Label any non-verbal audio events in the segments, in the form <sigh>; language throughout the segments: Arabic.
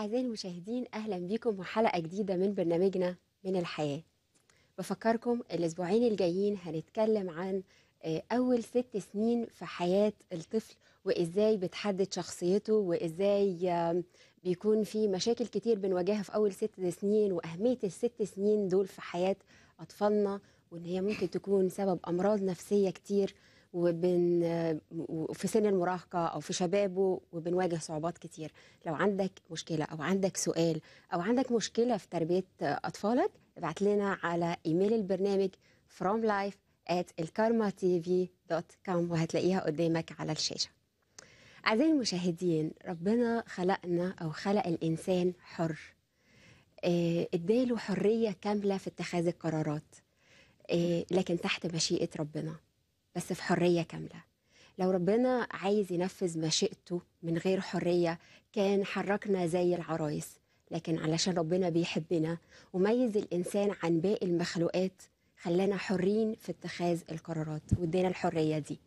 أعزائي المشاهدين أهلا بكم وحلقة جديدة من برنامجنا من الحياة بفكركم الأسبوعين الجايين هنتكلم عن آه، أول ست سنين في حياة الطفل وإزاي بتحدد شخصيته وإزاي بيكون في مشاكل كتير بنواجهها في أول ست سنين وأهمية الست سنين دول في حياة أطفالنا وإن هي ممكن تكون سبب أمراض نفسية كتير وبن وفي سن المراهقه او في شبابه وبنواجه صعوبات كتير لو عندك مشكله او عندك سؤال او عندك مشكله في تربيه اطفالك ابعت لنا على ايميل البرنامج from life at الكارماتيفي.com وهتلاقيها قدامك على الشاشه أعزائي المشاهدين ربنا خلقنا أو خلق الإنسان حر آه، اداله حرية كاملة في اتخاذ القرارات آه، لكن تحت مشيئة ربنا بس في حريه كامله لو ربنا عايز ينفذ مشيئته من غير حريه كان حركنا زي العرايس لكن علشان ربنا بيحبنا وميز الانسان عن باقي المخلوقات خلانا حرين في اتخاذ القرارات وادينا الحريه دي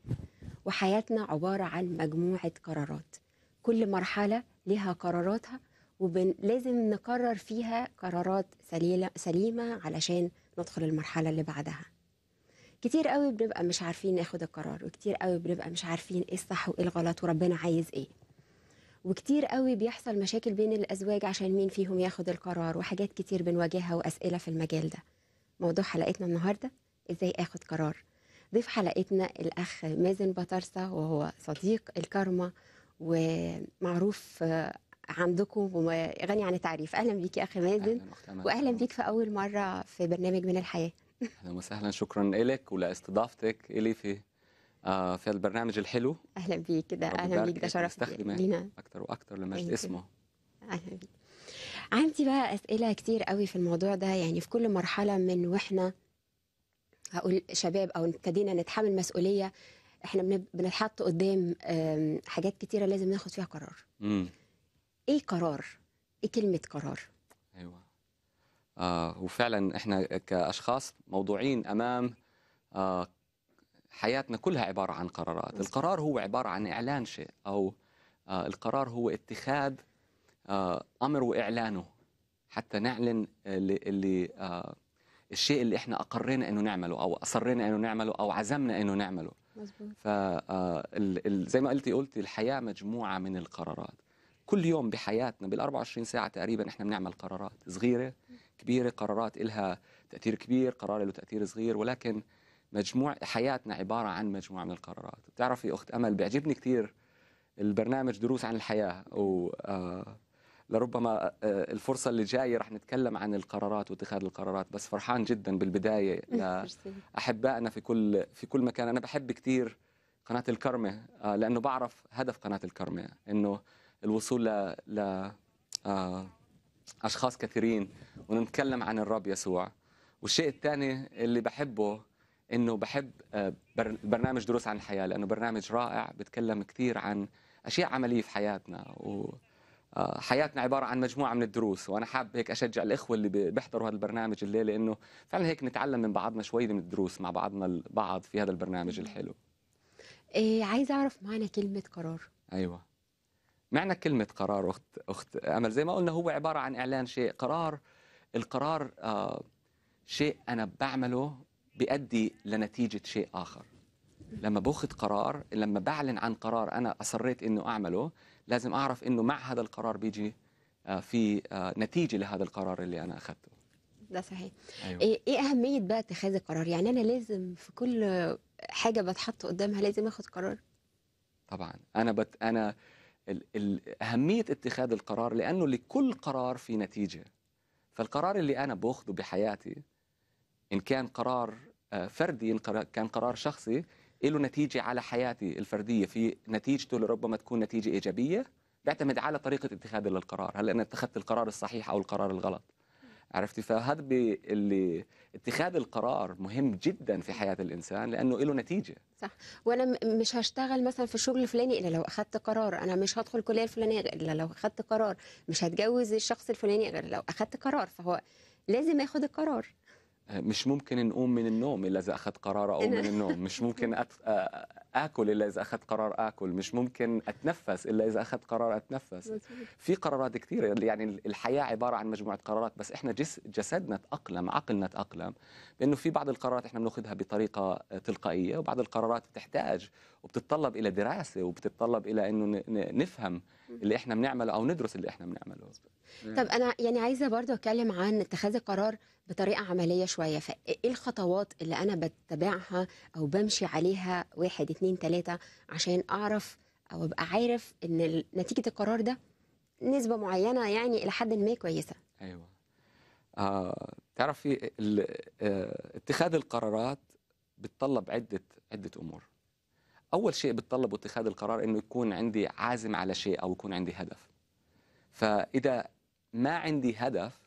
وحياتنا عباره عن مجموعه قرارات كل مرحله لها قراراتها ولازم نقرر فيها قرارات سليمه علشان ندخل المرحله اللي بعدها كتير قوي بنبقى مش عارفين ناخد القرار وكتير قوي بنبقى مش عارفين ايه الصح وايه الغلط وربنا عايز ايه وكتير قوي بيحصل مشاكل بين الازواج عشان مين فيهم ياخد القرار وحاجات كتير بنواجهها واسئله في المجال ده موضوع حلقتنا النهارده ازاي اخد قرار ضيف حلقتنا الاخ مازن بطرسه وهو صديق الكارما ومعروف عندكم وغني عن التعريف اهلا بيك يا اخي مازن أهلاً واهلا بيك في اول مره في برنامج من الحياه اهلا وسهلا شكرا لك ولاستضافتك الي في آه في البرنامج الحلو اهلا بيك ده اهلا بيك ده شرف لينا اكتر واكتر لمجد اسمه اهلا بيك عندي بقى اسئله كتير قوي في الموضوع ده يعني في كل مرحله من واحنا هقول شباب او ابتدينا نتحمل مسؤوليه احنا بنتحط قدام حاجات كتيره لازم ناخد فيها قرار امم ايه قرار ايه كلمه قرار ايوه آه وفعلا احنا كاشخاص موضوعين امام آه حياتنا كلها عباره عن قرارات، القرار هو عباره عن اعلان شيء او آه القرار هو اتخاذ آه امر واعلانه حتى نعلن اللي, اللي آه الشيء اللي احنا اقرينا انه نعمله او اصرينا انه نعمله او عزمنا انه نعمله ف آه، زي ما قلتي قلتي الحياه مجموعه من القرارات كل يوم بحياتنا بال 24 ساعه تقريبا احنا بنعمل قرارات صغيره كبيره قرارات إلها تاثير كبير قرار له تاثير صغير ولكن مجموع حياتنا عباره عن مجموعه من القرارات بتعرفي اخت امل بيعجبني كثير البرنامج دروس عن الحياه و آه، لربما آه، آه، الفرصه اللي جايه رح نتكلم عن القرارات واتخاذ القرارات بس فرحان جدا بالبدايه <laughs> لاحبائنا في كل في كل مكان انا بحب كثير قناه الكرمه لانه بعرف هدف قناه الكرمه انه الوصول ل, ل... أشخاص كثيرين ونتكلم عن الرب يسوع والشيء الثاني اللي بحبه انه بحب آه، برنامج دروس عن الحياه لانه برنامج رائع بتكلم كثير عن اشياء عمليه في حياتنا وحياتنا آه، عباره عن مجموعه من الدروس وانا حابب هيك اشجع الاخوه اللي بيحضروا هذا البرنامج الليله انه فعلا هيك نتعلم من بعضنا شوي من الدروس مع بعضنا البعض في هذا البرنامج الحلو إيه عايز اعرف معنى كلمه قرار ايوه معنى كلمة قرار أخت, أخت أمل زي ما قلنا هو عبارة عن إعلان شيء قرار القرار آه، شيء أنا بعمله بيؤدي لنتيجة شيء آخر لما باخذ قرار لما بعلن عن قرار أنا أصريت إنه أعمله لازم أعرف إنه مع هذا القرار بيجي آه، في آه، نتيجة لهذا القرار اللي أنا أخذته ده صحيح أيوة. إيه،, إيه أهمية بقى اتخاذ القرار يعني أنا لازم في كل حاجة بتحط قدامها لازم أخذ قرار طبعا أنا بت... أنا أهمية اتخاذ القرار لأنه لكل قرار في نتيجة فالقرار اللي أنا بأخذه بحياتي إن كان قرار آه، فردي إن كان قرار شخصي له نتيجة على حياتي الفردية في نتيجته لربما تكون نتيجة إيجابية بيعتمد على طريقة اتخاذي للقرار هل أنا اتخذت القرار الصحيح أو القرار الغلط عرفتي فهذا اللي اتخاذ القرار مهم جدا في حياه الانسان لانه له نتيجه صح وانا مش هشتغل مثلا في الشغل الفلاني الا لو اخذت قرار انا مش هدخل الكليه الفلانيه الا لو اخذت قرار مش هتجوز الشخص الفلاني غير لو اخذت قرار فهو لازم ياخد القرار مش ممكن نقوم من النوم الا اذا اخذت قرار اقوم من النوم مش ممكن اكل الا اذا اخذت قرار اكل مش ممكن اتنفس الا اذا اخذت قرار اتنفس في قرارات كثيره يعني الحياه عباره عن مجموعه قرارات بس احنا جس... جسدنا تاقلم عقلنا تاقلم بانه في بعض القرارات احنا بناخذها بطريقه تلقائيه وبعض القرارات بتحتاج وبتتطلب الى دراسه وبتتطلب الى انه نفهم اللي احنا بنعمله او ندرس اللي احنا بنعمله طب انا يعني عايزه برضو اتكلم عن اتخاذ القرار بطريقه عمليه شويه فايه الخطوات اللي انا بتبعها او بمشي عليها واحد اثنين ثلاثه عشان اعرف او ابقى عارف ان نتيجه القرار ده نسبه معينه يعني الى حد ما كويسه ايوه آه تعرفي آه، اتخاذ القرارات بتطلب عده عده امور اول شيء بتطلب اتخاذ القرار انه يكون عندي عازم على شيء او يكون عندي هدف فاذا ما عندي هدف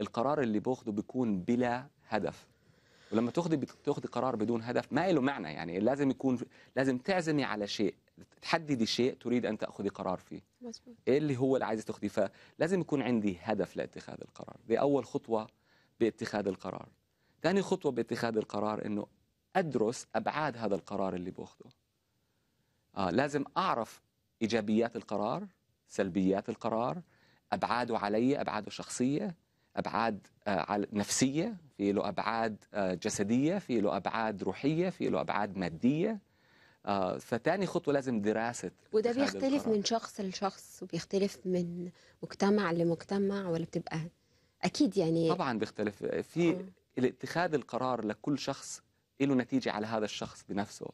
القرار اللي باخذه بيكون بلا هدف ولما تاخذي بتاخذي قرار بدون هدف ما له معنى يعني لازم يكون لازم تعزمي على شيء تحددي شيء تريد ان تاخذي قرار فيه مزبوط. ايه اللي هو اللي عايزه تاخذيه فلازم يكون عندي هدف لاتخاذ القرار دي اول خطوه باتخاذ القرار ثاني خطوه باتخاذ القرار انه ادرس ابعاد هذا القرار اللي باخذه آه لازم اعرف ايجابيات القرار سلبيات القرار ابعاده علي ابعاده شخصيه ابعاد آه، نفسيه في له ابعاد آه، جسديه في له ابعاد روحيه في له ابعاد ماديه آه، فتاني خطوه لازم دراسه وده بيختلف القرار. من شخص لشخص وبيختلف من مجتمع لمجتمع ولا بتبقى اكيد يعني طبعا بيختلف في اتخاذ القرار لكل شخص له نتيجه على هذا الشخص بنفسه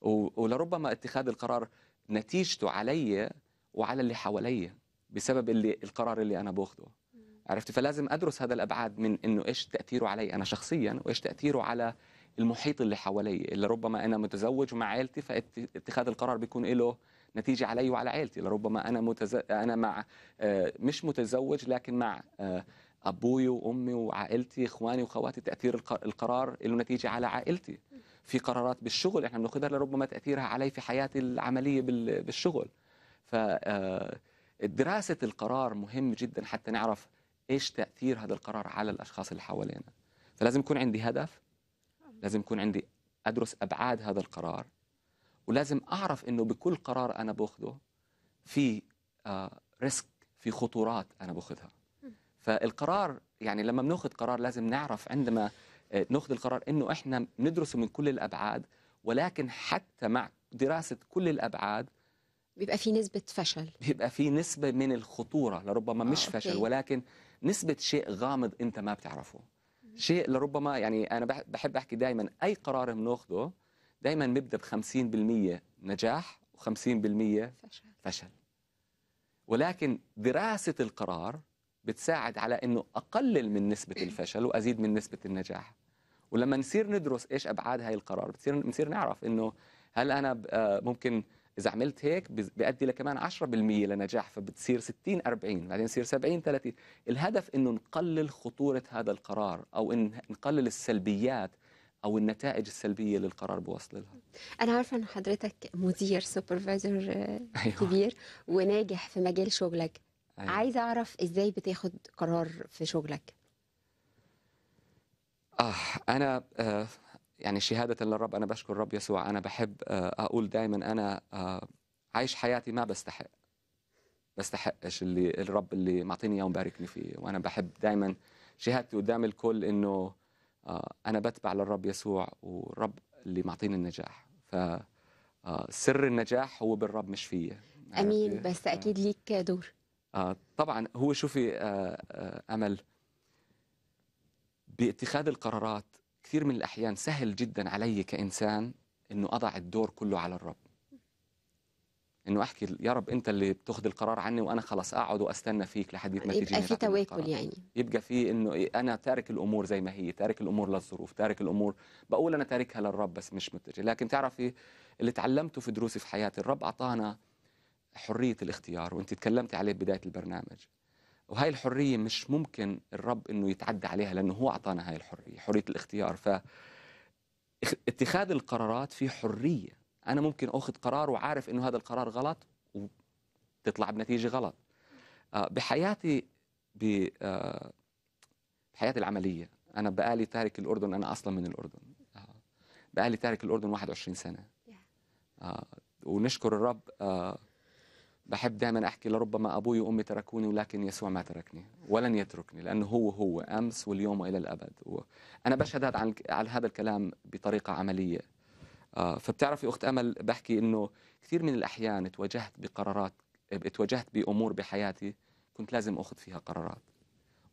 ولربما اتخاذ القرار نتيجته علي وعلى اللي حواليا بسبب اللي القرار اللي انا باخده عرفت فلازم ادرس هذا الابعاد من انه ايش تاثيره علي انا شخصيا وايش تاثيره على المحيط اللي حوالي اللي ربما انا متزوج مع عائلتي فاتخاذ القرار بيكون له نتيجه علي وعلى عائلتي لربما انا متز... انا مع آه، مش متزوج لكن مع آه، ابوي وامي وعائلتي اخواني وخواتي تاثير القرار له نتيجه على عائلتي في قرارات بالشغل احنا بناخذها لربما تاثيرها علي في حياتي العمليه بالشغل فدراسة آه، القرار مهم جدا حتى نعرف إيش تأثير هذا القرار على الأشخاص اللي حوالينا فلازم يكون عندي هدف لازم يكون عندي أدرس أبعاد هذا القرار ولازم أعرف أنه بكل قرار أنا بأخذه في ريسك آه، في خطورات أنا بأخذها فالقرار يعني لما بناخذ قرار لازم نعرف عندما آه، ناخذ القرار انه احنا ندرسه من كل الابعاد ولكن حتى مع دراسه كل الابعاد بيبقى في نسبة فشل بيبقى في نسبة من الخطورة لربما مش مش آه، فشل ولكن نسبة شيء غامض أنت ما بتعرفه شيء لربما يعني أنا بحب أحكي دائما أي قرار بناخذه دائما بيبدأ ب 50% نجاح و50% فشل. فشل ولكن دراسة القرار بتساعد على أنه أقلل من نسبة <clears throat> الفشل وأزيد من نسبة النجاح ولما نصير ندرس إيش أبعاد هاي القرار بتصير نصير نعرف أنه هل أنا آه، ممكن اذا عملت هيك بيؤدي لكمان 10% لنجاح فبتصير 60 40 بعدين يصير 70 30 الهدف انه نقلل خطوره هذا القرار او ان نقلل السلبيات او النتائج السلبيه للقرار بوصل لها انا عارفه ان حضرتك مدير سوبرفايزر آه، <laughs> أيوة. كبير وناجح في مجال شغلك أيوة. عايزه اعرف ازاي بتاخد قرار في شغلك اه انا آه يعني شهادة للرب أنا بشكر الرب يسوع أنا بحب آه، أقول دايما أنا آه، عايش حياتي ما بستحق بستحقش اللي الرب اللي معطيني إياه ومباركني فيه وأنا بحب دايما شهادتي قدام الكل إنه آه، أنا بتبع للرب يسوع والرب اللي معطيني النجاح ف سر النجاح هو بالرب مش فيا امين بس اكيد ليك دور آه طبعا هو شوفي امل باتخاذ القرارات كثير من الأحيان سهل جدا علي كإنسان أنه أضع الدور كله على الرب انه احكي يا رب انت اللي بتاخذ القرار عني وانا خلاص اقعد واستنى فيك لحد ما تجي يبقى في تواكل يعني يبقى في انه إيه، انا تارك الامور زي ما هي تارك الامور للظروف تارك الامور بقول انا تاركها للرب بس مش متجه لكن تعرفي اللي تعلمته في دروسي في حياتي الرب اعطانا حريه الاختيار وانت تكلمتي عليه بدايه البرنامج وهي الحرية مش ممكن الرب أنه يتعدى عليها لأنه هو أعطانا هاي الحرية حرية الاختيار ف اتخاذ القرارات في حرية أنا ممكن أخذ قرار وعارف أنه هذا القرار غلط وتطلع بنتيجة غلط آه، بحياتي آه، بحياتي العملية أنا بقالي تارك الأردن أنا أصلا من الأردن آه، بقالي تارك الأردن 21 سنة ونشكر الرب بحب دائما أحكي لربما أبوي وأمي تركوني ولكن يسوع ما تركني ولن يتركني لأنه هو هو أمس واليوم وإلى الأبد أنا بشهد هذا على هذا الكلام بطريقة عملية آه، فبتعرفي أخت أمل بحكي أنه كثير من الأحيان تواجهت بقرارات تواجهت بأمور بحياتي كنت لازم أخذ فيها قرارات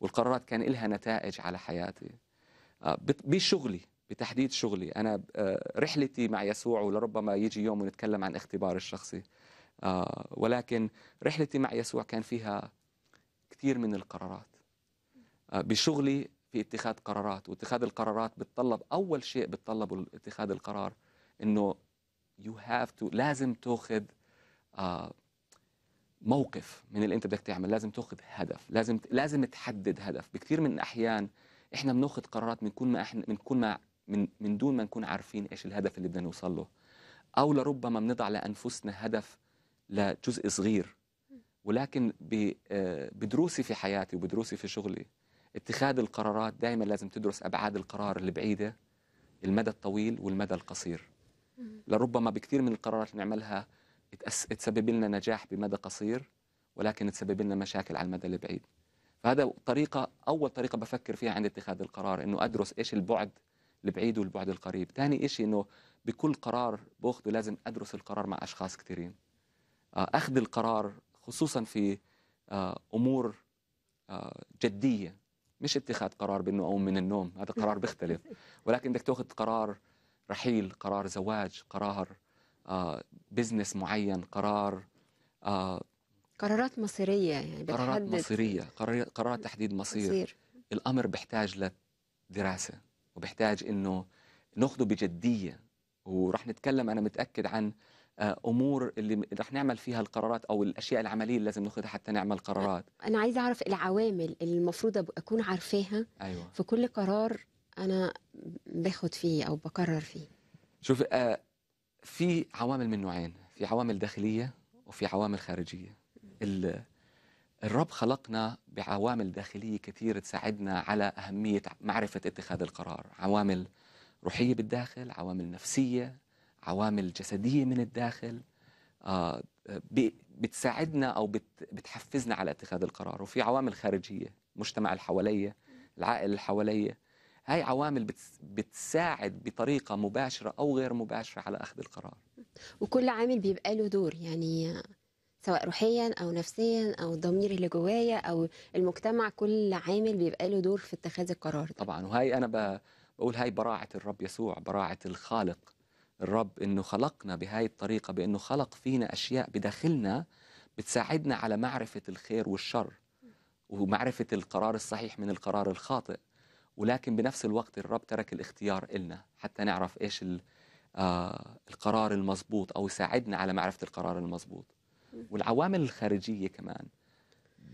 والقرارات كان لها نتائج على حياتي آه، بشغلي بتحديد شغلي أنا آه، رحلتي مع يسوع ولربما يجي يوم ونتكلم عن اختبار الشخصي آه، ولكن رحلتي مع يسوع كان فيها كثير من القرارات آه، بشغلي في اتخاذ قرارات واتخاذ القرارات بتطلب أول شيء بتطلب اتخاذ القرار أنه يو هاف تو لازم تأخذ آه، موقف من اللي انت بدك تعمل لازم تاخذ هدف لازم لازم تحدد هدف بكثير من الاحيان احنا بناخذ قرارات من كل ما احنا من كل ما من من دون ما نكون عارفين ايش الهدف اللي بدنا نوصل له او لربما بنضع لانفسنا هدف لجزء صغير ولكن آه، بدروسي في حياتي وبدروسي في شغلي اتخاذ القرارات دائما لازم تدرس ابعاد القرار البعيده المدى الطويل والمدى القصير لربما بكثير من القرارات اللي نعملها تسبب لنا نجاح بمدى قصير ولكن تسبب لنا مشاكل على المدى البعيد فهذا طريقه اول طريقه بفكر فيها عند اتخاذ القرار انه ادرس ايش البعد البعيد والبعد القريب ثاني شيء انه بكل قرار باخذه لازم ادرس القرار مع اشخاص كثيرين آه، أخذ القرار خصوصا في آه، أمور آه، جدية مش اتخاذ قرار بأنه أقوم من النوم هذا قرار بيختلف <laughs> ولكن بدك تاخذ قرار رحيل قرار زواج قرار بزنس معين قرار قرارات مصيرية يعني قرارات مصيرية قرارات تحديد مصير, مصير. الأمر بحتاج لدراسة وبحتاج أنه ناخذه بجدية ورح نتكلم أنا متأكد عن آه، امور اللي رح نعمل فيها القرارات او الاشياء العمليه اللي لازم ناخذها حتى نعمل قرارات انا عايزه اعرف العوامل اللي المفروض اكون عارفاها أيوة. في كل قرار انا باخد فيه او بقرر فيه شوف آه في عوامل من نوعين في عوامل داخليه وفي عوامل خارجيه الرب خلقنا بعوامل داخليه كثير تساعدنا على اهميه معرفه اتخاذ القرار عوامل روحيه بالداخل عوامل نفسيه عوامل جسديه من الداخل آه، بتساعدنا او بتحفزنا على اتخاذ القرار وفي عوامل خارجيه المجتمع اللي حواليه العائله اللي هاي عوامل بتساعد بطريقه مباشره او غير مباشره على اخذ القرار وكل عامل بيبقى له دور يعني سواء روحيا او نفسيا او الضمير اللي جوايا او المجتمع كل عامل بيبقى له دور في اتخاذ القرار ده. طبعا وهي انا بقول هاي براعه الرب يسوع براعه الخالق الرب أنه خلقنا بهاي الطريقة بأنه خلق فينا أشياء بداخلنا بتساعدنا على معرفة الخير والشر ومعرفة القرار الصحيح من القرار الخاطئ ولكن بنفس الوقت الرب ترك الاختيار إلنا حتى نعرف إيش آه القرار المضبوط أو يساعدنا على معرفة القرار المضبوط والعوامل الخارجية كمان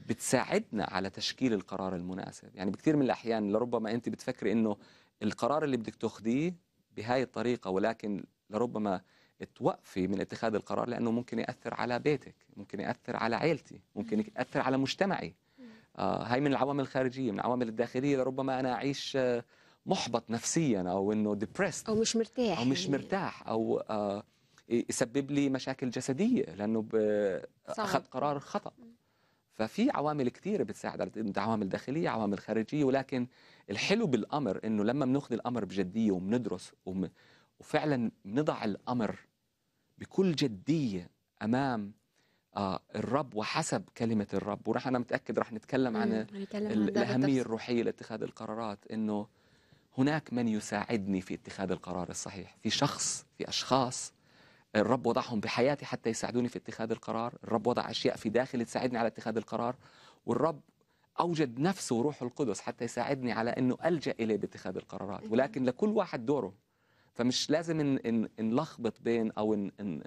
بتساعدنا على تشكيل القرار المناسب يعني بكثير من الأحيان لربما أنت بتفكري أنه القرار اللي بدك تاخذيه بهاي الطريقة ولكن لربما توقفي من اتخاذ القرار لأنه ممكن يأثر على بيتك ممكن يأثر على عيلتي ممكن يأثر على مجتمعي آه هاي من العوامل الخارجية من العوامل الداخلية لربما أنا أعيش آه، محبط نفسيا أو أنه depressed أو مش مرتاح أو مش مرتاح أو آه يسبب لي مشاكل جسدية لأنه أخذ قرار خطأ ففي عوامل كثيره بتساعد عوامل داخليه عوامل خارجيه ولكن الحلو بالامر انه لما بناخذ الامر بجديه وبندرس وم... وفعلا بنضع الامر بكل جديه امام آه الرب وحسب كلمه الرب وراح انا متاكد راح نتكلم عن الاهميه الروحيه لاتخاذ القرارات انه هناك من يساعدني في اتخاذ القرار الصحيح في شخص في اشخاص الرب وضعهم بحياتي حتى يساعدوني في اتخاذ القرار الرب وضع أشياء في داخلي تساعدني على اتخاذ القرار والرب أوجد نفسه وروح القدس حتى يساعدني على أنه ألجأ إليه باتخاذ القرارات ولكن لكل واحد دوره فمش لازم إن إن نلخبط بين أو إن إن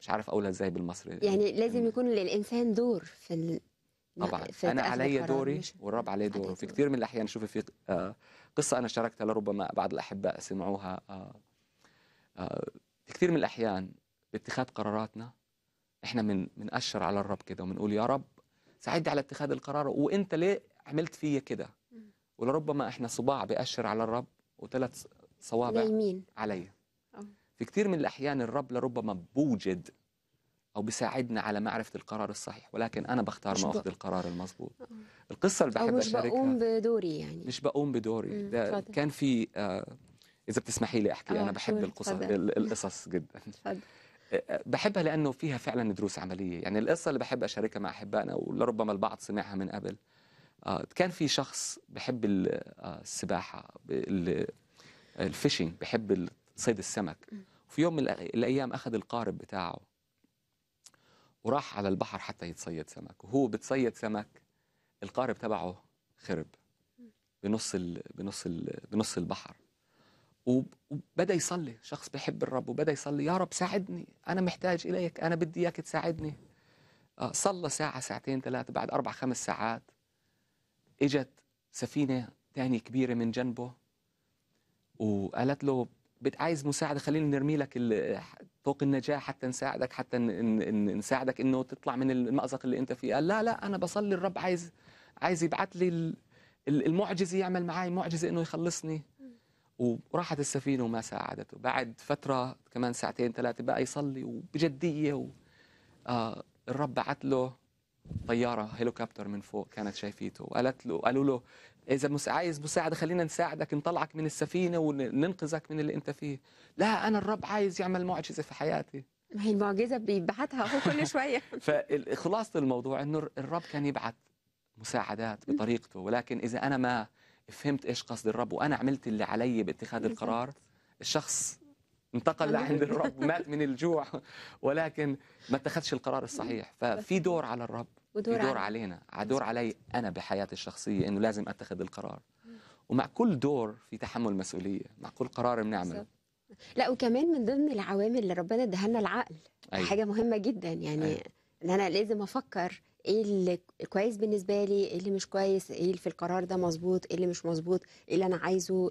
مش عارف أقولها إزاي بالمصري يعني لازم يكون للإنسان دور في ال... طبعا في أنا علي دوري والرب عليه دوره في كثير من الأحيان شوفي في آه، قصة أنا شاركتها لربما بعض الأحباء سمعوها آه، آه، في كثير من الأحيان باتخاذ قراراتنا احنا من بنأشر على الرب كده وبنقول يا رب ساعدني على اتخاذ القرار وانت ليه عملت فيا كده ولربما احنا صباع بأشر على الرب وثلاث صوابع عليا في كثير من الأحيان الرب لربما بوجد أو بيساعدنا على معرفة القرار الصحيح ولكن أنا بختار ما أخذ القرار المظبوط القصة اللي بحب أشاركها مش بقوم بدوري يعني مش بقوم بدوري ده كان في آه إذا بتسمحي لي أحكي أنا آه، بحب القصص القصص جدا <laughs> بحبها لانه فيها فعلا دروس عمليه يعني القصه اللي بحب اشاركها مع احبائنا ولربما البعض سمعها من قبل آه، كان في شخص بحب آه، السباحه الفيشنج بحب صيد السمك وفي يوم من الايام اخذ القارب بتاعه وراح على البحر حتى يتصيد سمك وهو بتصيد سمك القارب تبعه خرب بنص الـ بنص الـ بنص البحر وبدا يصلي شخص بيحب الرب وبدا يصلي يا رب ساعدني انا محتاج اليك انا بدي اياك تساعدني آه صلى ساعه ساعتين ثلاثه بعد اربع خمس ساعات اجت سفينه تانية كبيره من جنبه وقالت له عايز مساعده خلينا نرمي لك طوق النجاه حتى نساعدك حتى نساعدك انه تطلع من المازق اللي انت فيه قال لا لا انا بصلي الرب عايز عايز يبعث لي المعجزه يعمل معي معجزه انه يخلصني وراحت السفينة وما ساعدته بعد فترة كمان ساعتين ثلاثة بقى يصلي وبجدية و... آه الرب بعت له طيارة هيلوكابتر من فوق كانت شايفيته وقالت له قالوا له إذا مس... عايز مساعدة خلينا نساعدك نطلعك من السفينة وننقذك من اللي أنت فيه لا أنا الرب عايز يعمل معجزة في حياتي ما هي المعجزة بيبعتها هو كل <laughs> شوية فخلاصة الموضوع أنه الرب كان يبعت مساعدات بطريقته ولكن إذا أنا ما فهمت ايش قصد الرب وانا عملت اللي علي باتخاذ القرار الشخص انتقل لعند الرب مات من الجوع ولكن ما اتخذش القرار الصحيح ففي دور على الرب ودور في دور علينا دور علي انا بحياتي الشخصيه انه لازم اتخذ القرار ومع كل دور في تحمل مسؤوليه مع كل قرار بنعمله لا وكمان من ضمن العوامل اللي ربنا ادهلنا العقل أيوة. حاجه مهمه جدا يعني أيوة. ان انا لازم افكر ايه اللي كويس بالنسبه لي ايه اللي مش كويس ايه اللي في القرار ده مظبوط ايه اللي مش مظبوط ايه اللي انا عايزه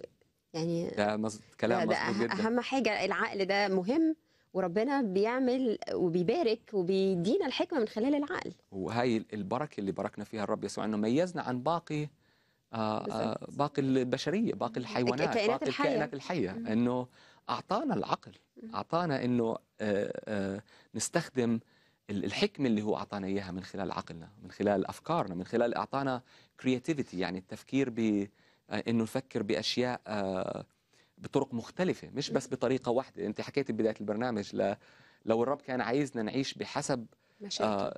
يعني ده مز... كلام ده مظبوط أه-, جدا اهم حاجه العقل ده مهم وربنا بيعمل وبيبارك وبيدينا الحكمه من خلال العقل وهي البركه اللي باركنا فيها الرب يسوع انه ميزنا عن باقي آه, آه، باقي البشريه باقي الحيوانات باقي الحية. الكائنات الحيه انه اعطانا العقل اعطانا انه آآ آه، نستخدم الحكمه اللي هو اعطانا اياها من خلال عقلنا من خلال افكارنا من خلال اعطانا كرياتيفيتي يعني التفكير ب آه، انه نفكر باشياء آه، بطرق مختلفه مش بس بطريقه واحده انت حكيت ببدايه البرنامج ل... لو الرب كان عايزنا نعيش بحسب آه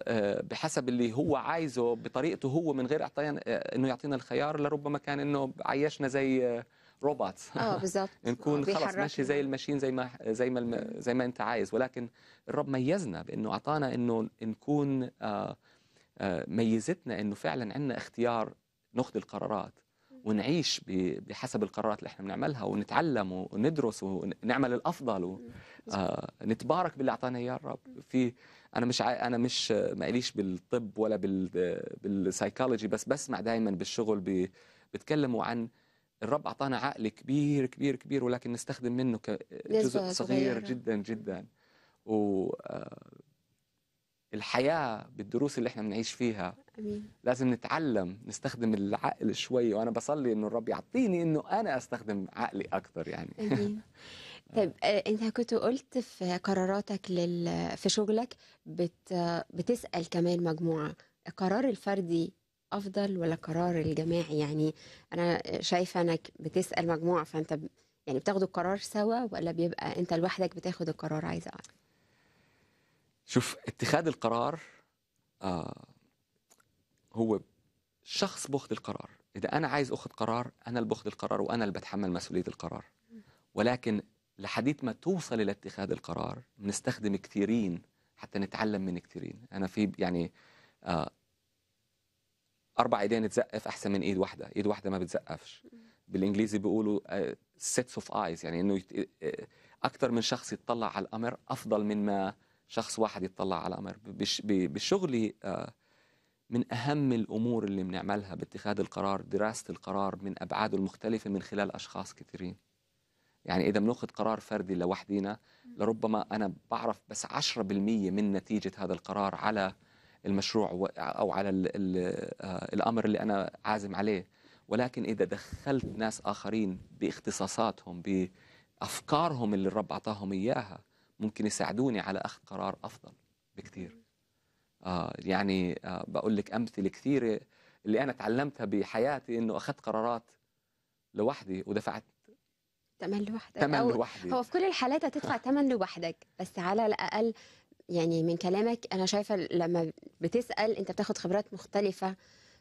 آه بحسب اللي هو عايزه بطريقته هو من غير اعطينا آه، انه يعطينا الخيار لربما كان انه عيشنا زي آه روبوتس اه بالظبط <laughs> نكون خلص ماشي زي الماشين زي ما زي ما زي ما انت عايز ولكن الرب ميزنا بانه اعطانا انه نكون آه، آه، ميزتنا انه فعلا عندنا اختيار ناخذ القرارات ونعيش بحسب القرارات اللي احنا بنعملها ونتعلم وندرس ونعمل الافضل ونتبارك آه، باللي اعطانا اياه الرب في انا مش انا مش ما قليش بالطب ولا بالسايكولوجي بس بسمع دائما بالشغل بيتكلموا عن الرب أعطانا عقل كبير كبير كبير ولكن نستخدم منه كجزء صغير يعني. جدا جدا و آه، الحياة بالدروس اللي احنا بنعيش فيها أمين. لازم نتعلم نستخدم العقل شوي وأنا بصلي إنه الرب يعطيني إنه أنا أستخدم عقلي أكثر يعني أمين. <laughs> طيب آه، انت كنت قلت في قراراتك لل... في شغلك بت... بتسال كمان مجموعه القرار الفردي افضل ولا قرار الجماعي يعني انا شايفه انك بتسال مجموعه فانت يعني بتاخدوا القرار سوا ولا بيبقى انت لوحدك بتاخد القرار عايزه اعرف شوف اتخاذ القرار آه هو شخص باخذ القرار اذا انا عايز اخذ قرار انا اللي باخذ القرار وانا اللي بتحمل مسؤوليه القرار ولكن لحديت ما توصل الى اتخاذ القرار بنستخدم كثيرين حتى نتعلم من كثيرين انا في يعني آه اربع ايدين تزقف احسن من ايد واحده ايد واحده ما بتزقفش بالانجليزي بيقولوا سيتس اوف ايز يعني انه يت... آه، اكثر من شخص يتطلع على الامر افضل من ما شخص واحد يتطلع على الامر بش... بشغلي آه، من اهم الامور اللي بنعملها باتخاذ القرار دراسه القرار من ابعاده المختلفه من خلال اشخاص كثيرين يعني اذا بناخذ قرار فردي لوحدينا لربما انا بعرف بس 10% من نتيجه هذا القرار على المشروع او على الـ الـ آه، الامر اللي انا عازم عليه ولكن اذا دخلت ناس اخرين باختصاصاتهم بافكارهم اللي الرب اعطاهم اياها ممكن يساعدوني على اخذ قرار افضل بكثير آه يعني آه بقول لك امثله كثيره اللي انا تعلمتها بحياتي انه اخذت قرارات لوحدي ودفعت ثمن لوحدك ثمن لوحدي هو في كل الحالات هتدفع ثمن لوحدك بس على الاقل يعني من كلامك انا شايفه لما بتسال انت بتاخد خبرات مختلفه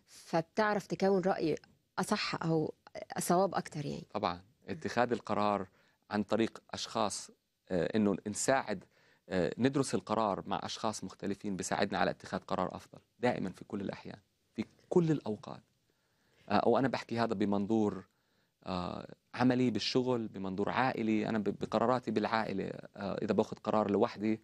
فبتعرف تكون راي اصح او صواب اكتر يعني طبعا اتخاذ القرار عن طريق اشخاص آه، انه نساعد آه، ندرس القرار مع اشخاص مختلفين بيساعدنا على اتخاذ قرار افضل دائما في كل الاحيان في كل الاوقات آه، او انا بحكي هذا بمنظور عملي بالشغل بمنظور عائلي انا بقراراتي بالعائله اذا باخذ قرار لوحدي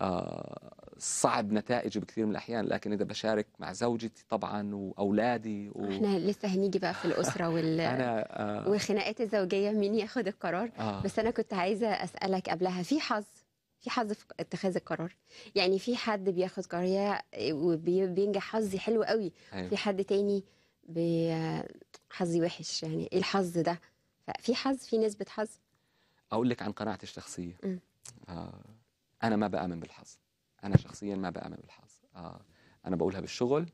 آه، صعب نتائجه بكثير من الاحيان لكن اذا بشارك مع زوجتي طبعا واولادي و... احنا لسه هنيجي بقى في الاسره <laughs> وال أنا آه... والخناقات الزوجيه مين ياخذ القرار آه. بس انا كنت عايزه اسالك قبلها في حظ في حظ في اتخاذ القرار يعني في حد بياخد قرار وبينجح حظي حلو قوي أيوة. في حد تاني حظي وحش يعني ايه الحظ ده في حظ في نسبه حظ اقول لك عن قناعتي الشخصيه آه انا ما بامن بالحظ انا شخصيا ما بامن بالحظ آه انا بقولها بالشغل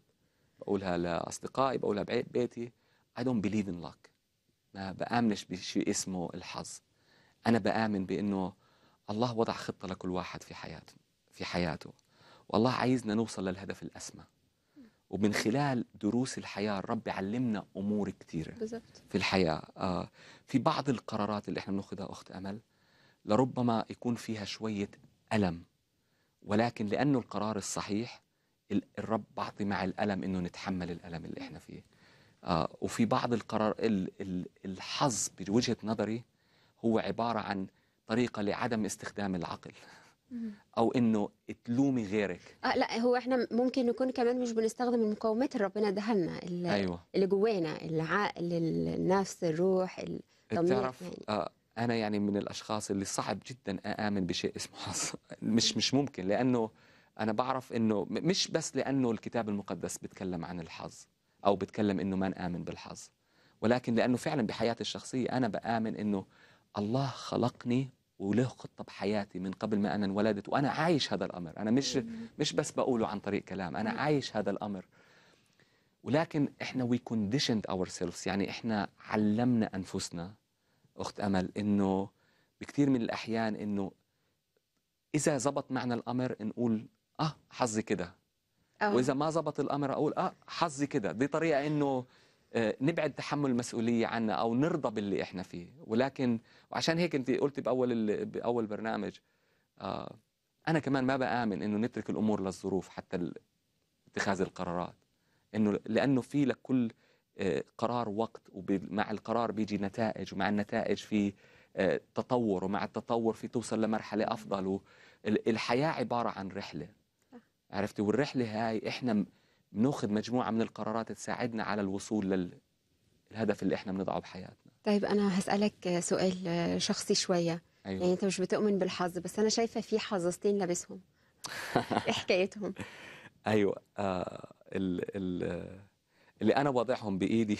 بقولها لاصدقائي بقولها ببيتي I don't believe in luck ما بآمنش بشيء اسمه الحظ أنا بآمن بأنه الله وضع خطة لكل واحد في حياته في حياته والله عايزنا نوصل للهدف الأسمى ومن خلال دروس الحياة الرب علمنا أمور كثيرة في الحياة آه في بعض القرارات اللي احنا بناخذها أخت أمل لربما يكون فيها شوية ألم ولكن لأنه القرار الصحيح الرب بعطي مع الألم أنه نتحمل الألم اللي إحنا فيه آه وفي بعض القرار الحظ بوجهة نظري هو عبارة عن طريقة لعدم استخدام العقل او انه تلومي غيرك اه لا هو احنا ممكن نكون كمان مش بنستخدم المقومات اللي ربنا اداها لنا اللي, أيوة. اللي جوانا العقل النفس الروح الضمير يعني. آه انا يعني من الاشخاص اللي صعب جدا اامن بشيء اسمه حظ مش مش ممكن لانه انا بعرف انه مش بس لانه الكتاب المقدس بيتكلم عن الحظ او بيتكلم انه ما نامن بالحظ ولكن لانه فعلا بحياتي الشخصيه انا بامن انه الله خلقني وله خطه بحياتي من قبل ما انا انولدت وانا عايش هذا الامر انا مش مش بس بقوله عن طريق كلام انا عايش هذا الامر ولكن احنا وي كونديشند اور سيلفز يعني احنا علمنا انفسنا اخت امل انه بكثير من الاحيان انه اذا زبط معنا الامر نقول اه حظي كده آه. واذا ما زبط الامر اقول اه حظي كده دي طريقه انه آه، نبعد تحمل المسؤوليه عنا او نرضى باللي احنا فيه ولكن وعشان هيك انت قلتي باول باول برنامج آه انا كمان ما بامن انه نترك الامور للظروف حتى اتخاذ القرارات انه لانه في لكل قرار وقت ومع القرار بيجي نتائج ومع النتائج في آه، تطور ومع التطور في توصل لمرحلة أفضل الحياة عبارة عن رحلة عرفتي والرحلة هاي إحنا بناخذ مجموعة من القرارات تساعدنا على الوصول للهدف اللي إحنا بنضعه بحياتنا طيب أنا هسألك سؤال آه، شخصي شوية أيوة. يعني أنت مش بتؤمن بالحظ بس أنا شايفة في حظاظتين لابسهم <laughs> إيه حكايتهم؟ أيوة آه ال ال اللي انا واضعهم بايدي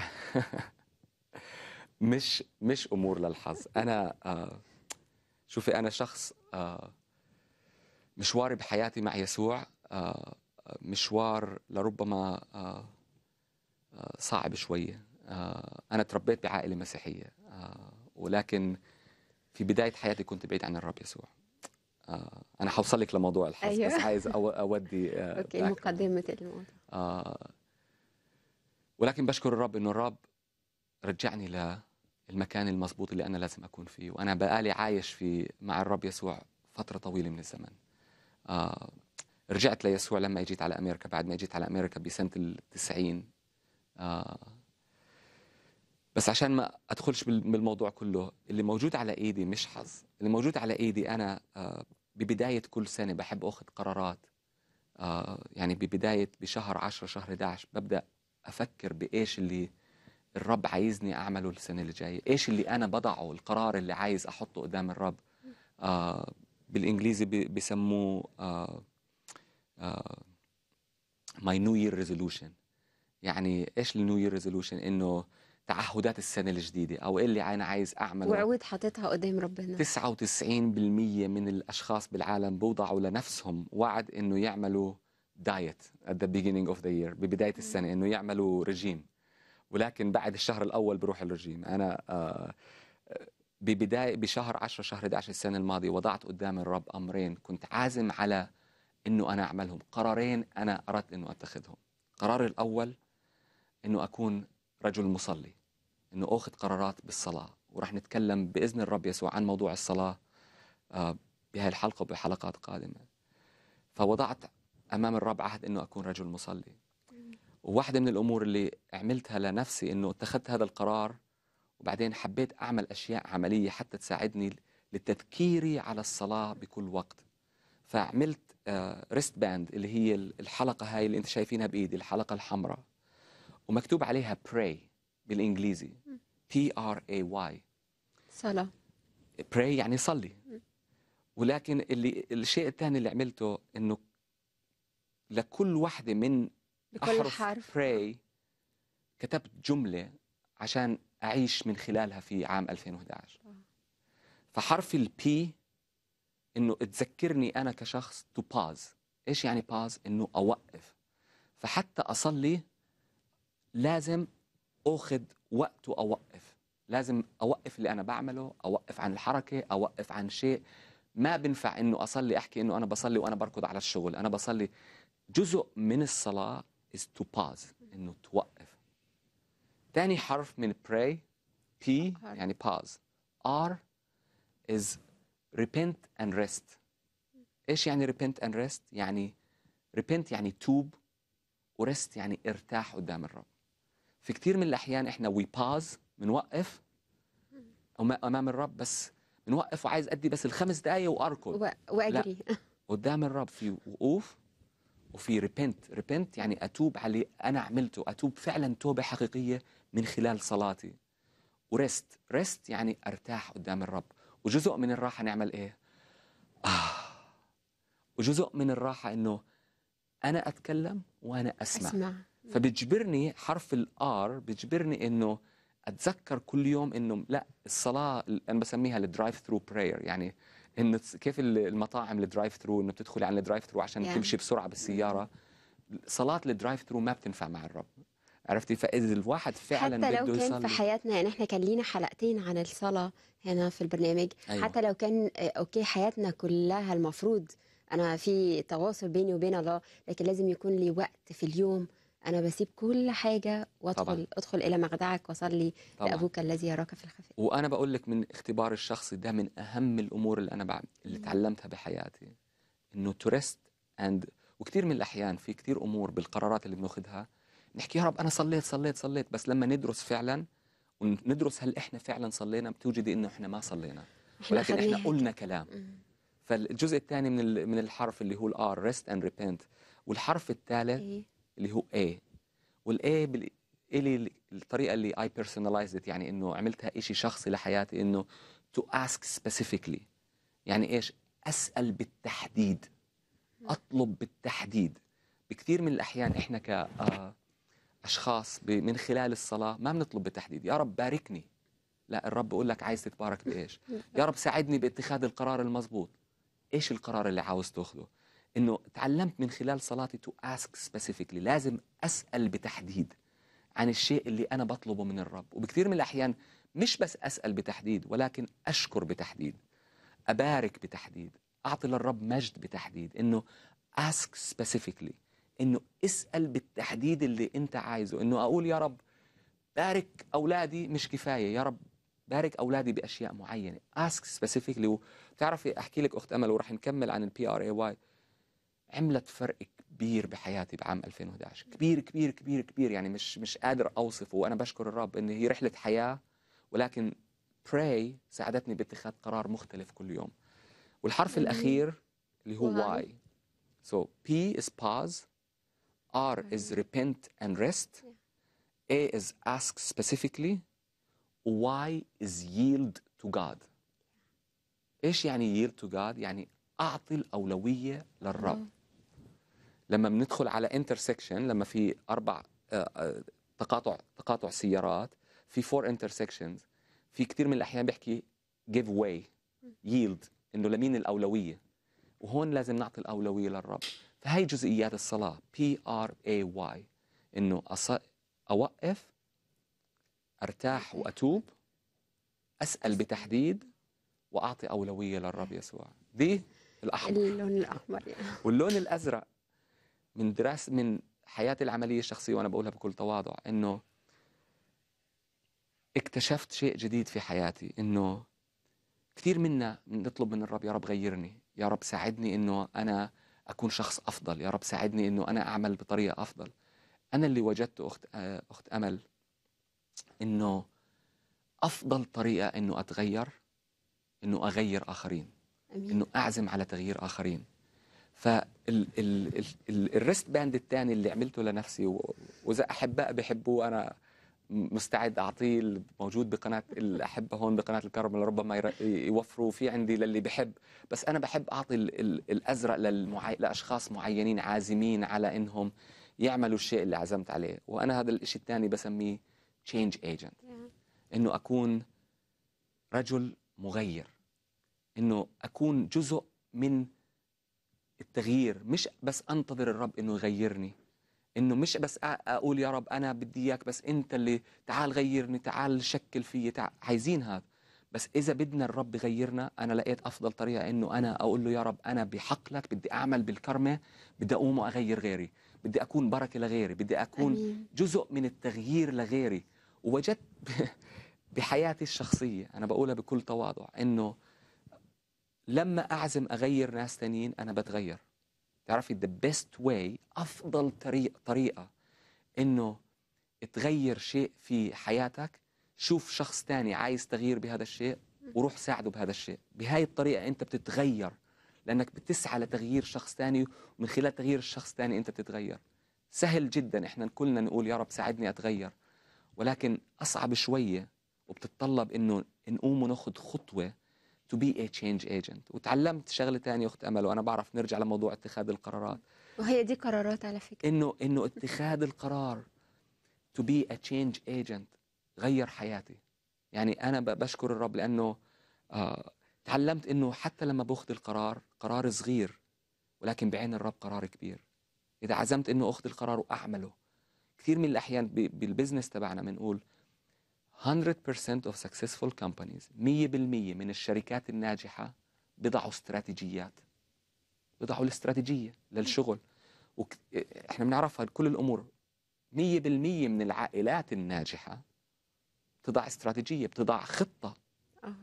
<laughs> مش مش امور للحظ انا آه، شوفي انا شخص آه، مشواري بحياتي مع يسوع آه، مشوار لربما صعب شويه انا تربيت بعائله مسيحيه ولكن في بدايه حياتي كنت بعيد عن الرب يسوع انا حوصلك لموضوع الحظ أيوة. بس عايز اودي <laughs> اوكي مقدمه الموضوع آه، ولكن بشكر الرب انه الرب رجعني للمكان المضبوط اللي انا لازم اكون فيه وانا بقالي عايش في مع الرب يسوع فتره طويله من الزمن آه، رجعت ليسوع لما اجيت على امريكا بعد ما اجيت على امريكا بسنه التسعين آه، بس عشان ما ادخلش بالموضوع كله اللي موجود على ايدي مش حظ اللي موجود على ايدي انا ببدايه كل سنه بحب اخذ قرارات آه، يعني ببداية بشهر 10 شهر 11 ببدأ أفكر بإيش اللي الرب عايزني أعمله السنة اللي جاية إيش اللي أنا بضعه القرار اللي عايز أحطه قدام الرب آه بالإنجليزي بيسموه آه آه my new year resolution يعني إيش النيو year resolution إنه تعهدات السنه الجديده او اللي انا عايز اعمله وعود حطيتها قدام ربنا 99% من الاشخاص بالعالم بوضعوا لنفسهم وعد انه يعملوا دايت at the beginning of the year ببدايه السنه انه يعملوا رجيم ولكن بعد الشهر الاول بروح الرجيم انا آه، ببداية بشهر 10 شهر 11 السنة الماضية وضعت قدام الرب أمرين كنت عازم على أنه أنا أعملهم قرارين أنا أردت أنه أتخذهم القرار الأول أنه أكون رجل مصلي انه اخذ قرارات بالصلاه ورح نتكلم باذن الرب يسوع عن موضوع الصلاه آه، بهاي الحلقه وبحلقات قادمه فوضعت امام الرب عهد انه اكون رجل مصلي وواحده من الامور اللي عملتها لنفسي انه اتخذت هذا القرار وبعدين حبيت اعمل اشياء عمليه حتى تساعدني لتذكيري على الصلاه بكل وقت فعملت ريست آه، باند اللي هي الحلقه هاي اللي انت شايفينها بايدي الحلقه الحمراء ومكتوب عليها pray بالانجليزي بي ار اي واي صلاه pray يعني صلي ولكن اللي الشيء الثاني اللي عملته انه لكل وحده من لكل احرف حرف. pray كتبت جمله عشان اعيش من خلالها في عام 2011 آه. فحرف البي انه تذكرني انا كشخص تو باز ايش يعني باز انه اوقف فحتى اصلي لازم اخذ وقت واوقف لازم اوقف اللي انا بعمله اوقف عن الحركه اوقف عن شيء ما بنفع انه اصلي احكي انه انا بصلي وانا بركض على الشغل انا بصلي جزء من الصلاه is to pause انه توقف ثاني حرف من pray P يعني pause R is repent and rest ايش يعني repent and rest يعني repent يعني توب ورست يعني ارتاح قدام الرب في كثير من الاحيان احنا وي باز بنوقف امام الرب بس بنوقف وعايز ادي بس الخمس دقائق واركض واجري <laughs> قدام الرب في وقوف وفي ريبنت ريبنت يعني اتوب على اللي انا عملته اتوب فعلا توبه حقيقيه من خلال صلاتي وريست ريست يعني ارتاح قدام الرب وجزء من الراحه نعمل ايه آه. وجزء من الراحه انه انا اتكلم وانا اسمع, أسمع. فبجبرني حرف الار بجبرني انه اتذكر كل يوم انه لا الصلاه انا بسميها الدرايف ثرو براير يعني انه كيف المطاعم الدرايف ثرو انه بتدخل على الدرايف ثرو عشان يعني. تمشي بسرعه بالسياره صلاه الدرايف ثرو ما بتنفع مع الرب عرفتي فاذا الواحد فعلا حتى لو بده كان في حياتنا يعني احنا كان لينا حلقتين عن الصلاه هنا في البرنامج أيوة. حتى لو كان آه، اوكي حياتنا كلها المفروض انا في تواصل بيني وبين الله لكن لازم يكون لي وقت في اليوم انا بسيب كل حاجه وادخل طبعا. ادخل الى مخدعك وصلي طبعا. لابوك الذي يراك في الخفاء وانا بقول لك من اختبار الشخص ده من اهم الامور اللي انا بعمل اللي اتعلمتها بحياتي انه تورست اند وكثير من الاحيان في كثير امور بالقرارات اللي بناخذها نحكي يا رب انا صليت صليت صليت بس لما ندرس فعلا وندرس هل احنا فعلا صلينا بتوجدي انه احنا ما صلينا ولكن احنا قلنا كلام فالجزء الثاني من من الحرف اللي هو الار ريست اند ريبنت والحرف الثالث إيه؟ اللي هو A والاي بال... الي الطريقه اللي اي بيرسوناليزد يعني انه عملتها شيء شخصي لحياتي انه تو اسك سبيسيفيكلي يعني ايش اسال بالتحديد اطلب بالتحديد بكثير من الاحيان احنا ك آه، اشخاص من خلال الصلاه ما بنطلب بالتحديد يا رب باركني لا الرب بقول لك عايز تتبارك بايش <laughs> يا رب ساعدني باتخاذ القرار المضبوط ايش القرار اللي عاوز تاخذه انه تعلمت من خلال صلاتي تو اسك سبيسيفيكلي لازم اسال بتحديد عن الشيء اللي انا بطلبه من الرب وبكثير من الاحيان مش بس اسال بتحديد ولكن اشكر بتحديد ابارك بتحديد اعطي للرب مجد بتحديد انه اسك سبيسيفيكلي انه اسال بالتحديد اللي انت عايزه انه اقول يا رب بارك اولادي مش كفايه يا رب بارك اولادي باشياء معينه اسك سبيسيفيكلي وتعرفي احكي لك اخت امل وراح نكمل عن البي ار اي واي عملت فرق كبير بحياتي بعام 2011 كبير كبير كبير كبير يعني مش مش قادر اوصفه وانا بشكر الرب ان هي رحله حياه ولكن براي ساعدتني باتخاذ قرار مختلف كل يوم والحرف الاخير اللي هو واي So بي از باز ار از ريبنت اند ريست اي از اسك سبيسيفيكلي واي از ييلد تو جاد ايش يعني ييلد تو جاد يعني اعطي الاولويه للرب. لما بندخل على انترسكشن لما في اربع آه، آه، تقاطع تقاطع سيارات في فور انترسكشنز في كثير من الاحيان بيحكي جيف واي ييلد انه لمين الاولويه وهون لازم نعطي الاولويه للرب فهي جزئيات الصلاه بي ار اي واي انه أص... اوقف ارتاح واتوب اسال بتحديد واعطي اولويه للرب يسوع دي الاحمر اللون الاحمر يعني. واللون الازرق من دراسة من حياتي العملية الشخصية وأنا بقولها بكل تواضع إنه اكتشفت شيء جديد في حياتي إنه كثير منا بنطلب من الرب يا رب غيرني يا رب ساعدني إنه أنا أكون شخص أفضل يا رب ساعدني إنه أنا أعمل بطريقة أفضل أنا اللي وجدته أخت آه، أخت أمل إنه أفضل طريقة إنه أتغير إنه أغير آخرين إنه أعزم على تغيير آخرين فالريست باند الثاني اللي عملته لنفسي واذا احباء بيحبوه انا مستعد اعطيه موجود بقناه الاحبه هون بقناه الكرم ربما يوفروا في عندي للي بحب بس انا بحب اعطي الازرق لاشخاص معينين عازمين على انهم يعملوا الشيء اللي عزمت عليه وانا هذا الشيء الثاني بسميه تشينج ايجنت انه اكون رجل مغير انه اكون جزء من التغيير مش بس انتظر الرب انه يغيرني انه مش بس اقول يا رب انا بدي اياك بس انت اللي تعال غيرني تعال شكل فيي تعال عايزين هذا بس اذا بدنا الرب يغيرنا انا لقيت افضل طريقه انه انا اقول له يا رب انا بحق لك بدي اعمل بالكرمه بدي اقوم واغير غيري بدي اكون بركه لغيري بدي اكون أمين. جزء من التغيير لغيري ووجدت <laughs> بحياتي الشخصيه انا بقولها بكل تواضع انه لما أعزم أغير ناس تانيين أنا بتغير تعرفي ذا بيست واي أفضل طريقة, طريقة إنه تغير شيء في حياتك شوف شخص تاني عايز تغيير بهذا الشيء وروح ساعده بهذا الشيء بهاي الطريقة أنت بتتغير لأنك بتسعى لتغيير شخص تاني ومن خلال تغيير الشخص تاني أنت بتتغير سهل جدا إحنا كلنا نقول يا رب ساعدني أتغير ولكن أصعب شوية وبتتطلب إنه نقوم وناخذ خطوة تو بي a change agent وتعلمت شغله ثانيه اخت امل وانا بعرف نرجع لموضوع اتخاذ القرارات وهي دي قرارات على فكره انه انه اتخاذ القرار تو بي a change agent غير حياتي يعني انا بشكر الرب لانه آه تعلمت انه حتى لما باخذ القرار قرار صغير ولكن بعين الرب قرار كبير اذا عزمت انه اخذ القرار واعمله كثير من الاحيان بالبزنس تبعنا بنقول 100% of successful companies 100% من الشركات الناجحة بضعوا استراتيجيات بضعوا الاستراتيجية للشغل وك... احنا بنعرفها كل الأمور 100% من العائلات الناجحة بتضع استراتيجية بتضع خطة أه.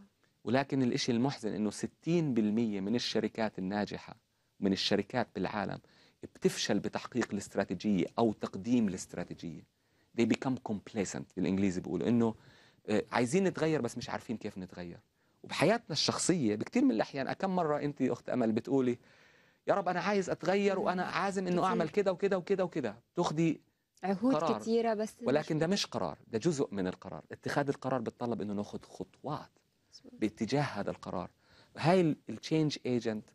ولكن الإشي المحزن إنه 60% من الشركات الناجحة من الشركات بالعالم بتفشل بتحقيق الاستراتيجية أو تقديم الاستراتيجية they become complacent بالانجليزي بيقولوا انه آه، عايزين نتغير بس مش عارفين كيف نتغير وبحياتنا الشخصية بكثير من الأحيان كم مرة أنت أخت أمل بتقولي يا رب أنا عايز أتغير وأنا عازم إنه أعمل كده وكده وكده وكده تاخدي عهود قرار. كتيرة بس ولكن ده مش قرار ده جزء من القرار اتخاذ القرار بتطلب إنه ناخد خطوات باتجاه هذا القرار هاي التشينج ايجنت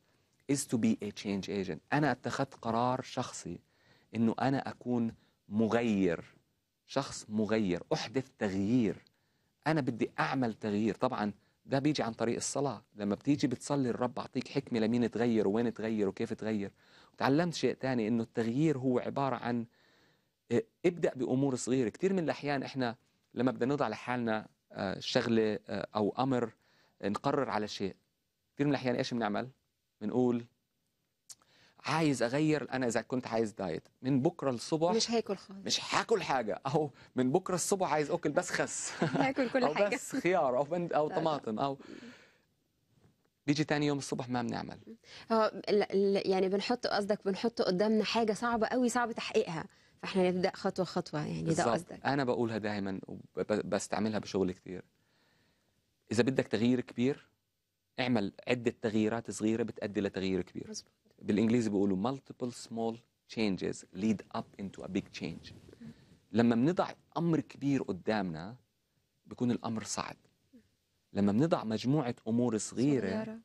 از تو بي ا تشينج ايجنت أنا اتخذت قرار شخصي إنه أنا أكون مغير شخص مغير أحدث تغيير أنا بدي أعمل تغيير طبعا ده بيجي عن طريق الصلاة لما بتيجي بتصلي الرب أعطيك حكمة لمين تغير وين تغير وكيف تغير تعلمت شيء تاني أنه التغيير هو عبارة عن آه، ابدأ بأمور صغيرة كثير من الأحيان إحنا لما بدنا نضع لحالنا آه، شغلة آه، أو أمر نقرر على شيء كثير من الأحيان إيش بنعمل؟ بنقول عايز اغير انا اذا كنت عايز دايت من بكره الصبح مش هاكل خالص مش هاكل حاجه او من بكره الصبح عايز اكل بس خس <laughs> هاكل كل أو حاجه او بس خيار او بند او طماطم او بيجي تاني يوم الصبح ما بنعمل اه يعني بنحط قصدك بنحط قدامنا حاجه صعبه قوي صعب تحقيقها فاحنا نبدا خطوه خطوه يعني ده قصدك انا بقولها دايما وبستعملها بشغل كتير اذا بدك تغيير كبير اعمل عده تغييرات صغيره بتؤدي لتغيير كبير مزبوط. بالانجليزي بيقولوا multiple small changes lead up into a big change لما بنضع امر كبير قدامنا بيكون الامر صعب لما بنضع مجموعه امور صغيره,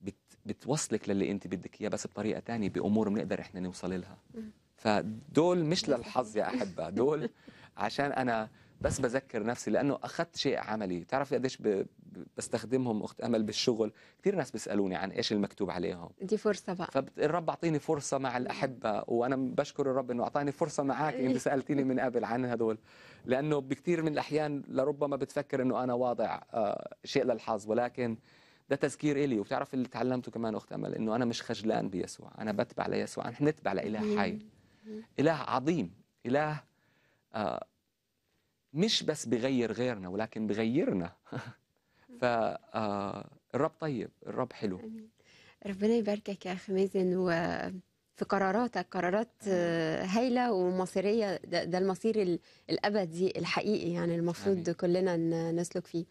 بت بتوصلك للي انت بدك اياه بس بطريقه تانية بامور بنقدر احنا نوصل لها فدول مش للحظ يا احبه دول عشان انا بس بذكر نفسي لانه اخذت شيء عملي تعرفي قديش ب... بستخدمهم اخت امل بالشغل كثير ناس بيسالوني عن ايش المكتوب عليهم دي فرصه بقى فالرب اعطيني فرصه مع الاحبه وانا بشكر الرب انه اعطاني فرصه معك انت سالتيني من قبل عن هدول لانه بكثير من الاحيان لربما بتفكر انه انا واضع آه، شيء للحظ ولكن ده تذكير إلي وبتعرف اللي تعلمته كمان أخت أمل إنه أنا مش خجلان بيسوع أنا بتبع ليسوع نحن نتبع لإله حي إله عظيم إله آه، مش بس بغير غيرنا ولكن بغيرنا فالرب آه، طيب الرب حلو ربنا يباركك يا اخي مازن و في قراراتك قرارات هايله ومصيريه ده, المصير الابدي الحقيقي يعني المفروض كلنا نسلك فيه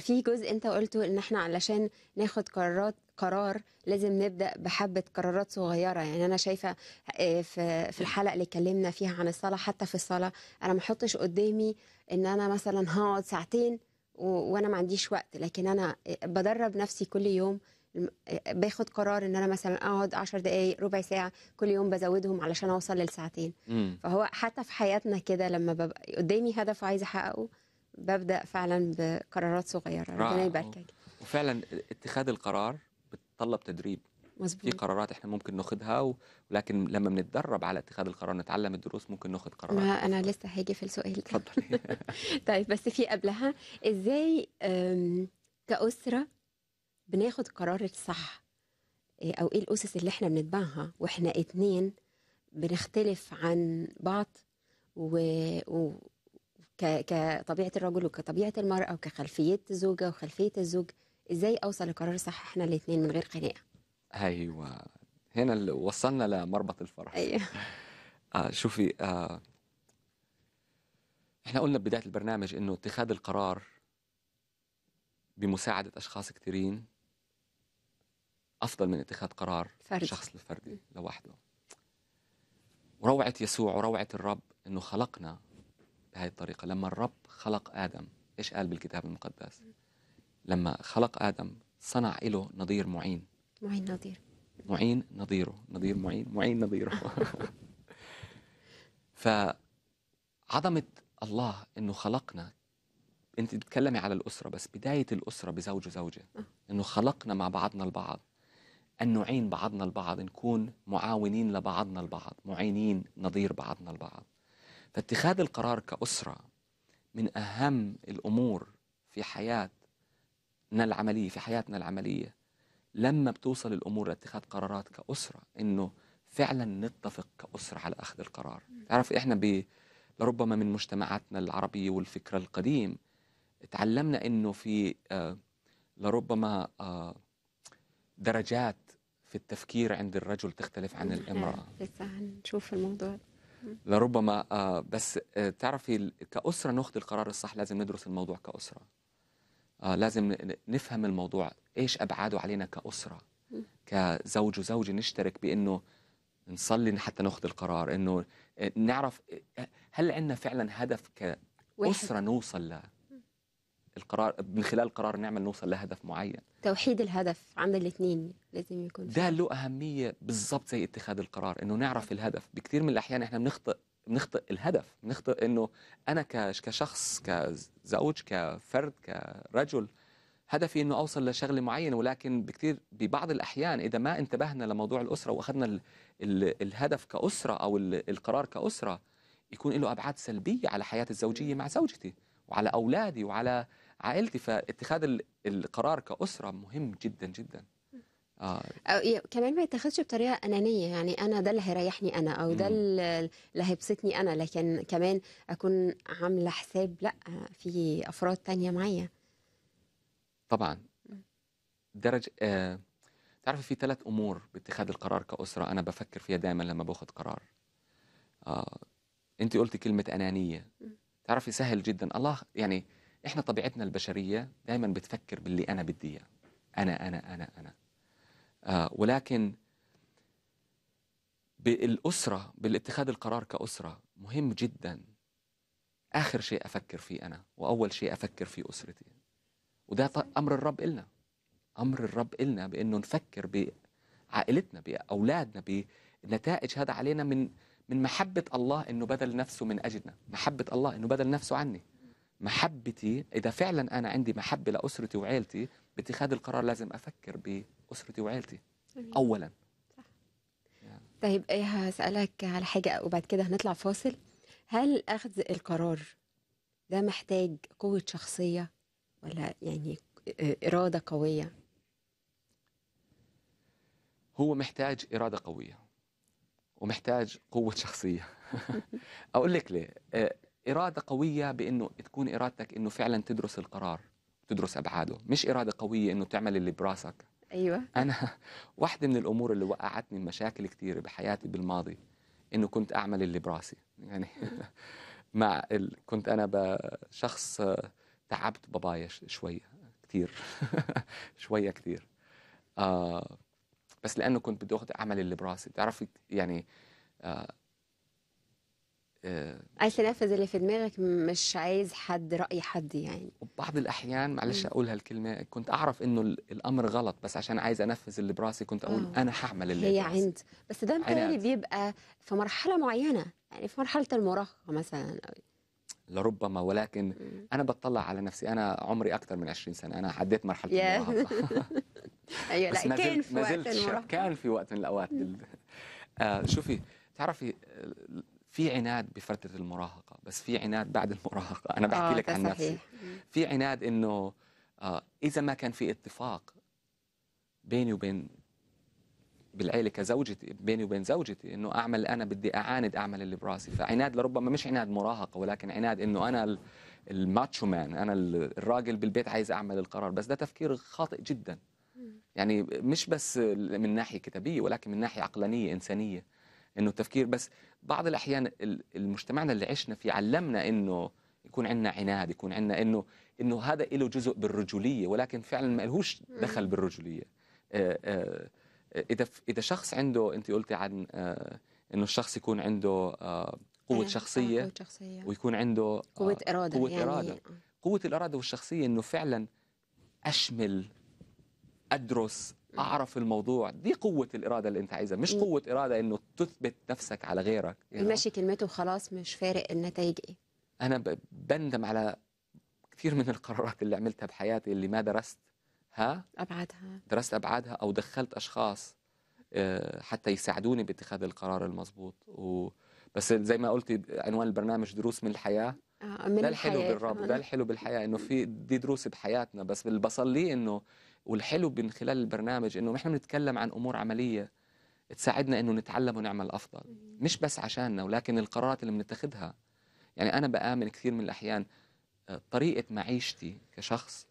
في جزء انت قلته ان احنا علشان ناخد قرارات قرار لازم نبدا بحبه قرارات صغيره يعني انا شايفه آه، في في الحلقه اللي اتكلمنا فيها عن الصلاه حتى في الصلاه انا ما احطش قدامي ان انا مثلا هقعد ساعتين وانا ما عنديش وقت لكن انا آه، بدرب نفسي كل يوم آه، باخد قرار ان انا مثلا اقعد 10 دقائق ربع ساعه كل يوم بزودهم علشان اوصل للساعتين مم. فهو حتى في حياتنا كده لما ببقى قدامي هدف عايز احققه ببدا فعلا بقرارات صغيره ربنا يباركك وفعلا اتخاذ القرار بتتطلب تدريب مزبوط. في قرارات احنا ممكن ناخدها و... ولكن لما بنتدرب على اتخاذ القرار نتعلم الدروس ممكن ناخد قرارات ما انا لسه هاجي في السؤال اتفضلي <laughs> طيب بس في قبلها ازاي كاسره بناخد قرار الصح آه، او ايه الاسس اللي احنا بنتبعها واحنا اتنين بنختلف عن بعض و... و... ك... كطبيعه الرجل وكطبيعه المراه وكخلفيه الزوجه وخلفيه الزوج ازاي اوصل لقرار صح احنا الاثنين من غير خناقه ايوه هنا اللي وصلنا لمربط الفرح ايوه آه شوفي آه احنا قلنا ببدايه البرنامج انه اتخاذ القرار بمساعده اشخاص كثيرين افضل من اتخاذ قرار فردي. شخص لفردي لوحده وروعه يسوع وروعه الرب انه خلقنا بهذه الطريقه لما الرب خلق ادم ايش قال بالكتاب المقدس م. لما خلق آدم صنع له نظير معين معين نظير معين نظيره نظير معين معين نظيره <laughs> فعظمة الله انه خلقنا انت بتتكلمي على الاسره بس بدايه الاسره بزوج وزوجه آه. انه خلقنا مع بعضنا البعض ان نعين بعضنا البعض نكون معاونين لبعضنا البعض معينين نظير بعضنا البعض فاتخاذ القرار كاسره من اهم الامور في حياه من العملية في حياتنا العملية لما بتوصل الأمور لاتخاذ قرارات كأسرة إنه فعلا نتفق كأسرة على أخذ القرار تعرف إحنا ب... لربما من مجتمعاتنا العربية والفكر القديم تعلمنا إنه في آه لربما آه درجات في التفكير عند الرجل تختلف عن الامرأة لسه هنشوف الموضوع لربما آه بس آه، تعرفي كأسرة ناخذ القرار الصح لازم ندرس الموضوع كأسرة آه لازم نفهم الموضوع ايش ابعاده علينا كاسره كزوج وزوجه نشترك بانه نصلي حتى ناخذ القرار انه نعرف هل عندنا فعلا هدف كاسره نوصل له القرار من خلال القرار نعمل نوصل لهدف معين توحيد الهدف عند الاثنين لازم يكون ده له اهميه بالضبط زي اتخاذ القرار انه نعرف الهدف بكثير من الاحيان احنا بنخطئ بنخطئ الهدف بنخطئ انه انا كشخص كزوج كفرد كرجل هدفي انه اوصل لشغله معينه ولكن بكثير ببعض الاحيان اذا ما انتبهنا لموضوع الاسره واخذنا الهدف كاسره او القرار كاسره يكون له ابعاد سلبيه على حياتي الزوجيه مع زوجتي وعلى اولادي وعلى عائلتي فاتخاذ القرار كاسره مهم جدا جدا اه كمان ما يتاخدش بطريقه انانيه يعني انا ده اللي هيريحني انا او ده اللي هيبسطني انا لكن كمان اكون عامله حساب لا في افراد تانية معايا طبعا درجه آه تعرف في ثلاث امور باتخاذ القرار كاسره انا بفكر فيها دائما لما باخذ قرار آه انت قلتي كلمه انانيه تعرفي سهل جدا الله يعني احنا طبيعتنا البشريه دائما بتفكر باللي انا بدي اياه انا انا انا انا آه، ولكن بالأسرة بالاتخاذ القرار كأسرة مهم جدا آخر شيء أفكر فيه أنا وأول شيء أفكر فيه أسرتي وده أمر الرب إلنا أمر الرب إلنا بأنه نفكر بعائلتنا بأولادنا بنتائج هذا علينا من من محبة الله أنه بذل نفسه من أجلنا محبة الله أنه بذل نفسه عني محبتي إذا فعلا أنا عندي محبة لأسرتي وعيلتي باتخاذ القرار لازم أفكر اسرتي وعائلتي اولا يعني. طيب ايه هسالك على حاجه وبعد كده هنطلع فاصل هل اخذ القرار ده محتاج قوه شخصيه ولا يعني إيه، اراده قويه هو محتاج اراده قويه ومحتاج قوه شخصيه <laughs> اقول لك ليه إيه، اراده قويه بانه تكون ارادتك انه فعلا تدرس القرار تدرس ابعاده مش اراده قويه انه تعمل اللي براسك ايوه انا <laughs> واحده من الامور اللي وقعتني بمشاكل كثيره بحياتي بالماضي انه كنت اعمل اللي براسي يعني <laughs> مع ال... كنت انا شخص تعبت بابايا شويه كثير <laughs> شويه كثير آه بس لانه كنت بدي اخذ اعمل اللي براسي بتعرفي يعني آه آه، عايز تنفذ اللي في دماغك مش عايز حد راي حد يعني وبعض الاحيان معلش اقول هالكلمه كنت اعرف انه الامر غلط بس عشان عايز انفذ اللي براسي كنت اقول أوه. انا هعمل اللي هي براسي. عند بس ده متهيألي بيبقى في مرحله معينه يعني في مرحله المراهقه مثلا إيه. لربما ولكن انا بطلع على نفسي انا عمري اكثر من 20 سنه انا عديت مرحله المراهقه <laughs> <laughs> ايوه لا كان في وقت كان في وقت من الاوقات آه شوفي تعرفي في عناد بفتره المراهقه بس في عناد بعد المراهقه انا بحكي آه، لك عن نفسي في عناد انه آه اذا ما كان في اتفاق بيني وبين بالعيله كزوجتي بيني وبين زوجتي انه اعمل انا بدي اعاند اعمل اللي براسي فعناد لربما مش عناد مراهقه ولكن عناد انه انا الماتشو مان انا الراجل بالبيت عايز اعمل القرار بس ده تفكير خاطئ جدا يعني مش بس من ناحيه كتابيه ولكن من ناحيه عقلانيه انسانيه انه التفكير بس بعض الأحيان المجتمعنا اللي عشنا فيه علمنا أنه يكون عندنا عناد يكون عندنا أنه أنه هذا له جزء بالرجولية ولكن فعلا ما لهوش دخل بالرجولية آه، آه، إذا إذا شخص عنده أنت قلتي عن آه، أنه الشخص يكون عنده قوة يعني، شخصية قوة شخصية ويكون عنده قوة إرادة قوة يعني إرادة قوة الإرادة والشخصية أنه فعلا أشمل أدرس اعرف الموضوع دي قوه الاراده اللي انت عايزها مش قوه اراده انه تثبت نفسك على غيرك ماشي كلمته وخلاص مش فارق النتائج ايه انا بندم على كثير من <laughs> القرارات اللي عملتها بحياتي اللي ما درست ها ابعادها درست ابعادها او دخلت اشخاص آه، حتى يساعدوني باتخاذ القرار المضبوط و... بس زي ما قلتي عنوان البرنامج دروس من الحياه آه، من ده الحلو بالرب ده الحلو بالحياه انه في دي دروس بحياتنا بس اللي بصليه انه والحلو من خلال البرنامج انه نحن بنتكلم عن امور عمليه تساعدنا انه نتعلم ونعمل افضل مش بس عشاننا ولكن القرارات اللي بنتخذها يعني انا بامن كثير من الاحيان آه، طريقه معيشتي كشخص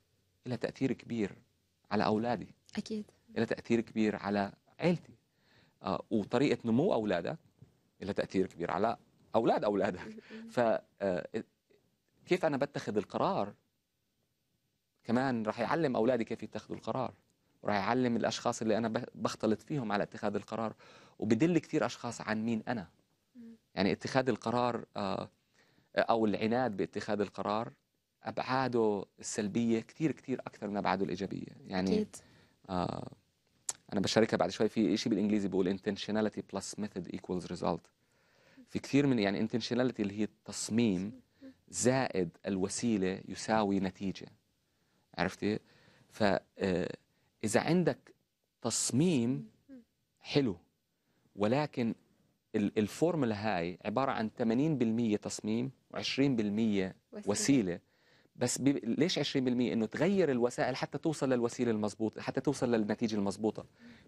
لها تاثير كبير على اولادي اكيد لها تاثير كبير على عيلتي آه، وطريقه نمو اولادك لها تاثير كبير على اولاد اولادك ف آه، كيف انا بتخذ القرار كمان راح يعلم أولادي كيف يتخذوا القرار وراح يعلم الأشخاص اللي أنا بختلط فيهم على اتخاذ القرار وبدل كثير أشخاص عن مين أنا يعني اتخاذ القرار آه، أو العناد باتخاذ القرار أبعاده السلبية كثير كثير أكثر من أبعاده الإيجابية يعني أكيد. آه أنا بشاركها بعد شوي في شيء بالإنجليزي بقول intentionality plus method equals result في كثير من يعني intentionality اللي هي التصميم زائد الوسيلة يساوي نتيجة عرفت ايه فاذا آه، عندك تصميم حلو ولكن الفورمولا هاي عبارة عن 80% تصميم و20% وسيلة بس بي... ليش 20% انه تغير الوسائل حتى توصل للوسيله المضبوطه حتى توصل للنتيجه المضبوطه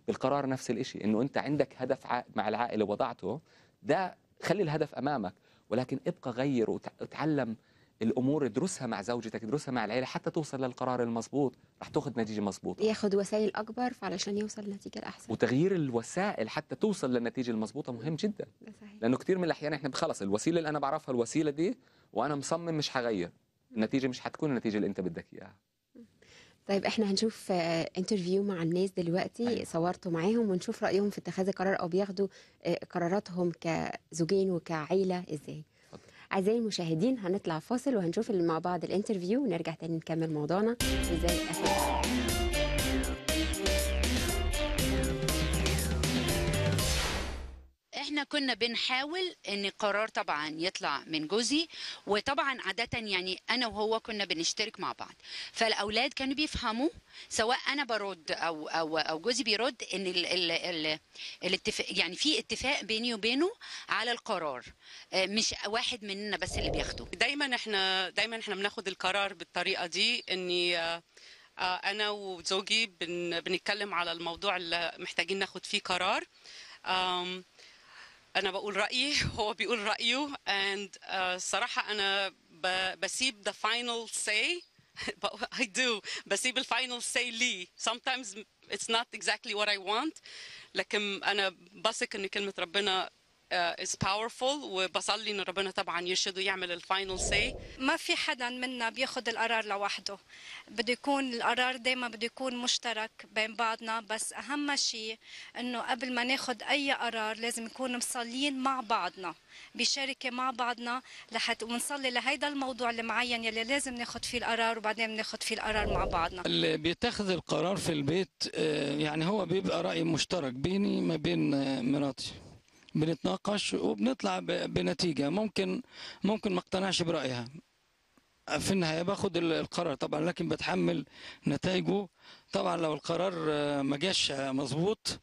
بالقرار نفس الشيء انه انت عندك هدف ع... مع العائله وضعته ده خلي الهدف امامك ولكن ابقى غير وتعلم وت... الامور ادرسها مع زوجتك ادرسها مع العيله حتى توصل للقرار المظبوط رح تاخذ نتيجه مظبوطه ياخذ وسائل اكبر فعلشان يوصل لنتيجه الاحسن وتغيير الوسائل حتى توصل للنتيجه المظبوطه مهم جدا ده صحيح. لانه كثير من الاحيان احنا خلص الوسيله اللي انا بعرفها الوسيله دي وانا مصمم مش هغير النتيجه مش حتكون النتيجه اللي انت بدك اياها طيب احنا هنشوف انترفيو آه، مع الناس دلوقتي أيوة. صورته معاهم ونشوف رايهم في اتخاذ القرار او بياخدوا آه، قراراتهم كزوجين وكعيله ازاي أعزائي المشاهدين هنطلع فاصل وهنشوف مع بعض الانترفيو ونرجع تاني نكمل موضوعنا ازاي احنا كنا بنحاول ان القرار طبعا يطلع من جوزي وطبعا عاده يعني انا وهو كنا بنشترك مع بعض فالاولاد كانوا بيفهموا سواء انا برد او او او جوزي بيرد ان ال ال ال الاتفاق يعني في اتفاق بيني وبينه على القرار آه، مش واحد مننا بس اللي بياخده دايما احنا دايما احنا بناخد القرار بالطريقه دي اني آه، آه، انا وزوجي بن بنتكلم على الموضوع اللي محتاجين ناخد فيه قرار انا بقول رايي <laughs> هو بيقول رايه and uh, صراحه انا ب, the final say but i do بسيب the final say <laughs> لي sometimes it's not exactly what i want لكن انا بثق ان كلمه ربنا از باورفول وبصلي ان ربنا طبعا يرشده يعمل الفاينل سي ما في حدا منا بياخذ القرار لوحده بده يكون القرار دائما بده يكون مشترك بين بعضنا بس اهم شيء انه قبل ما ناخذ اي قرار لازم نكون مصليين مع بعضنا بشركه مع بعضنا لحتى ونصلي لهيدا الموضوع المعين يلي لازم ناخذ فيه القرار وبعدين بناخذ فيه القرار مع بعضنا اللي بيتخذ القرار في البيت آه، يعني هو بيبقى راي مشترك بيني ما بين آه، مراتي بنتناقش وبنطلع بنتيجه ممكن ممكن ما اقتنعش برايها في النهايه باخد القرار طبعا لكن بتحمل نتائجه طبعا لو القرار آه، ما جاش آه، مظبوط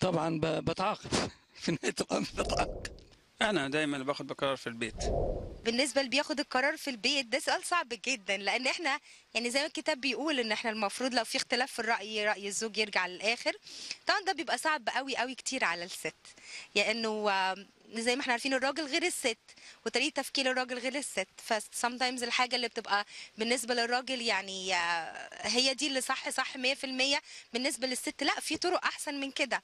طبعا بتعاقب <laughs> في نهايه الامر بتعاقب انا دايما باخد بقرار في البيت بالنسبه اللي بياخد القرار في البيت ده سؤال صعب جدا لان احنا يعني زي ما الكتاب بيقول ان احنا المفروض لو في اختلاف في الراي راي الزوج يرجع للاخر طبعا ده بيبقى صعب قوي قوي كتير على الست لانه يعني زي ما احنا عارفين الراجل غير الست وطريقه تفكير الراجل غير الست فسام تايمز الحاجه اللي بتبقى بالنسبه للراجل يعني آه، هي دي اللي صح صح 100% بالنسبه للست لا في طرق احسن من كده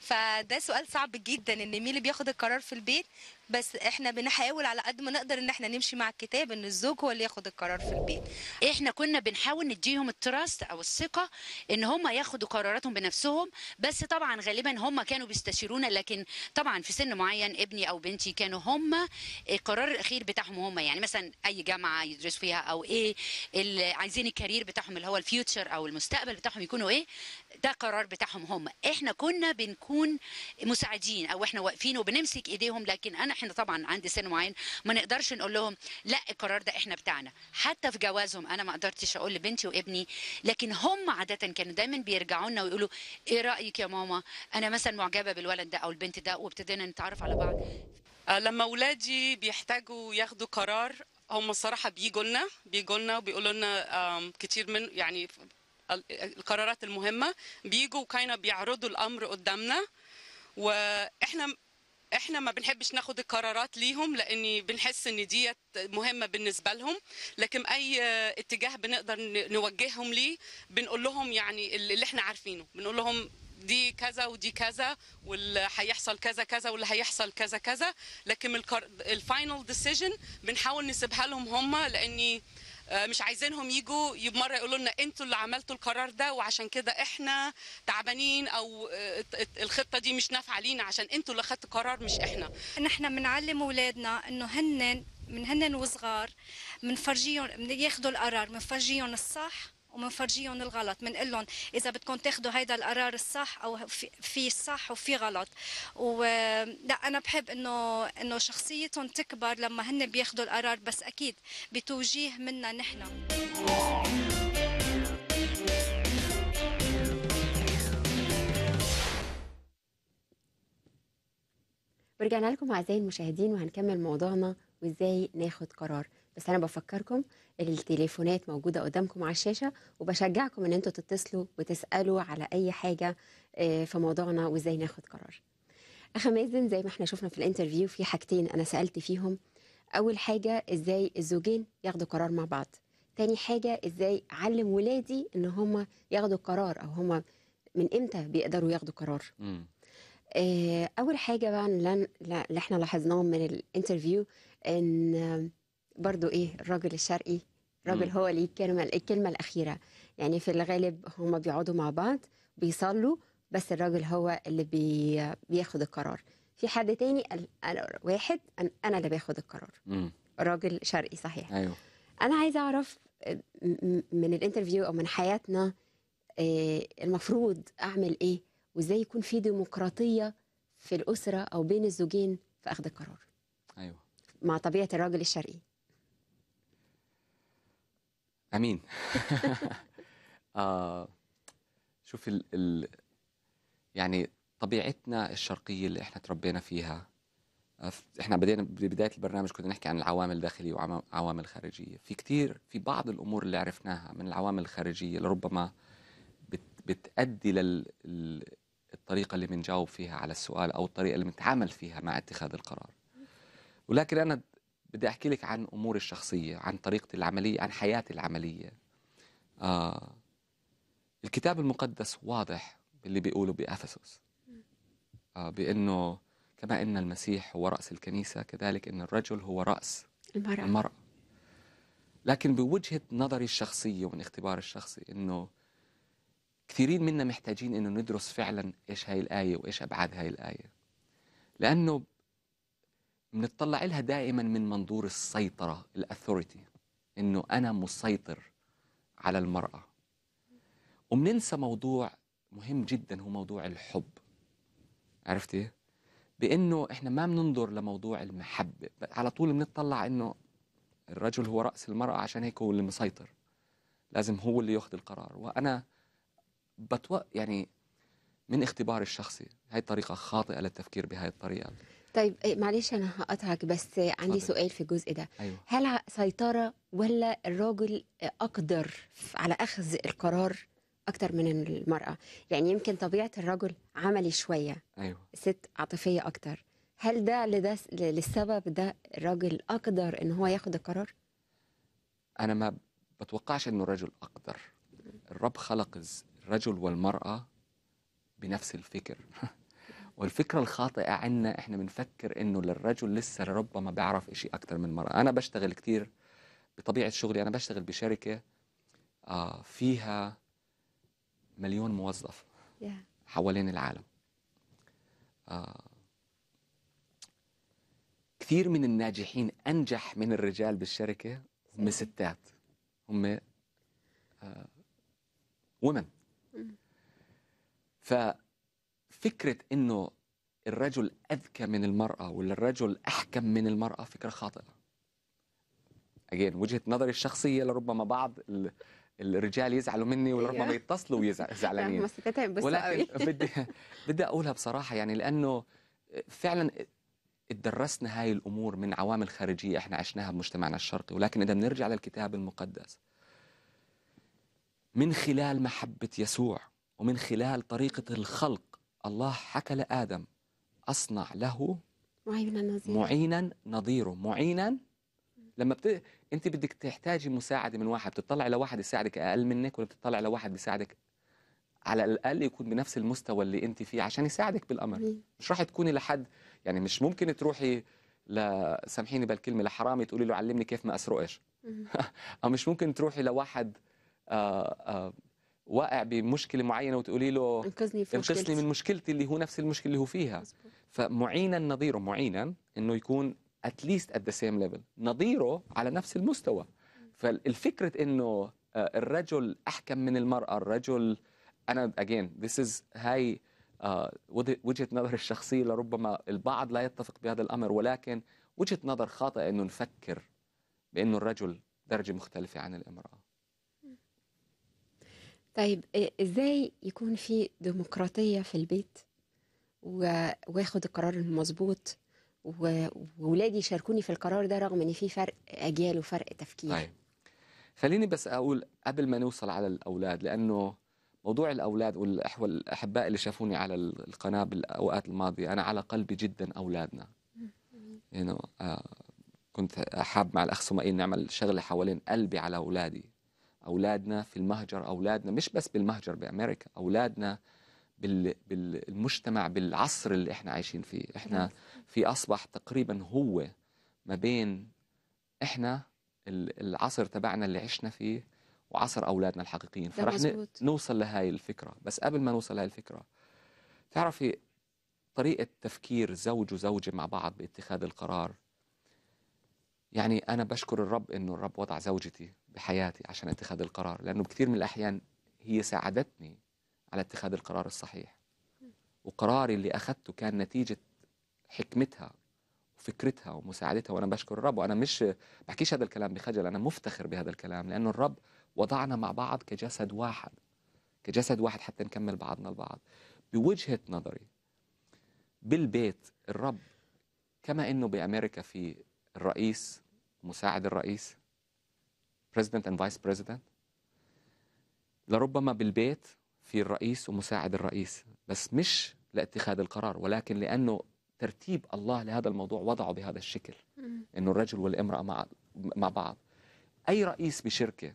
فده سؤال صعب جدا ان مين اللي بياخد القرار في البيت بس احنا بنحاول على قد ما نقدر ان احنا نمشي مع الكتاب ان الزوج هو اللي ياخد القرار في البيت احنا كنا بنحاول نديهم التراست او الثقه ان هم ياخدوا قراراتهم بنفسهم بس طبعا غالبا هم كانوا بيستشيرونا لكن طبعا في سن معين ابني او بنتي كانوا هم القرار الاخير بتاعهم هم يعني مثلا اي جامعه يدرسوا فيها او ايه اللي عايزين الكارير بتاعهم اللي هو الفيوتشر او المستقبل بتاعهم يكونوا ايه ده قرار بتاعهم هم احنا كنا بنكون مساعدين او احنا واقفين وبنمسك ايديهم لكن انا احنا طبعا عندي سن معين ما نقدرش نقول لهم لا القرار ده احنا بتاعنا حتى في جوازهم انا ما قدرتش اقول لبنتي وابني لكن هم عاده كانوا دايما بيرجعوا لنا ويقولوا ايه رايك يا ماما انا مثلا معجبه بالولد ده او البنت ده وابتدينا نتعرف على بعض آه، لما اولادي بيحتاجوا ياخدوا قرار هم الصراحه بيجوا لنا بيجوا لنا وبيقولوا لنا كتير من يعني القرارات المهمه بيجوا وكاينة بيعرضوا الامر قدامنا واحنا احنا ما بنحبش ناخد القرارات ليهم لاني بنحس ان ديت مهمه بالنسبه لهم لكن اي آه، اتجاه بنقدر نوجههم ليه بنقول لهم يعني اللي احنا عارفينه بنقول لهم دي كذا ودي كذا واللي هيحصل كذا كذا واللي هيحصل كذا كذا لكن الفاينل ديسيجن بنحاول نسيبها لهم هم لاني آه، مش عايزينهم يجوا مره يقولوا لنا انتوا اللي عملتوا القرار ده وعشان كده احنا تعبانين او آه، الخطه دي مش نافعه لينا عشان انتوا اللي اخذتوا قرار مش احنا ان احنا بنعلم اولادنا انه هن من هن وصغار بنفرجيهم ياخذوا القرار بنفرجيهم الصح ومنفرجيهم الغلط بنقول لهم اذا بدكم تاخذوا هيدا القرار الصح او في صح وفي غلط ولا انا بحب انه انه شخصيتهم تكبر لما هن بياخذوا القرار بس اكيد بتوجيه منا نحن ورجعنا لكم اعزائي المشاهدين وهنكمل موضوعنا وازاي ناخد قرار بس انا بفكركم التليفونات موجوده قدامكم على الشاشه وبشجعكم ان انتوا تتصلوا وتسالوا على اي حاجه آه، في موضوعنا وازاي ناخد قرار اخ مازن زي ما احنا شفنا في الانترفيو في حاجتين انا سالت فيهم اول حاجه ازاي الزوجين ياخدوا قرار مع بعض تاني حاجه ازاي اعلم ولادي ان هم ياخدوا قرار او هم من امتى بيقدروا ياخدوا قرار آه، اول حاجه بقى اللي احنا لاحظناه من الانترفيو ان برضو ايه الراجل الشرقي الراجل هو ليه الكلمه الكلمه الاخيره يعني في الغالب هما بيقعدوا مع بعض بيصلوا بس الراجل هو اللي بي بياخد القرار في حد تاني واحد انا اللي باخد القرار راجل شرقي صحيح ايوه انا عايزه اعرف آه، من الانترفيو او من حياتنا آه، المفروض اعمل ايه وازاي يكون في ديمقراطيه في الاسره او بين الزوجين في اخذ القرار ايوه مع طبيعه الراجل الشرقي امين <laughs> آه، شوف ال ال يعني طبيعتنا الشرقيه اللي احنا تربينا فيها آه، احنا بدينا ببدايه البرنامج كنا نحكي عن العوامل الداخليه وعوامل خارجيه في كثير في بعض الامور اللي عرفناها من العوامل الخارجيه لربما بتأدي للطريقة اللي بنجاوب فيها على السؤال أو الطريقة اللي بنتعامل فيها مع اتخاذ القرار ولكن أنا بدي احكي لك عن اموري الشخصيه عن طريقتي العمليه عن حياتي العمليه آه الكتاب المقدس واضح باللي بيقوله بافسس آه بانه كما ان المسيح هو راس الكنيسه كذلك ان الرجل هو راس المراه, المرأة. لكن بوجهه نظري الشخصيه ومن اختباري الشخصي انه كثيرين منا محتاجين انه ندرس فعلا ايش هاي الايه وايش ابعاد هاي الايه لانه بنطلع لها دائما من منظور السيطرة الأثوريتي إنه أنا مسيطر على المرأة وبننسى موضوع مهم جدا هو موضوع الحب عرفتي؟ بإنه إحنا ما بننظر لموضوع المحبة على طول بنطلع إنه الرجل هو رأس المرأة عشان هيك هو اللي مسيطر لازم هو اللي ياخذ القرار وأنا بتو... يعني من اختباري الشخصي هاي طريقة خاطئة للتفكير بهاي الطريقة طيب إيه، معلش انا هقطعك بس عندي فضل. سؤال في الجزء ده أيوة. هل سيطره ولا الراجل اقدر على اخذ القرار اكتر من المراه يعني يمكن طبيعه الرجل عملي شويه ايوه ست عاطفيه اكتر هل ده لده للسبب ده الراجل اقدر ان هو ياخد القرار انا ما بتوقعش انه الرجل اقدر الرب خلق الرجل والمراه بنفس الفكر <laughs> والفكرة الخاطئة عنا احنا بنفكر انه للرجل لسه ربما بيعرف اشي اكتر من المرأة انا بشتغل كتير بطبيعة شغلي انا بشتغل بشركة آه، فيها مليون موظف حوالين العالم آه، كثير من الناجحين انجح من الرجال بالشركه هم ستات هم ومن آه، ف فكره انه الرجل اذكى من المراه ولا الرجل احكم من المراه فكره خاطئه اجين وجهه نظري الشخصيه لربما بعض ال... الرجال يزعلوا مني ولربما أيوة. بيتصلوا ويزعلانين <laughs> ولكن <laughs> بدي بدي اقولها بصراحه يعني لانه فعلا تدرسنا هاي الامور من عوامل خارجيه احنا عشناها بمجتمعنا الشرقي ولكن اذا بنرجع للكتاب المقدس من خلال محبه يسوع ومن خلال طريقه الخلق الله حكى لآدم أصنع له معينا نظيره معينا نظيره معينا لما بت... انت بدك تحتاجي مساعده من واحد بتطلعي لواحد يساعدك اقل منك ولا بتطلعي لواحد بيساعدك على الاقل يكون بنفس المستوى اللي انت فيه عشان يساعدك بالامر مم. مش راح تكوني لحد يعني مش ممكن تروحي ل سامحيني بالكلمه لحرامي تقولي له علمني كيف ما اسرقش <laughs> او مش ممكن تروحي لواحد آآ آه، آآ آه، واقع بمشكله معينه وتقولي له انقذني في انقذني مشكلتي. من مشكلتي اللي هو نفس المشكله اللي هو فيها فمعينا نظيره معينا انه يكون اتليست ات ذا سيم ليفل نظيره على نفس المستوى فالفكره انه آه، الرجل احكم من المراه الرجل انا اجين ذس از هاي آه، وجهه نظري الشخصيه لربما البعض لا يتفق بهذا الامر ولكن وجهه نظر خاطئه انه نفكر بانه الرجل درجه مختلفه عن الامراه طيب آه، ازاي يكون في ديمقراطية في البيت و- واخد القرار المظبوط و- وولادي يشاركوني في القرار ده رغم ان في فرق اجيال وفرق تفكير طيب خليني بس اقول قبل ما نوصل على الاولاد لانه موضوع الاولاد والاحباء اللي شافوني على القناه بالاوقات الماضيه انا على قلبي جدا اولادنا يعني كنت احب مع الاخ سمائيل نعمل شغله حوالين قلبي على اولادي أولادنا في المهجر أولادنا مش بس بالمهجر بأمريكا أولادنا بالمجتمع بالعصر اللي احنا عايشين فيه احنا نعم. في أصبح تقريبا هو ما بين احنا العصر تبعنا اللي عشنا فيه وعصر أولادنا الحقيقيين فرح نوصل لهاي الفكرة بس قبل ما نوصل لهاي الفكرة تعرفي طريقة تفكير زوج وزوجة مع بعض باتخاذ القرار يعني أنا بشكر الرب إنه الرب وضع زوجتي بحياتي عشان اتخاذ القرار لأنه بكثير من الأحيان هي ساعدتني على اتخاذ القرار الصحيح وقراري اللي أخذته كان نتيجة حكمتها وفكرتها ومساعدتها وأنا بشكر الرب وأنا مش بحكيش هذا الكلام بخجل أنا مفتخر بهذا الكلام لأنه الرب وضعنا مع بعض كجسد واحد كجسد واحد حتى نكمل بعضنا البعض بوجهة نظري بالبيت الرب كما انه بامريكا في الرئيس مساعد الرئيس بريزيدنت اند فايس بريزيدنت لربما بالبيت في الرئيس ومساعد الرئيس بس مش لاتخاذ القرار ولكن لانه ترتيب الله لهذا الموضوع وضعه بهذا الشكل انه الرجل والامراه مع مع بعض اي رئيس بشركه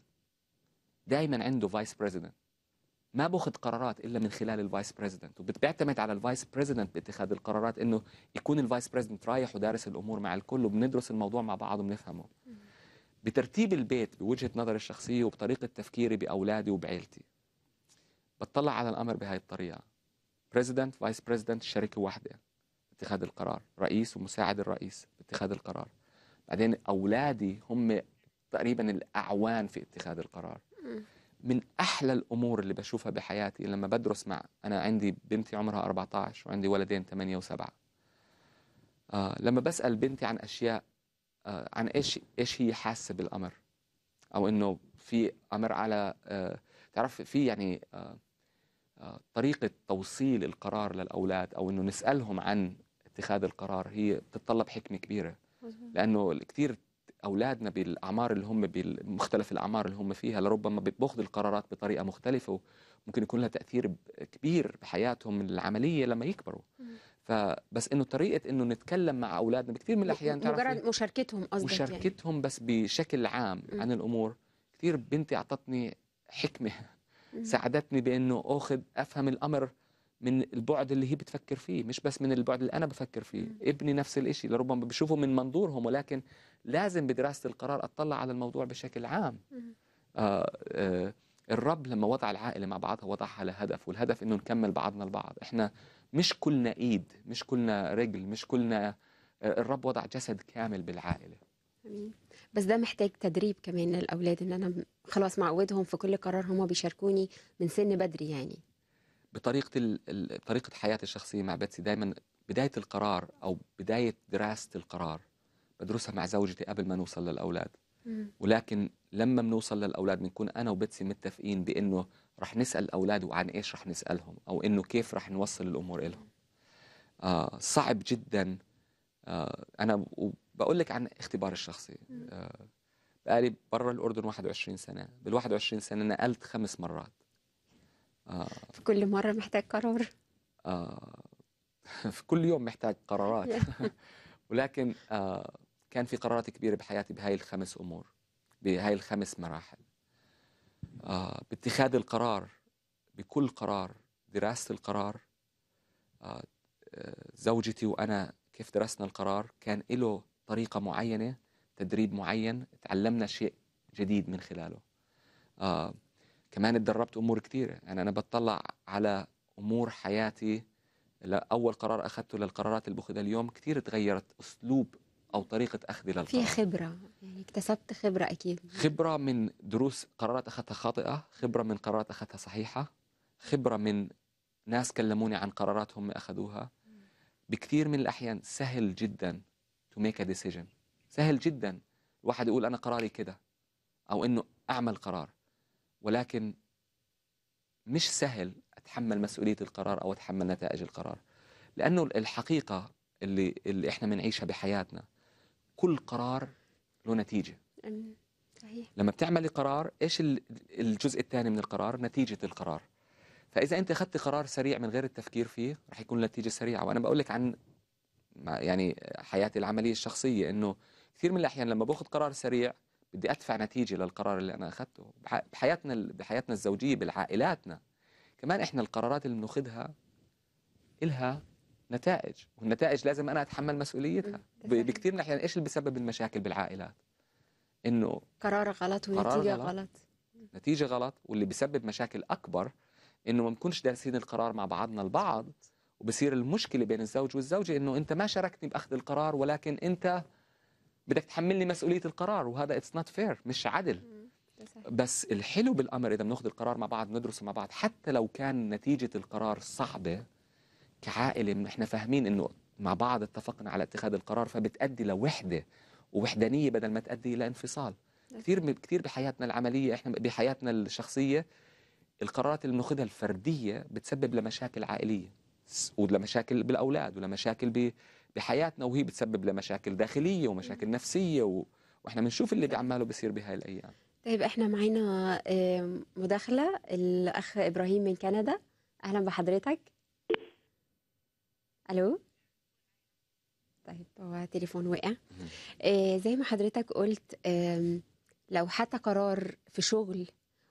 دائما عنده فايس بريزيدنت ما باخذ قرارات الا من خلال الفايس بريزيدنت وبتعتمد على الفايس بريزيدنت باتخاذ القرارات انه يكون الفايس بريزيدنت رايح ودارس الامور مع الكل وبندرس الموضوع مع بعض وبنفهمه بترتيب البيت بوجهه نظري الشخصيه وبطريقه تفكيري باولادي وبعيلتي بتطلع على الامر بهاي الطريقه بريزيدنت فايس بريزيدنت شركه واحده اتخاذ القرار رئيس ومساعد الرئيس اتخاذ القرار بعدين اولادي هم تقريبا الاعوان في اتخاذ القرار من أحلى الأمور اللي بشوفها بحياتي لما بدرس مع أنا عندي بنتي عمرها 14 وعندي ولدين 8 و7 آه لما بسأل بنتي عن أشياء آه عن إيش إيش هي حاسة بالأمر أو إنه في أمر على آه تعرف في يعني آه آه طريقة توصيل القرار للأولاد أو إنه نسألهم عن اتخاذ القرار هي بتتطلب حكمة كبيرة لأنه كثير اولادنا بالاعمار اللي هم بمختلف الاعمار اللي هم فيها لربما بياخذوا القرارات بطريقه مختلفه وممكن يكون لها تاثير كبير بحياتهم العمليه لما يكبروا فبس انه طريقه انه نتكلم مع اولادنا بكثير من الاحيان مجرد مشاركتهم قصدك يعني. مشاركتهم يعني. بس بشكل عام م. عن الامور كثير بنتي اعطتني حكمه <laughs> ساعدتني بانه اخذ افهم الامر من البعد اللي هي بتفكر فيه مش بس من البعد اللي أنا بفكر فيه م. ابني نفس الإشي لربما بشوفه من منظورهم ولكن لازم بدراسة القرار أطلع على الموضوع بشكل عام آه آه الرب لما وضع العائلة مع بعضها وضعها لهدف والهدف إنه نكمل بعضنا البعض إحنا مش كلنا إيد مش كلنا رجل مش كلنا آه الرب وضع جسد كامل بالعائلة بس ده محتاج تدريب كمان للأولاد إن أنا خلاص معودهم في كل قرار هم بيشاركوني من سن بدري يعني بطريقه ال... طريقه حياتي الشخصيه مع بيتسي دائما بدايه القرار او بدايه دراسه القرار بدرسها مع زوجتي قبل ما نوصل للاولاد ولكن لما بنوصل للاولاد بنكون انا وبتسي متفقين بانه رح نسال الاولاد وعن ايش رح نسالهم او انه كيف رح نوصل الامور لهم آه صعب جدا آه انا بقول لك عن اختبار الشخصي آه بقالي برا الاردن 21 سنه بال 21 سنه نقلت خمس مرات آه. في كل مرة محتاج قرار آه. <laughs> في كل يوم محتاج قرارات <laughs> ولكن آه كان في قرارات كبيرة بحياتي بهاي الخمس أمور بهاي الخمس مراحل آه باتخاذ القرار بكل قرار دراسة القرار آه, آه، زوجتي وأنا كيف درسنا القرار كان له طريقة معينة تدريب معين تعلمنا شيء جديد من خلاله آه كمان اتدربت امور كثيره يعني انا بتطلع على امور حياتي لاول قرار اخذته للقرارات اللي باخذها اليوم كثير تغيرت اسلوب او طريقه اخذي للقرار في خبره يعني اكتسبت خبره اكيد خبره من دروس قرارات اخذتها خاطئه خبره من قرارات اخذتها صحيحه خبره من ناس كلموني عن قرارات هم اخذوها بكثير من الاحيان سهل جدا تو ميك ا ديسيجن سهل جدا الواحد يقول انا قراري كده او انه اعمل قرار ولكن مش سهل اتحمل مسؤوليه القرار او اتحمل نتائج القرار لانه الحقيقه اللي اللي احنا بنعيشها بحياتنا كل قرار له نتيجه أمم، صحيح لما بتعملي قرار ايش الجزء الثاني من القرار نتيجه القرار فاذا انت اخذت قرار سريع من غير التفكير فيه رح يكون النتيجه سريعه وانا بقول لك عن يعني حياتي العمليه الشخصيه انه كثير من الاحيان لما باخذ قرار سريع بدي ادفع نتيجه للقرار اللي انا اخذته بحياتنا بحياتنا الزوجيه بالعائلاتنا كمان احنا القرارات اللي بناخذها إلها نتائج والنتائج لازم انا اتحمل مسؤوليتها بكثير من الاحيان ايش اللي بسبب المشاكل بالعائلات انه قرار غلط ونتيجه غلط, غلط. نتيجه غلط واللي بسبب مشاكل اكبر انه ما بنكونش دارسين القرار مع بعضنا البعض وبصير المشكله بين الزوج والزوجه انه انت ما شاركتني باخذ القرار ولكن انت بدك تحملني مسؤوليه القرار وهذا اتس نوت فير مش عدل بس الحلو بالامر اذا بناخذ القرار مع بعض ندرسه مع بعض حتى لو كان نتيجه القرار صعبه كعائله نحن فاهمين انه مع بعض اتفقنا على اتخاذ القرار فبتؤدي لوحده ووحدانيه بدل ما تؤدي الى انفصال كثير كثير بحياتنا العمليه احنا بحياتنا الشخصيه القرارات اللي بناخذها الفرديه بتسبب لمشاكل عائليه ولمشاكل بالاولاد ولمشاكل لحياتنا وهي بتسبب لمشاكل داخليه ومشاكل نفسيه و... واحنا بنشوف اللي عماله بيصير بهاي الايام طيب احنا معانا مداخله الاخ ابراهيم من كندا اهلا بحضرتك الو طيب هو تليفون وقع إيه زي ما حضرتك قلت لو حتى قرار في شغل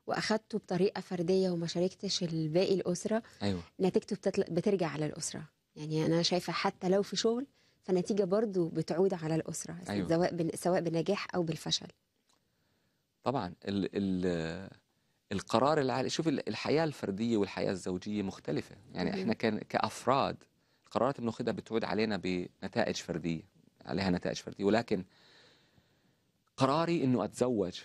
واخدته بطريقه فرديه وما شاركتش الباقي الاسره أيوة. نتيجته بتطل... بترجع على الاسره يعني انا شايفه حتى لو في شغل فالنتيجه برضو بتعود على الاسره أيوة. سواء سواء بالنجاح او بالفشل طبعا ال ال القرار العالي شوف الحياه الفرديه والحياه الزوجيه مختلفه يعني احنا كان كافراد القرارات بناخذها بتعود علينا بنتائج فرديه عليها نتائج فرديه ولكن قراري انه اتزوج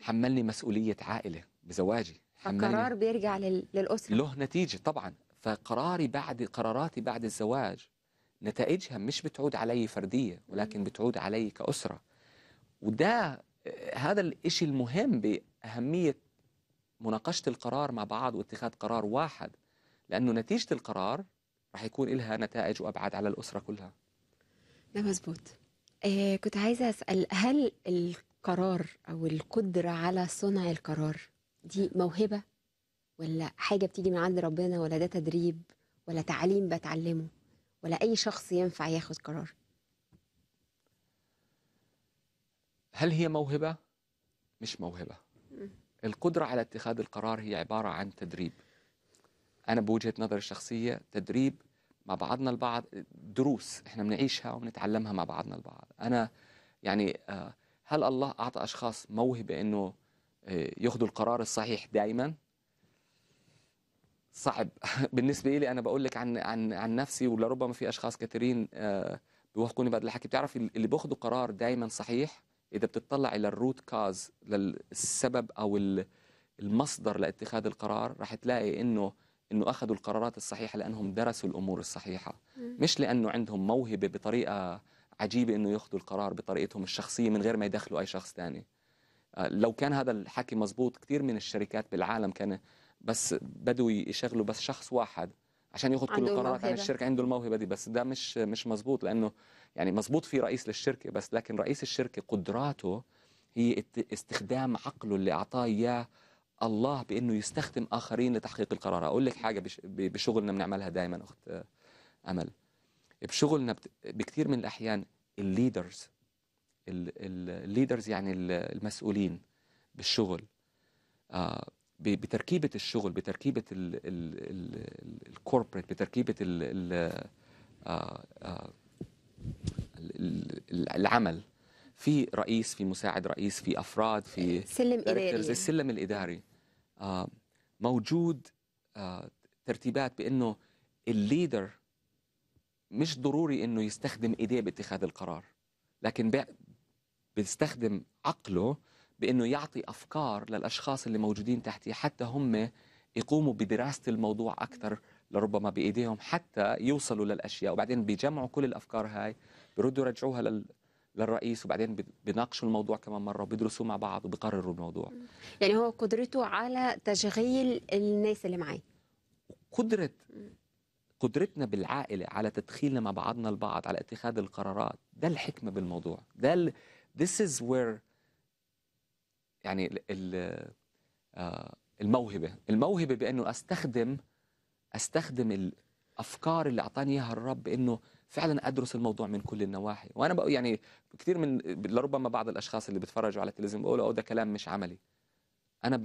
حملني مسؤوليه عائله بزواجي القرار بيرجع للاسره له نتيجه طبعا فقراري بعد قراراتي بعد الزواج نتائجها مش بتعود علي فردية ولكن بتعود علي كأسرة وده هذا الإشي المهم بأهمية مناقشة القرار مع بعض واتخاذ قرار واحد لأنه نتيجة القرار رح يكون لها نتائج وأبعاد على الأسرة كلها ده مظبوط إيه كنت عايزة أسأل هل القرار أو القدرة على صنع القرار دي موهبة ولا حاجة بتيجي من عند ربنا ولا ده تدريب ولا تعليم بتعلمه ولا أي شخص ينفع ياخد قرار هل هي موهبة؟ مش موهبة القدرة على اتخاذ القرار هي عبارة عن تدريب أنا بوجهة نظري الشخصية تدريب مع بعضنا البعض دروس احنا بنعيشها وبنتعلمها مع بعضنا البعض أنا يعني آه، هل الله أعطى أشخاص موهبة أنه آه، ياخذوا القرار الصحيح دائما صعب <laughs> بالنسبه لي انا بقول لك عن عن عن نفسي ولربما في اشخاص كثيرين آه، بيوافقوني بعد الحكي بتعرفي اللي بياخذوا قرار دائما صحيح اذا بتطلع الى الروت كاز للسبب او المصدر لاتخاذ القرار رح تلاقي انه انه اخذوا القرارات الصحيحه لانهم درسوا الامور الصحيحه مش لانه عندهم موهبه بطريقه عجيبه انه ياخذوا القرار بطريقتهم الشخصيه من غير ما يدخلوا اي شخص ثاني آه، لو كان هذا الحكي مزبوط كثير من الشركات بالعالم كان بس بدوا يشغلوا بس شخص واحد عشان ياخذ كل القرارات عن يعني الشركه عنده الموهبه دي بس ده مش مش مزبوط لانه يعني مزبوط في رئيس للشركه بس لكن رئيس الشركه قدراته هي استخدام عقله اللي اعطاه اياه الله بانه يستخدم اخرين لتحقيق القرار اقول لك حاجه بشغلنا بنعملها دائما اخت امل بشغلنا بكثير من الاحيان الليدرز الليدرز يعني المسؤولين بالشغل آه، بتركيبه الشغل بتركيبه الكوربريت بتركيبه آه، آه، العمل في رئيس في مساعد رئيس في افراد في سلم اداري يعني. السلم الاداري آه، موجود ترتيبات بانه الليدر مش ضروري انه يستخدم ايديه باتخاذ القرار لكن بيستخدم عقله بأنه يعطي أفكار للأشخاص اللي موجودين تحتيه حتى هم يقوموا بدراسة الموضوع أكثر لربما بإيديهم حتى يوصلوا للأشياء وبعدين بيجمعوا كل الأفكار هاي بردوا يرجعوها لل... للرئيس وبعدين بيناقشوا الموضوع كمان مره وبيدرسوا مع بعض وبقرروا الموضوع يعني هو قدرته على تشغيل الناس اللي معاه قدره قدرتنا بالعائله على تدخيلنا مع بعضنا البعض على اتخاذ القرارات ده الحكمه بالموضوع ده ال... this is where يعني آه، الموهبه الموهبه بانه استخدم استخدم الافكار اللي اعطاني اياها الرب انه فعلا ادرس الموضوع من كل النواحي وانا بقى يعني كثير من لربما بعض الاشخاص اللي بيتفرجوا على التلفزيون بيقولوا او ده كلام مش عملي انا ب...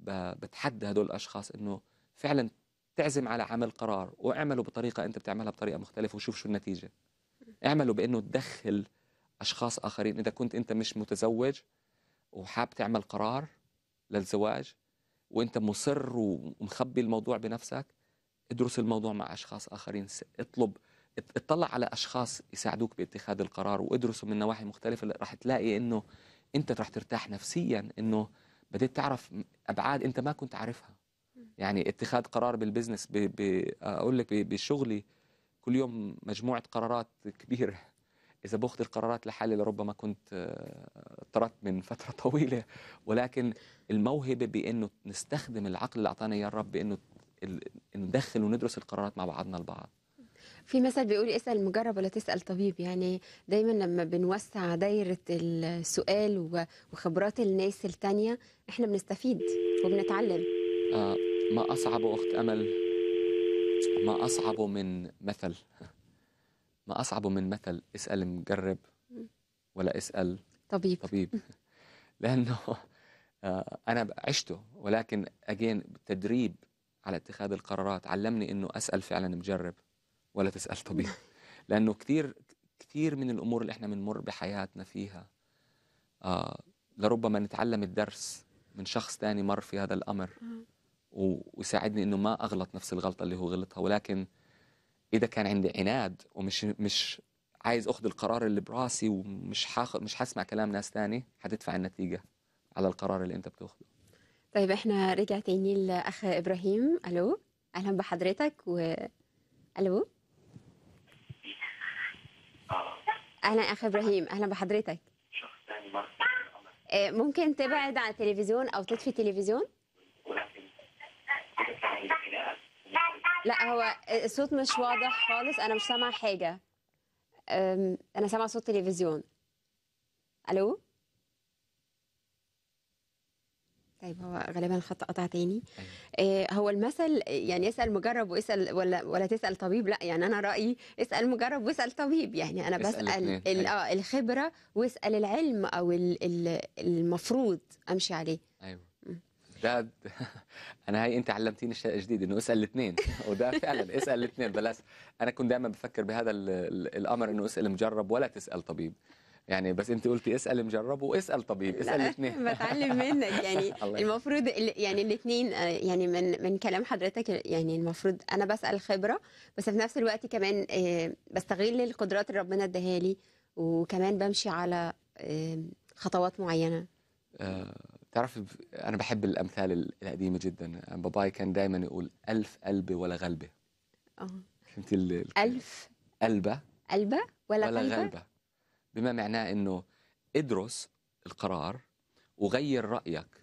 ب... بتحدى هدول الاشخاص انه فعلا تعزم على عمل قرار واعمله بطريقه انت بتعملها بطريقه مختلفه وشوف شو النتيجه اعمله بانه تدخل اشخاص اخرين اذا كنت انت مش متزوج وحاب تعمل قرار للزواج وانت مصر ومخبي الموضوع بنفسك ادرس الموضوع مع اشخاص اخرين اطلب اطلع على اشخاص يساعدوك باتخاذ القرار وادرسه من نواحي مختلفه رح تلاقي انه انت رح ترتاح نفسيا انه بديت تعرف ابعاد انت ما كنت عارفها يعني اتخاذ قرار بالبزنس ب... ب... اقول لك بشغلي كل يوم مجموعه قرارات كبيره إذا باخذ القرارات لحالي لربما كنت آه، طردت من فترة <laughs> طويلة ولكن الموهبة بأنه نستخدم العقل اللي أعطانا إياه الرب بأنه ندخل وندرس القرارات مع بعضنا البعض في مثل بيقول اسأل مجرب ولا تسأل طبيب يعني دايما لما بنوسع دايرة السؤال وخبرات الناس التانية احنا بنستفيد وبنتعلم آه ما أصعبه أخت أمل ما أصعبه من مثل <laughs> ما أصعبه من مثل اسأل مجرب ولا اسأل طبيب طبيب <laughs> لأنه آه، أنا عشته ولكن أجين بالتدريب على اتخاذ القرارات علمني أنه أسأل فعلا مجرب ولا تسأل طبيب <laughs> <laughs> لأنه كثير كثير من الأمور اللي إحنا بنمر بحياتنا فيها آه لربما نتعلم الدرس من شخص تاني مر في هذا الأمر ويساعدني أنه ما أغلط نفس الغلطة اللي هو غلطها ولكن اذا إيه كان عندي عناد ومش مش عايز اخذ القرار اللي براسي ومش حاخ... مش هسمع كلام ناس تاني هتدفع النتيجه على القرار اللي انت بتاخده طيب احنا رجع تاني الاخ ابراهيم الو اهلا بحضرتك و الو اهلا اخ ابراهيم اهلا بحضرتك آه، ممكن تبعد عن التلفزيون او تطفي التلفزيون لا هو الصوت مش واضح خالص انا مش سامعه حاجه انا سامعه صوت تلفزيون الو طيب هو غالبا الخط قطع تاني أيوه. آه، هو المثل يعني اسال مجرب واسال ولا ولا تسال طبيب لا يعني انا رايي اسال مجرب واسال طبيب يعني انا بسال أيوه. اه الخبره واسال العلم او المفروض امشي عليه ده <laughs> انا هاي انت علمتيني شيء جديد انه اسال الاثنين <laughs> وده فعلا اسال الاثنين بلاش انا كنت دائما بفكر بهذا الامر انه اسال مجرب ولا تسال طبيب يعني بس انت قلتي اسال مجرب واسال طبيب اسال الاثنين <laughs> بتعلم منك يعني المفروض يعني الاثنين آه، يعني من من كلام حضرتك يعني المفروض انا بسال خبره بس في نفس الوقت كمان آه، بستغل القدرات اللي ربنا اداها لي وكمان بمشي على خطوات معينه آه، تعرف انا بحب الامثال القديمه جدا باباي كان دايما يقول الف قلب ولا غلبه اه فهمتي ال... الف قلبه قلبه ولا, ولا غلبة. غلبه بما معناه انه ادرس القرار وغير رايك أوكي.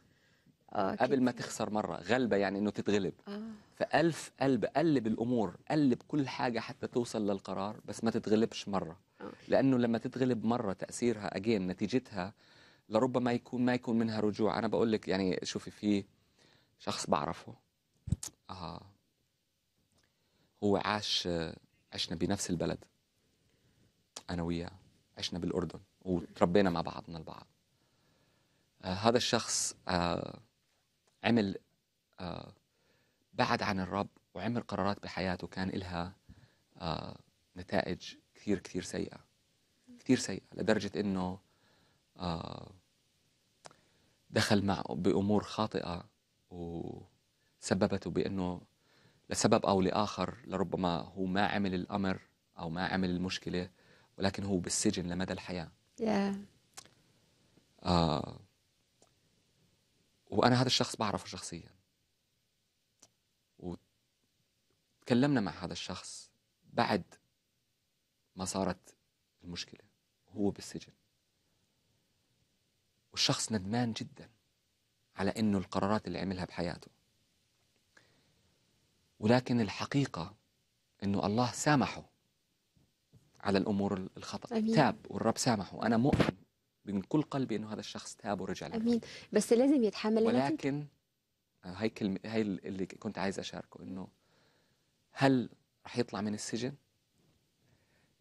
آه، قبل ما تخسر مره غلبه يعني انه تتغلب آه. فالف قلب قلب الامور قلب كل حاجه حتى توصل للقرار بس ما تتغلبش مره أوكي. آه. لانه لما تتغلب مره تاثيرها اجين نتيجتها لربما يكون ما يكون منها رجوع انا بقول لك يعني شوفي في شخص بعرفه آه هو عاش عشنا بنفس البلد انا وياه عشنا بالاردن وتربينا مع بعضنا البعض آه هذا الشخص آه عمل آه بعد عن الرب وعمل قرارات بحياته كان لها آه نتائج كثير كثير سيئه كثير سيئه لدرجه انه آه، دخل مع بأمور خاطئة وسببته بأنه لسبب أو لآخر لربما هو ما عمل الأمر أو ما عمل المشكلة ولكن هو بالسجن لمدى الحياة yeah. آه وأنا هذا الشخص بعرفه شخصيا وتكلمنا مع هذا الشخص بعد ما صارت المشكلة هو بالسجن والشخص ندمان جدا على انه القرارات اللي عملها بحياته ولكن الحقيقه انه الله سامحه على الامور الخطا أمين. تاب والرب سامحه انا مؤمن من كل قلبي انه هذا الشخص تاب ورجع لك. امين بس لازم يتحمل ولكن آه، هاي كلمه هاي اللي كنت عايز اشاركه انه هل رح يطلع من السجن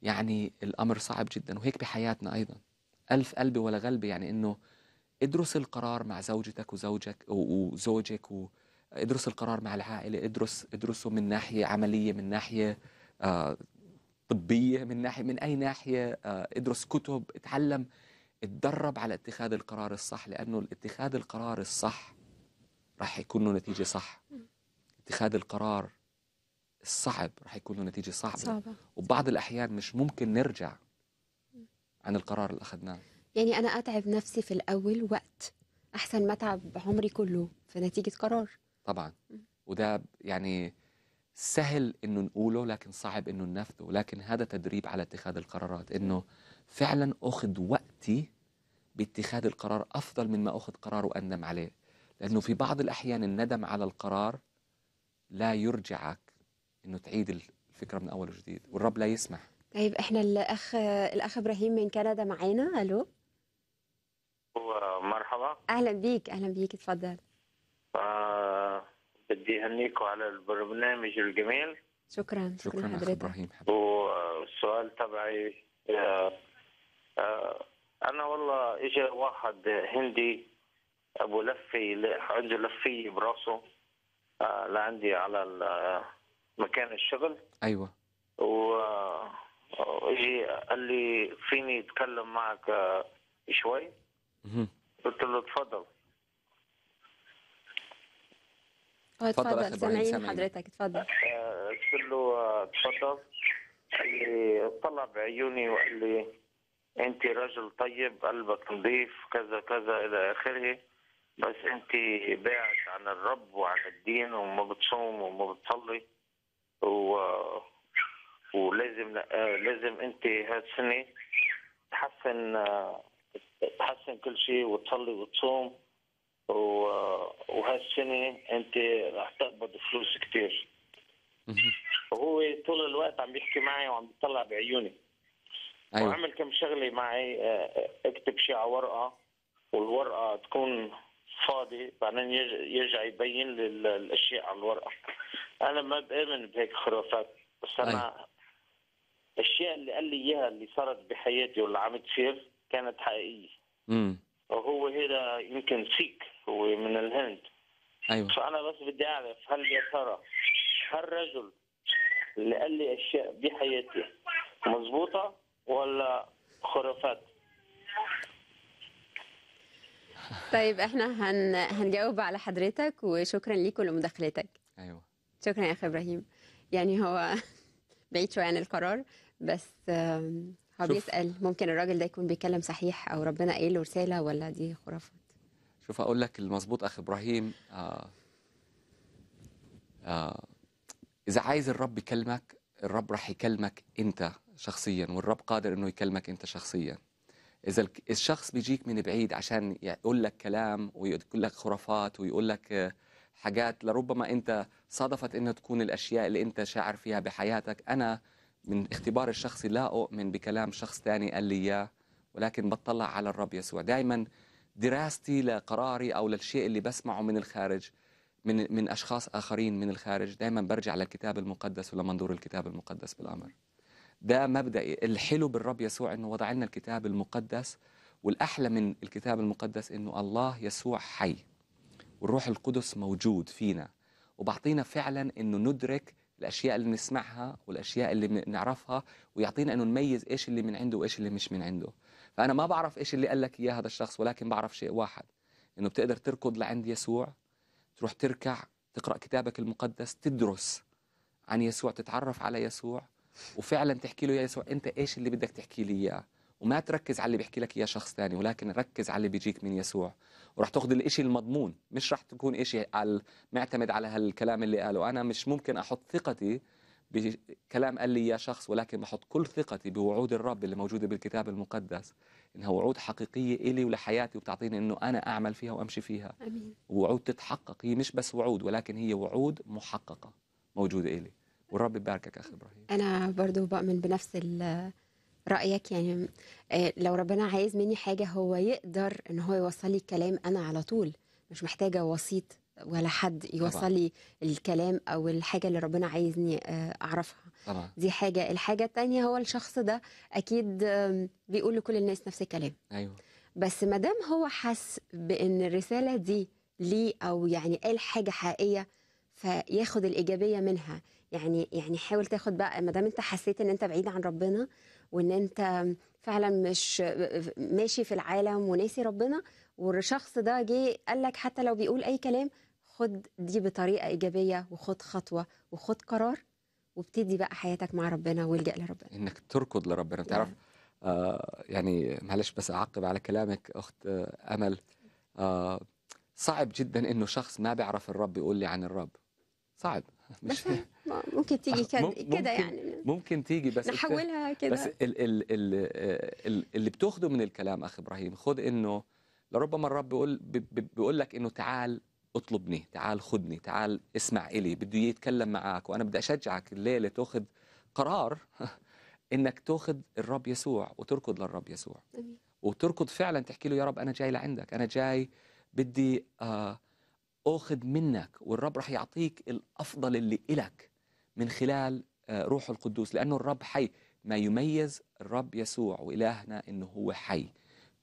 يعني الامر صعب جدا وهيك بحياتنا ايضا الف قلبي ولا غلبي يعني انه ادرس القرار مع زوجتك وزوجك وزوجك ادرس القرار مع العائله ادرس ادرسه من ناحيه عمليه من ناحيه آه طبيه من ناحيه من اي ناحيه آه ادرس كتب اتعلم اتدرب على اتخاذ القرار الصح لانه اتخاذ القرار الصح راح يكون له نتيجه صح اتخاذ القرار الصعب راح يكون له نتيجه صعبه صعبة. وبعض الاحيان مش ممكن نرجع عن القرار اللي اخذناه يعني انا اتعب نفسي في الاول وقت احسن ما اتعب عمري كله في نتيجه قرار طبعا وده يعني سهل انه نقوله لكن صعب انه ننفذه لكن هذا تدريب على اتخاذ القرارات انه فعلا اخذ وقتي باتخاذ القرار افضل من ما اخذ قرار واندم عليه لانه في بعض الاحيان الندم على القرار لا يرجعك انه تعيد الفكره من اول وجديد والرب لا يسمح طيب احنا الاخ الاخ ابراهيم من كندا معانا الو مرحبا اهلا بيك اهلا بيك اتفضل آه بدي اهنيكم على البرنامج الجميل شكرا شكرا, شكرا حضرتك ابراهيم والسؤال آه، تبعي آه آه انا والله اجى واحد هندي ابو لفي عنده لفيه براسه آه لعندي على آه، مكان الشغل ايوه و آه، قال لي فيني اتكلم معك شوي قلت له اتفضل اه، اتفضل سامعين حضرتك اتفضل آه، قلت له اتفضل قال لي طلع بعيوني وقال لي انت رجل طيب قلبك نظيف كذا كذا الى اخره بس انت بعد عن الرب وعن الدين وما بتصوم وما بتصلي و ولازم آه، لازم انت هالسنه تحسن تحسن كل شيء وتصلي وتصوم وهالسنه انت رح تقبض فلوس كثير وهو طول الوقت عم يحكي معي وعم يطلع بعيوني أيوة. وعمل كم شغله معي آه، آه، اكتب شيء على ورقه والورقه تكون فاضي بعدين يرجع يبين لي الاشياء على الورقه انا ما بامن بهيك خرافات بس انا أيوة. الاشياء اللي قال لي اياها اللي صارت بحياتي واللي عم تصير كانت حقيقيه امم وهو هذا يمكن سيك هو من الهند ايوه فانا بس بدي اعرف هل يا ترى هالرجل اللي قال لي اشياء بحياتي مضبوطه ولا خرافات طيب احنا هن... هنجاوب على حضرتك وشكرا ليك ولمداخلتك ايوه شكرا يا اخي ابراهيم يعني هو <laughs> بعيد شويه عن القرار بس هو بيسال ممكن الراجل ده يكون بيتكلم صحيح او ربنا قايل له رساله ولا دي خرافات شوف اقول لك المظبوط اخ ابراهيم آه آه اذا عايز الرب يكلمك الرب راح يكلمك انت شخصيا والرب قادر انه يكلمك انت شخصيا اذا الشخص بيجيك من بعيد عشان يقول لك كلام ويقول لك خرافات ويقول لك آه، حاجات لربما انت صادفت انها تكون الاشياء اللي انت شاعر فيها بحياتك انا من اختبار الشخصي لا أؤمن بكلام شخص ثاني قال لي إياه ولكن بطلع على الرب يسوع دائما دراستي لقراري أو للشيء اللي بسمعه من الخارج من من أشخاص آخرين من الخارج دائما برجع للكتاب المقدس ولمنظور الكتاب المقدس بالأمر ده مبدأ الحلو بالرب يسوع أنه وضع لنا الكتاب المقدس والأحلى من الكتاب المقدس أنه الله يسوع حي والروح القدس موجود فينا وبعطينا فعلا أنه ندرك الاشياء اللي بنسمعها والاشياء اللي بنعرفها ويعطينا انه نميز ايش اللي من عنده وايش اللي مش من عنده فانا ما بعرف ايش اللي قال لك اياه هذا الشخص ولكن بعرف شيء واحد انه بتقدر تركض لعند يسوع تروح تركع تقرا كتابك المقدس تدرس عن يسوع تتعرف على يسوع وفعلا تحكي له يا يسوع انت ايش اللي بدك تحكي لي اياه وما تركز على اللي بيحكي لك اياه شخص ثاني ولكن ركز على اللي بيجيك من يسوع وراح تاخذ الإشي المضمون مش راح تكون إشي على معتمد على هالكلام اللي قاله أنا مش ممكن أحط ثقتي بكلام قال لي إياه شخص ولكن بحط كل ثقتي بوعود الرب اللي موجودة بالكتاب المقدس إنها وعود حقيقية إلي ولحياتي وبتعطيني إنه أنا أعمل فيها وأمشي فيها أمين. وعود تتحقق هي مش بس وعود ولكن هي وعود محققة موجودة إلي والرب يباركك أخي إبراهيم أنا برضو بؤمن بنفس ال رأيك يعني آه، لو ربنا عايز مني حاجة هو يقدر إن هو يوصل لي الكلام أنا على طول مش محتاجة وسيط ولا حد يوصل لي الكلام أو الحاجة اللي ربنا عايزني آه، أعرفها طبعا. دي حاجة الحاجة التانية هو الشخص ده أكيد بيقول لكل الناس نفس الكلام أيوه بس ما دام هو حس بإن الرسالة دي ليه أو يعني قال حاجة حقيقية فياخد الإيجابية منها يعني يعني حاول تاخد بقى ما دام أنت حسيت إن أنت بعيد عن ربنا وان انت فعلا مش ماشي في العالم وناسي ربنا والشخص ده جه قال لك حتى لو بيقول اي كلام خد دي بطريقه ايجابيه وخد خطوه وخد قرار وابتدي بقى حياتك مع ربنا والجا لربنا انك تركض لربنا تعرف نعم. آه يعني معلش بس اعقب على كلامك اخت آه امل آه صعب جدا انه شخص ما بيعرف الرب يقول لي عن الرب صعب مش <laughs> ممكن تيجي آه، كده يعني ممكن تيجي بس نحولها كده بس ال ال ال اللي بتاخده من الكلام اخ ابراهيم خد انه لربما الرب بيقول بيقول لك انه تعال اطلبني تعال خدني تعال اسمع الي بده يتكلم معك وانا بدي اشجعك الليله تاخذ قرار <laughs> انك تاخذ الرب يسوع وتركض للرب يسوع وتركض فعلا تحكي له يا رب انا جاي لعندك انا جاي بدي آه أخذ منك والرب راح يعطيك الأفضل اللي إلك من خلال آه، روح القدوس لأنه الرب حي ما يميز الرب يسوع وإلهنا أنه هو حي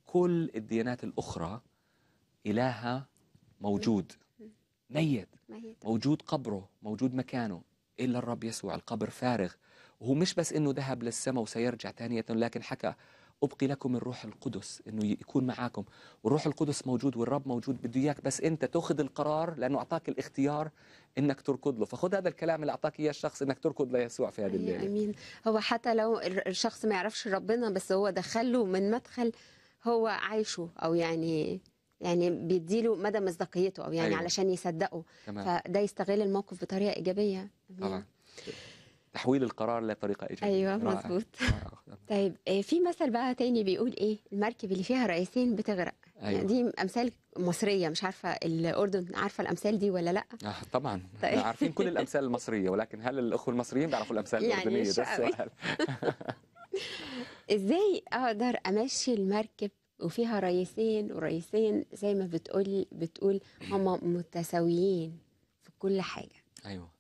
كل الديانات الأخرى إلهها موجود ميت موجود قبره موجود مكانه إلا الرب يسوع القبر فارغ وهو مش بس أنه ذهب للسماء وسيرجع ثانية لكن حكى أبقي لكم الروح القدس إنه يكون معاكم والروح القدس موجود والرب موجود بده إياك بس أنت تأخذ القرار لأنه أعطاك الاختيار إنك تركض له فخذ هذا الكلام اللي أعطاك إياه الشخص إنك تركض ليسوع في هذه الليلة أمين هو حتى لو الشخص ما يعرفش ربنا بس هو دخله من مدخل هو عايشه أو يعني يعني بيديله مدى مصداقيته أو يعني أيوه. علشان يصدقه تمام. فده يستغل الموقف بطريقة إيجابية أمين. طبعا تحويل القرار لطريقه ايجابيه ايوه مظبوط طيب آه، في مثل بقى تاني بيقول ايه المركب اللي فيها رئيسين بتغرق يعني أيوة. دي امثال مصريه مش عارفه الاردن عارفه الامثال دي ولا لا آه طبعا طيب. عارفين كل الامثال المصريه ولكن هل الاخوه المصريين بيعرفوا الامثال يعني الاردنيه ده السؤال <laughs> ازاي اقدر امشي المركب وفيها رئيسين ورئيسين زي ما بتقول بتقول هم متساويين في كل حاجه ايوه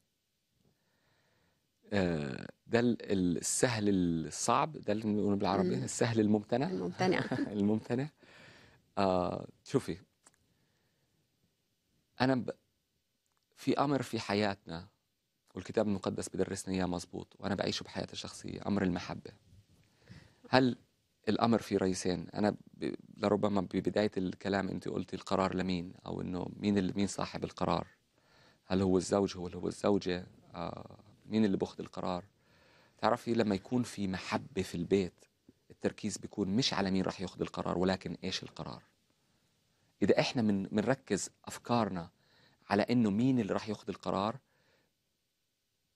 آه، ده السهل الصعب ده اللي بنقوله بالعربي مم. السهل الممتنع الممتنع <laughs> الممتنع آه شوفي انا ب... في امر في حياتنا والكتاب المقدس بدرسنا اياه مظبوط وانا بعيشه بحياتي الشخصيه امر المحبه هل الامر في رئيسين انا ب... لربما ببدايه الكلام انت قلتي القرار لمين او انه مين اللي مين صاحب القرار هل هو الزوج هو هو الزوجه آه مين اللي بياخد القرار تعرفي لما يكون في محبة في البيت التركيز بيكون مش على مين راح ياخد القرار ولكن ايش القرار اذا احنا من بنركز افكارنا على انه مين اللي راح ياخد القرار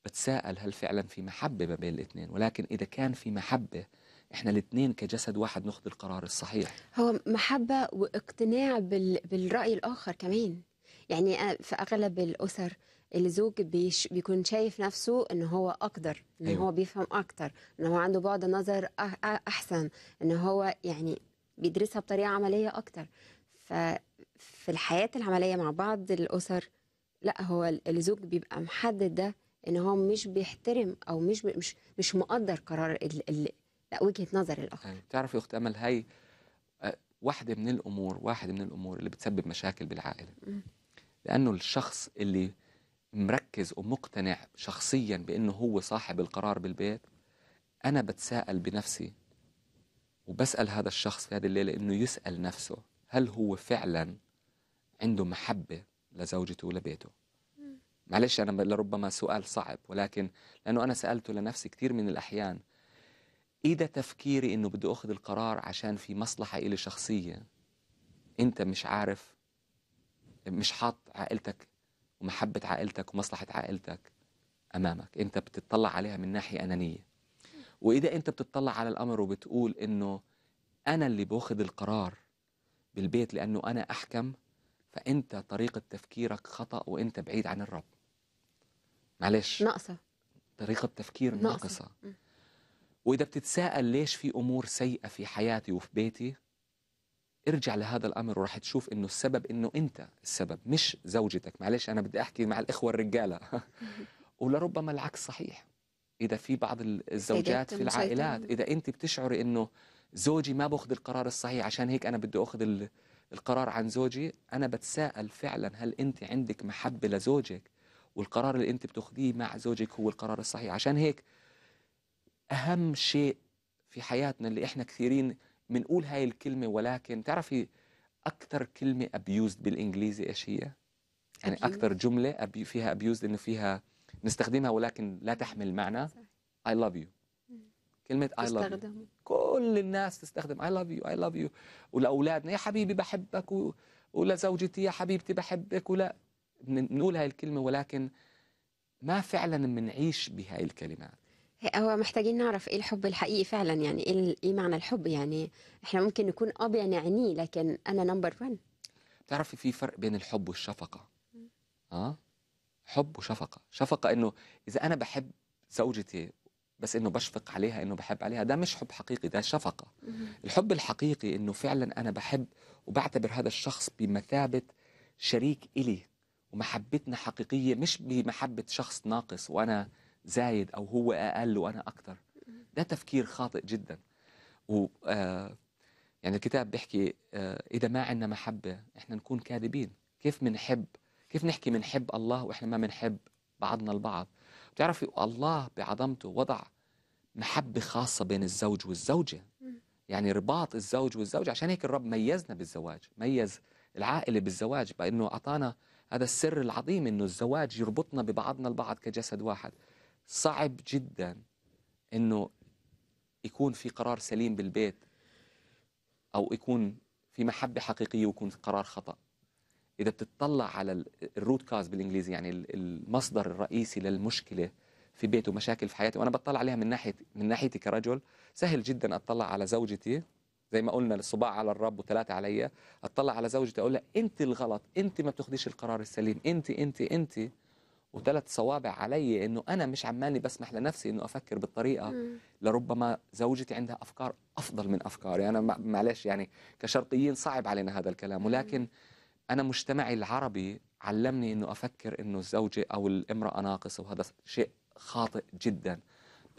بتساءل هل فعلا في محبة ما بين الاثنين ولكن إذا كان في محبة احنا الاثنين كجسد واحد ناخذ القرار الصحيح هو محبة واقتناع بال... بالرأي الآخر كمان يعني آه، في أغلب الأسر الزوج بيش بيكون شايف نفسه ان هو اقدر ان أيوة. هو بيفهم اكتر ان هو عنده بعد نظر احسن ان هو يعني بيدرسها بطريقه عمليه اكتر ففي الحياه العمليه مع بعض الاسر لا هو الزوج بيبقى محدد ده ان هو مش بيحترم او مش مش مش مقدر قرار ال ال لا وجهه نظر الاخر يعني أيوه. تعرفي اخت امل هاي واحده من الامور واحد من الامور اللي بتسبب مشاكل بالعائله لانه الشخص اللي مركز ومقتنع شخصيا بأنه هو صاحب القرار بالبيت أنا بتساءل بنفسي وبسأل هذا الشخص في هذه الليلة أنه يسأل نفسه هل هو فعلا عنده محبة لزوجته ولبيته معلش أنا لربما سؤال صعب ولكن لأنه أنا سألته لنفسي كثير من الأحيان إذا تفكيري أنه بدي أخذ القرار عشان في مصلحة إلي شخصية أنت مش عارف مش حاط عائلتك ومحبة عائلتك ومصلحة عائلتك أمامك أنت بتطلع عليها من ناحية أنانية وإذا أنت بتطلع على الأمر وبتقول أنه أنا اللي باخذ القرار بالبيت لأنه أنا أحكم فأنت طريقة تفكيرك خطأ وأنت بعيد عن الرب معلش ناقصة طريقة تفكير ناقصة, ناقصة. وإذا بتتساءل ليش في أمور سيئة في حياتي وفي بيتي ارجع لهذا الامر وراح تشوف انه السبب انه انت السبب مش زوجتك معلش انا بدي احكي مع الاخوه الرجاله <laughs> ولربما العكس صحيح اذا في بعض الزوجات في العائلات اذا انت بتشعري انه زوجي ما باخذ القرار الصحيح عشان هيك انا بدي اخذ القرار عن زوجي انا بتساءل فعلا هل انت عندك محبه لزوجك والقرار اللي انت بتاخذيه مع زوجك هو القرار الصحيح عشان هيك اهم شيء في حياتنا اللي احنا كثيرين بنقول هاي الكلمة ولكن تعرفي أكثر كلمة أبيوزد بالإنجليزي إيش هي؟ يعني أكثر جملة فيها أبيوزد إنه فيها نستخدمها ولكن لا تحمل معنى I love you كلمة I love you كل الناس تستخدم I love you I love you ولأولادنا يا حبيبي بحبك و... ولزوجتي يا حبيبتي بحبك ولا بنقول هاي الكلمة ولكن ما فعلا بنعيش بهاي الكلمات هو محتاجين نعرف ايه الحب الحقيقي فعلا يعني ايه ايه معنى الحب يعني احنا ممكن نكون اه بنعنيه لكن انا نمبر 1 تعرفي في فرق بين الحب والشفقه اه حب وشفقه شفقه انه اذا انا بحب زوجتي بس انه بشفق عليها انه بحب عليها ده مش حب حقيقي ده شفقه الحب الحقيقي انه فعلا انا بحب وبعتبر هذا الشخص بمثابه شريك الي ومحبتنا حقيقيه مش بمحبه شخص ناقص وانا زايد او هو اقل وانا اكثر ده تفكير خاطئ جدا و آه، يعني الكتاب بيحكي آه، اذا ما عندنا محبه احنا نكون كاذبين كيف بنحب كيف نحكي بنحب الله واحنا ما بنحب بعضنا البعض بتعرفي الله بعظمته وضع محبه خاصه بين الزوج والزوجه يعني رباط الزوج والزوجه عشان هيك الرب ميزنا بالزواج ميز العائله بالزواج بانه اعطانا هذا السر العظيم انه الزواج يربطنا ببعضنا البعض كجسد واحد صعب جدا انه يكون في قرار سليم بالبيت او يكون في محبه حقيقيه ويكون قرار خطا اذا بتطلع على الروت كاز بالانجليزي يعني المصدر الرئيسي للمشكله في بيته مشاكل في حياتي وانا بطلع عليها من ناحيه من ناحيتي كرجل سهل جدا اطلع على زوجتي زي ما قلنا الصباع على الرب وثلاثه عليا اطلع على زوجتي اقول لها انت الغلط انت ما بتاخذيش القرار السليم انت انت انت, انت وثلاث صوابع علي انه انا مش عمالي بسمح لنفسي انه افكر بالطريقه م. لربما زوجتي عندها افكار افضل من افكاري انا معلش يعني كشرقيين صعب علينا هذا الكلام ولكن انا مجتمعي العربي علمني انه افكر انه الزوجه او الامراه ناقصه وهذا شيء خاطئ جدا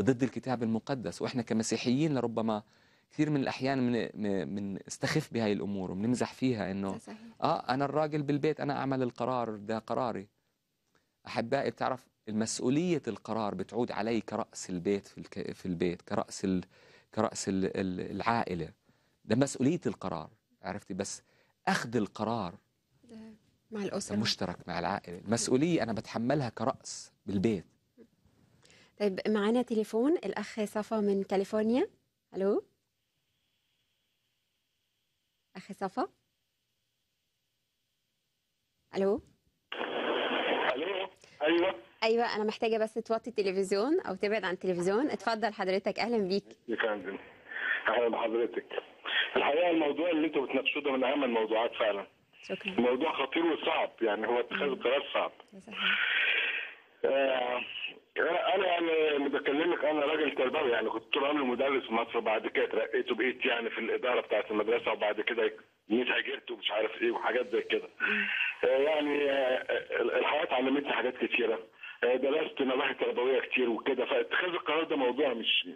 ضد الكتاب المقدس واحنا كمسيحيين لربما كثير من الاحيان من من استخف بهاي الامور وبنمزح فيها انه اه انا الراجل بالبيت انا اعمل القرار ده قراري احبائي بتعرف المسؤوليه القرار بتعود علي كراس البيت في في البيت كراس ال... كراس ال... العائله ده مسؤوليه القرار عرفتي بس اخذ القرار مع الاسره مشترك مع العائله المسؤوليه انا بتحملها كراس بالبيت طيب معنا تليفون الاخ صفا من كاليفورنيا الو اخ صفا الو ايوه ايوه انا محتاجه بس توطي التلفزيون او تبعد عن التلفزيون اتفضل حضرتك اهلا بيك يا فندم اهلا بحضرتك الحقيقه الموضوع اللي انتوا بتناقشوه ده من اهم الموضوعات فعلا شكرا الموضوع خطير وصعب يعني هو اتخاذ قرار صعب آه انا يعني بكلمك انا راجل تربوي يعني كنت طول عمري مدرس في مصر وبعد كده اترقيت وبقيت يعني في الاداره بتاعه المدرسه وبعد كده ميت هاجرت ومش عارف ايه وحاجات زي كده. آه، يعني آه، الحياه علمتني حاجات كثيره آه، درست مباحث تربويه كتير وكده فاتخاذ القرار ده موضوع مش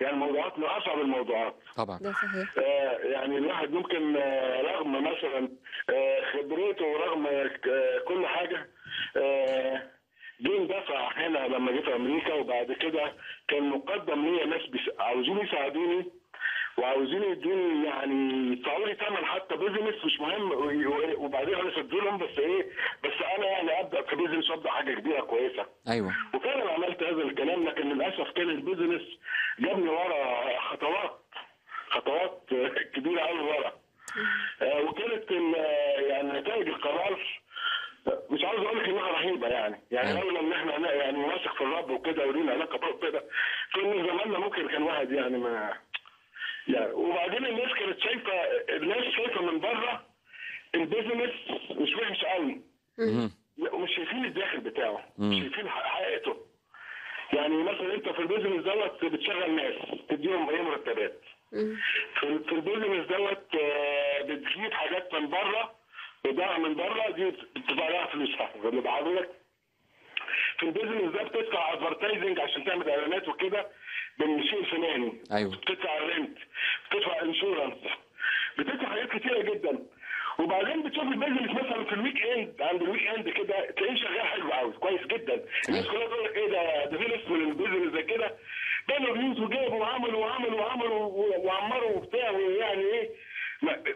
يعني موضوعات من اصعب الموضوعات طبعا ده صحيح يعني الواحد ممكن رغم مثلا خبرته ورغم كل حاجه دي دفع هنا لما جيت امريكا وبعد كده كان مقدم ليا ناس بس... عاوزين يساعدوني وعاوزين يدوني يعني يدفعوا لي ثمن حتى بزنس مش مهم وبعدين انا سبت لهم بس ايه بس انا يعني ابدا في بزنس وابدا حاجه كبيره كويسه ايوه وفعلا عملت هذا الكلام لكن للاسف كان البزنس جابني ورا خطوات خطوات كبيره قوي ورا آه، وكانت يعني نتائج القرار مش عاوز اقول لك انها رهيبه يعني يعني لولا نعم. ان احنا يعني نثق في الرب وكده ولينا علاقه بقى وكده كان زماننا ممكن كان واحد يعني ما يعني وبعدين الناس كانت شايفه الناس شايفه من بره البيزنس مش وحش قوي ومش شايفين الداخل بتاعه مش شايفين حقيقته يعني مثلا انت في البيزنس دوت بتشغل ناس تديهم ايه مرتبات في البيزنس دوت آه، بتجيب حاجات من بره بضاعة من بره دي بتدفع لها فلوسها اللي بعضلك في البيزنس ده بتدفع ادفرتايزنج عشان تعمل اعلانات وكده بالشيء الفلاني ايوه بتدفع رنت بتدفع انشورنس بتدفع حاجات كتيره جدا وبعدين بتشوف البيزنس مثلا في الويك اند عند الويك اند كده تلاقيه شغال حلو قوي كويس جدا الناس كلها تقول لك ايه ده ده في ناس من البيزنس ده كده بنوا فيوز وجابوا وعملوا وعملوا وعملوا وعمروا وبتاع ويعني ايه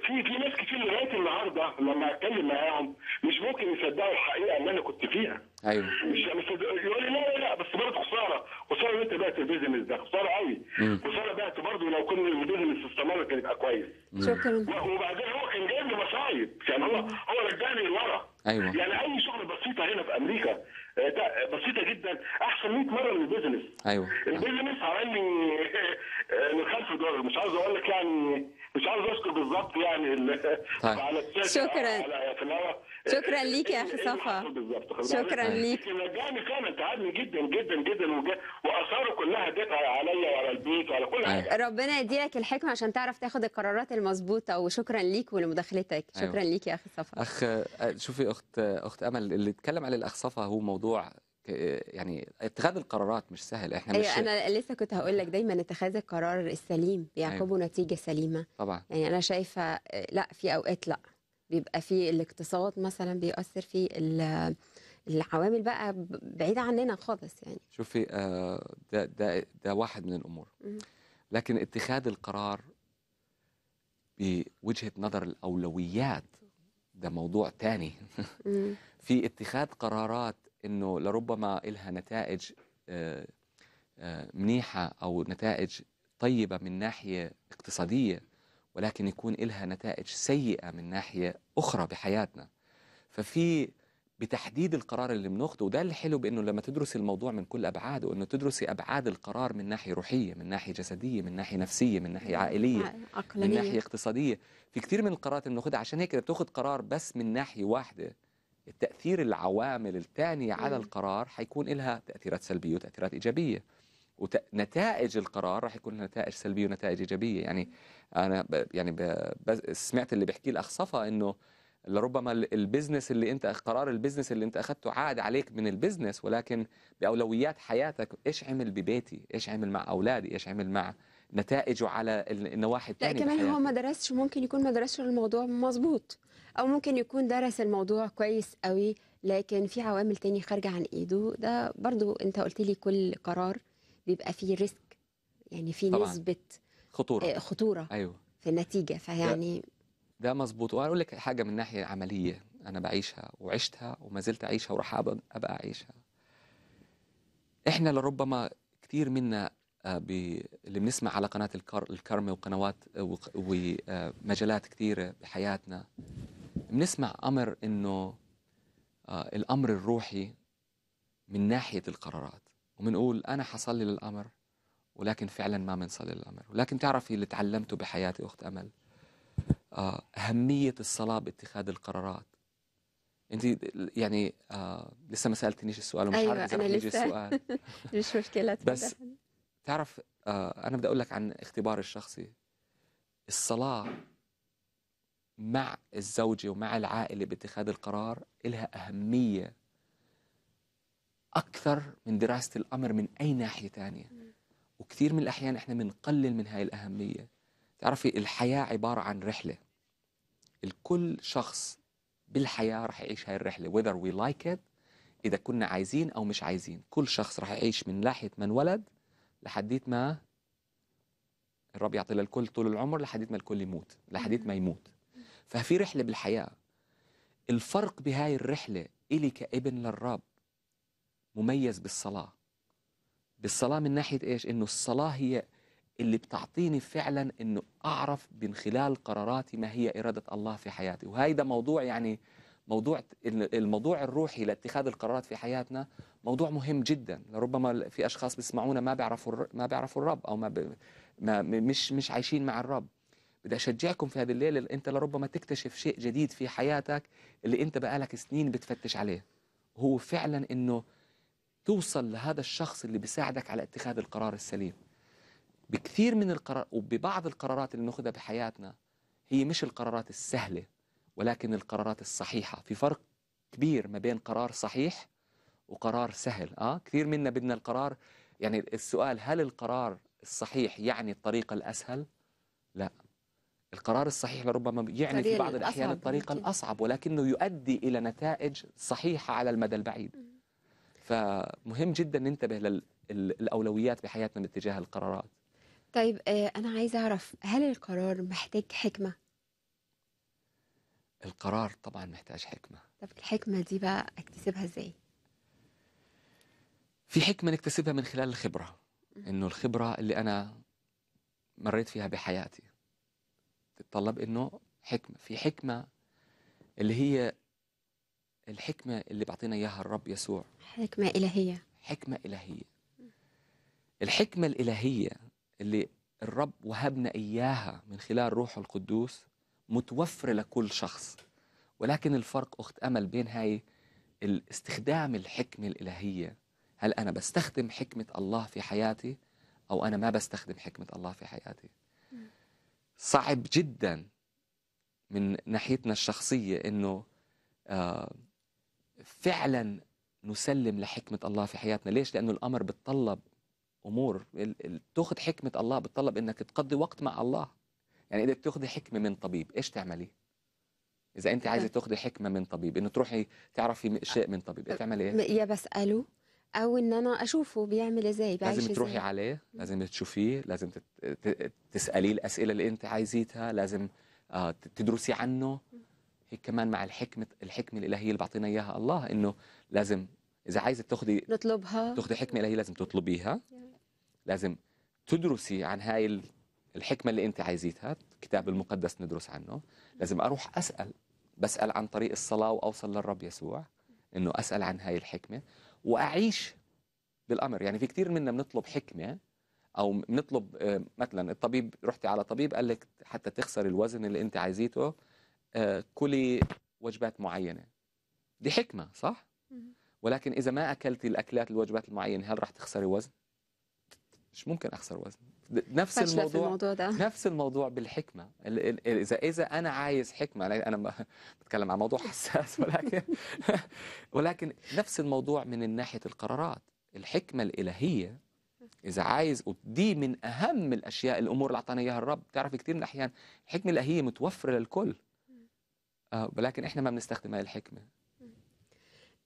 في في ناس كتير لغايه النهارده لما اتكلم معاهم مش ممكن يصدقوا الحقيقه اللي انا كنت فيها. ايوه مش يقول لي لا لا لا بس برضه خساره خساره ان انت بعت البيزنس ده خساره قوي خساره بعت برضه لو كنا البيزنس استمر كان يبقى كويس. شكرا وبعدين هو كان جايب لي مصايب يعني هو هو رجعني لورا. ايوه يعني اي شغل بسيطه هنا في امريكا بسيطه جدا احسن 100 مره من البيزنس ايوه البيزنس حوالي آه، من 5 دولار مش عاوز اقول لك يعني مش عاوز اذكر بالظبط يعني <laughs> طيب. على شكرا على شكرا ليك يا اخي آه، آه، صفا شكرا ليك نجاني يعني فعلا تعبني جدا جدا جدا واثاره كلها جت عليا وعلى البيت وعلى كل حاجه أيوه. ربنا يديلك الحكمه عشان تعرف تاخد القرارات المظبوطه وشكرا ليك ولمداخلتك أيوه. شكرا أيوة. ليك يا اخي صفا اخ شوفي اخت اخت امل اللي اتكلم على الاخ صفا هو موضوع الموضوع يعني اتخاذ القرارات مش سهل احنا أيوة مش انا لسه كنت هقول لك دايما اتخاذ القرار السليم بيعقبه أيوة. نتيجه سليمه طبعا يعني انا شايفه لا في اوقات لا بيبقى في الاقتصاد مثلا بيأثر في العوامل بقى بعيده عننا خالص يعني شوفي آه، ده ده ده واحد من الامور لكن اتخاذ القرار بوجهه نظر الاولويات ده موضوع تاني <laughs> في اتخاذ قرارات انه لربما لها نتائج آه، آه، منيحه او نتائج طيبه من ناحيه اقتصاديه ولكن يكون لها نتائج سيئه من ناحيه اخرى بحياتنا ففي بتحديد القرار اللي بناخده وده اللي حلو بانه لما تدرسي الموضوع من كل ابعاده انه تدرسي ابعاد القرار من ناحيه روحيه من ناحيه جسديه من ناحيه نفسيه من ناحيه عائليه أقلمية. من ناحيه اقتصاديه في كثير من القرارات اللي بناخدها عشان هيك بتاخد قرار بس من ناحيه واحده التأثير العوامل الثانية على القرار حيكون لها تأثيرات سلبية وتأثيرات إيجابية ونتائج القرار راح يكون نتائج سلبية ونتائج إيجابية يعني أنا ب يعني ب سمعت اللي بيحكيه الأخ صفا إنه لربما البزنس اللي أنت قرار البزنس اللي أنت أخذته عاد عليك من البزنس ولكن بأولويات حياتك إيش عمل ببيتي إيش عمل مع أولادي إيش عمل مع نتائجه على النواحي الثانيه لا كمان هو ما درسش ممكن يكون ما درسش الموضوع مظبوط او ممكن يكون درس الموضوع كويس قوي لكن في عوامل تاني خارجه عن ايده ده برضو انت قلت لي كل قرار بيبقى فيه ريسك يعني في نسبه خطوره آه، خطوره ايوه في النتيجه فيعني ده مظبوط وانا اقول لك حاجه من ناحيه عمليه انا بعيشها وعشتها وما زلت اعيشها وراح ابقى اعيشها احنا لربما كتير منا آه، اللي بنسمع على قناه الكرم وقنوات ومجالات آه، كتيره بحياتنا بنسمع امر انه آه، الامر الروحي من ناحيه القرارات وبنقول انا حصلي للامر ولكن فعلا ما بنصلي للامر ولكن تعرفي اللي تعلمته بحياتي اخت امل آه، اهميه الصلاه باتخاذ القرارات انت يعني آه لسه ما سالتنيش السؤال ومش أيوة عارف اذا رح يجي السؤال <laughs> مش مشكله بس تعرف آه انا بدي اقول لك عن اختباري الشخصي الصلاه مع الزوجة ومع العائلة باتخاذ القرار إلها أهمية أكثر من دراسة الأمر من أي ناحية تانية وكثير من الأحيان إحنا بنقلل من هاي الأهمية تعرفي الحياة عبارة عن رحلة الكل شخص بالحياة رح يعيش هاي الرحلة whether we like it إذا كنا عايزين أو مش عايزين كل شخص رح يعيش من ناحية ما انولد لحديت ما الرب يعطي للكل طول العمر لحديت ما الكل يموت لحديت ما يموت ففي رحلة بالحياة الفرق بهاي الرحلة إلي كابن للرب مميز بالصلاة بالصلاة من ناحية إيش إنه الصلاة هي اللي بتعطيني فعلا إنه أعرف من خلال قراراتي ما هي إرادة الله في حياتي وهذا موضوع يعني موضوع الموضوع الروحي لاتخاذ القرارات في حياتنا موضوع مهم جدا لربما في اشخاص بيسمعونا ما بيعرفوا ما بيعرفوا الرب او ما, ب... ما مش مش عايشين مع الرب بدي أشجعكم في هذه الليلة اللي أنت لربما تكتشف شيء جديد في حياتك اللي أنت بقالك سنين بتفتش عليه هو فعلا أنه توصل لهذا الشخص اللي بيساعدك على اتخاذ القرار السليم بكثير من القرار وببعض القرارات اللي بناخذها بحياتنا هي مش القرارات السهلة ولكن القرارات الصحيحة في فرق كبير ما بين قرار صحيح وقرار سهل آه كثير منا بدنا القرار يعني السؤال هل القرار الصحيح يعني الطريقة الأسهل لا القرار الصحيح لربما يعني في بعض الأحيان الطريقة ممكن. الأصعب ولكنه يؤدي إلى نتائج صحيحة على المدى البعيد فمهم جدا ننتبه للأولويات بحياتنا باتجاه القرارات طيب آه، أنا عايزة أعرف هل القرار محتاج حكمة؟ القرار طبعا محتاج حكمة طب الحكمة دي بقى أكتسبها إزاي؟ في حكمة نكتسبها من خلال الخبرة إنه الخبرة اللي أنا مريت فيها بحياتي بتتطلب انه حكمه في حكمه اللي هي الحكمه اللي بيعطينا اياها الرب يسوع حكمه الهيه حكمه الهيه الحكمه الالهيه اللي الرب وهبنا اياها من خلال روحه القدوس متوفره لكل شخص ولكن الفرق اخت امل بين هاي الاستخدام الحكمه الالهيه هل انا بستخدم حكمه الله في حياتي او انا ما بستخدم حكمه الله في حياتي صعب جدا من ناحيتنا الشخصية أنه آه، فعلا نسلم لحكمة الله في حياتنا ليش؟ لأنه الأمر بتطلب أمور تأخذ حكمة الله بتطلب أنك تقضي وقت مع الله يعني إذا بتأخذي حكمة من طبيب إيش تعملي؟ إذا أنت عايزة تأخذي حكمة من طبيب إنه تروحي تعرفي شيء من طبيب إيه تعملي إيه؟ يا بسأله او ان انا اشوفه بيعمل ازاي بعيش لازم تروحي عليه لازم تشوفيه لازم تساليه الاسئله اللي انت عايزيتها لازم آه، تدرسي عنه هيك كمان مع الحكمه الحكمه الالهيه اللي بعطينا اياها الله انه لازم اذا عايزه تاخذي نطلبها تاخذي حكمه الهيه لازم تطلبيها لازم تدرسي عن هاي الحكمه اللي انت عايزيتها الكتاب المقدس ندرس عنه لازم اروح اسال بسال عن طريق الصلاه واوصل للرب يسوع انه اسال عن هاي الحكمه واعيش بالامر يعني في كثير منا بنطلب حكمه او بنطلب آه، مثلا الطبيب رحتي على طبيب قال لك حتى تخسر الوزن اللي انت عايزيته آه، كلي وجبات معينه دي حكمه صح ولكن اذا ما اكلتي الاكلات الوجبات المعينه هل راح تخسري وزن مش ممكن اخسر وزن نفس الموضوع, الموضوع ده. نفس الموضوع بالحكمه اذا اذا انا عايز حكمه انا <laughs> بتكلم عن موضوع <laughs> حساس ولكن <laughs> ولكن نفس الموضوع من ناحيه القرارات الحكمه الالهيه اذا عايز ودي من اهم الاشياء الامور اللي اعطانا اياها الرب تعرف كثير من الاحيان الحكمه الالهيه متوفره للكل آه، ولكن احنا ما بنستخدم هاي الحكمه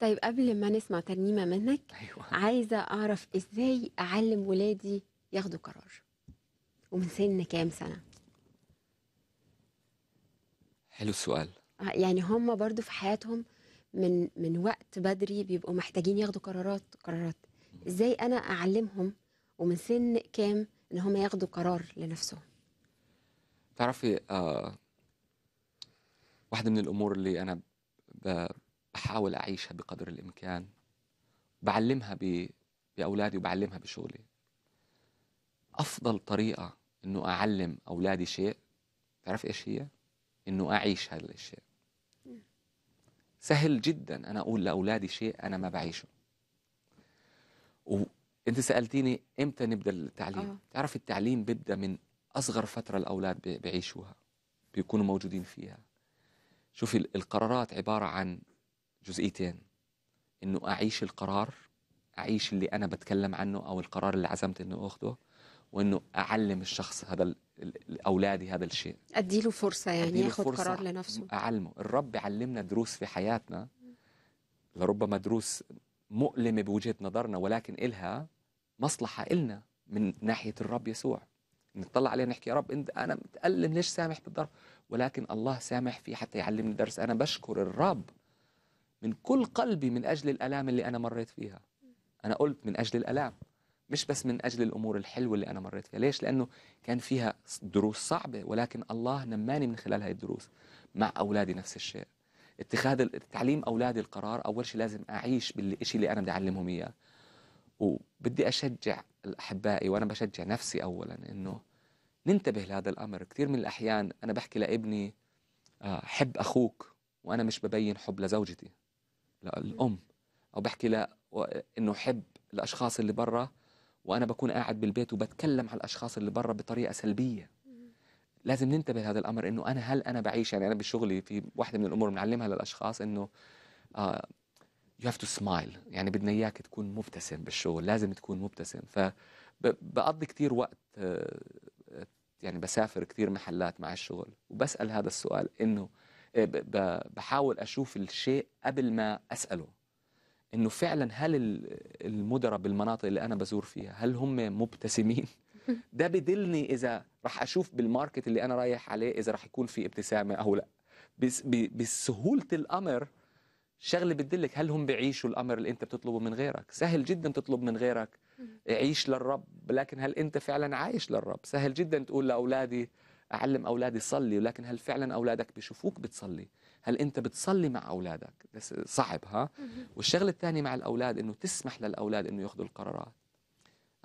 طيب قبل ما نسمع ترنيمه منك أيوة. عايزه اعرف ازاي اعلم ولادي ياخدوا قرار ومن سن كام سنه حلو السؤال آه، يعني هم برضو في حياتهم من من وقت بدري بيبقوا محتاجين ياخدوا قرارات قرارات ازاي انا اعلمهم ومن سن كام ان هم ياخدوا قرار لنفسهم تعرفي آه واحدة من الأمور اللي أنا بحاول أعيشها بقدر الإمكان بعلمها بأولادي وبعلمها بشغلي أفضل طريقة انه اعلم اولادي شيء تعرف ايش هي؟ انه اعيش هذا الشيء سهل جدا انا اقول لاولادي شيء انا ما بعيشه وانت سالتيني امتى نبدا التعليم؟ آه. تعرف التعليم بيبدا من اصغر فتره الاولاد بيعيشوها بيكونوا موجودين فيها شوفي القرارات عباره عن جزئيتين انه اعيش القرار اعيش اللي انا بتكلم عنه او القرار اللي عزمت انه اخذه وانه اعلم الشخص هذا اولادي هذا الشيء اديله فرصه يعني ياخذ قرار لنفسه اعلمه الرب علمنا دروس في حياتنا لربما دروس مؤلمه بوجهه نظرنا ولكن إلها مصلحه إلنا من ناحيه الرب يسوع نطلع عليه نحكي يا رب انت انا متالم ليش سامح بالضرب ولكن الله سامح فيه حتى يعلمني درس انا بشكر الرب من كل قلبي من اجل الالام اللي انا مريت فيها انا قلت من اجل الالام مش بس من أجل الأمور الحلوة اللي أنا مريت فيها ليش؟ لأنه كان فيها دروس صعبة ولكن الله نماني من خلال هاي الدروس مع أولادي نفس الشيء اتخاذ تعليم أولادي القرار أول شيء لازم أعيش بالشيء اللي أنا بدي أعلمهم إياه وبدي أشجع أحبائي وأنا بشجع نفسي أولا إنه ننتبه لهذا الأمر كثير من الأحيان أنا بحكي لابني آه، حب أخوك وأنا مش ببين حب لزوجتي للأم أو بحكي لا إنه حب الأشخاص اللي برا وأنا بكون قاعد بالبيت وبتكلم على الأشخاص اللي بره بطريقة سلبية لازم ننتبه لهذا الأمر إنه أنا هل أنا بعيش يعني أنا بشغلي في واحدة من الأمور بنعلمها للأشخاص إنه يو هاف تو سمايل يعني بدنا إياك تكون مبتسم بالشغل لازم تكون مبتسم ف بقضي كثير وقت آه، يعني بسافر كثير محلات مع الشغل وبسأل هذا السؤال إنه آه، بحاول أشوف الشيء قبل ما أسأله انه فعلا هل المدراء بالمناطق اللي انا بزور فيها هل هم مبتسمين <laughs> ده بدلني اذا راح اشوف بالماركت اللي انا رايح عليه اذا راح يكون في ابتسامه او لا بسهوله الامر شغله بتدلك هل هم بيعيشوا الامر اللي انت بتطلبه من غيرك سهل جدا تطلب من غيرك عيش للرب لكن هل انت فعلا عايش للرب سهل جدا تقول لاولادي اعلم اولادي صلي ولكن هل فعلا اولادك بيشوفوك بتصلي هل انت بتصلي مع اولادك صعب ها والشغله الثانيه مع الاولاد انه تسمح للاولاد انه ياخذوا القرارات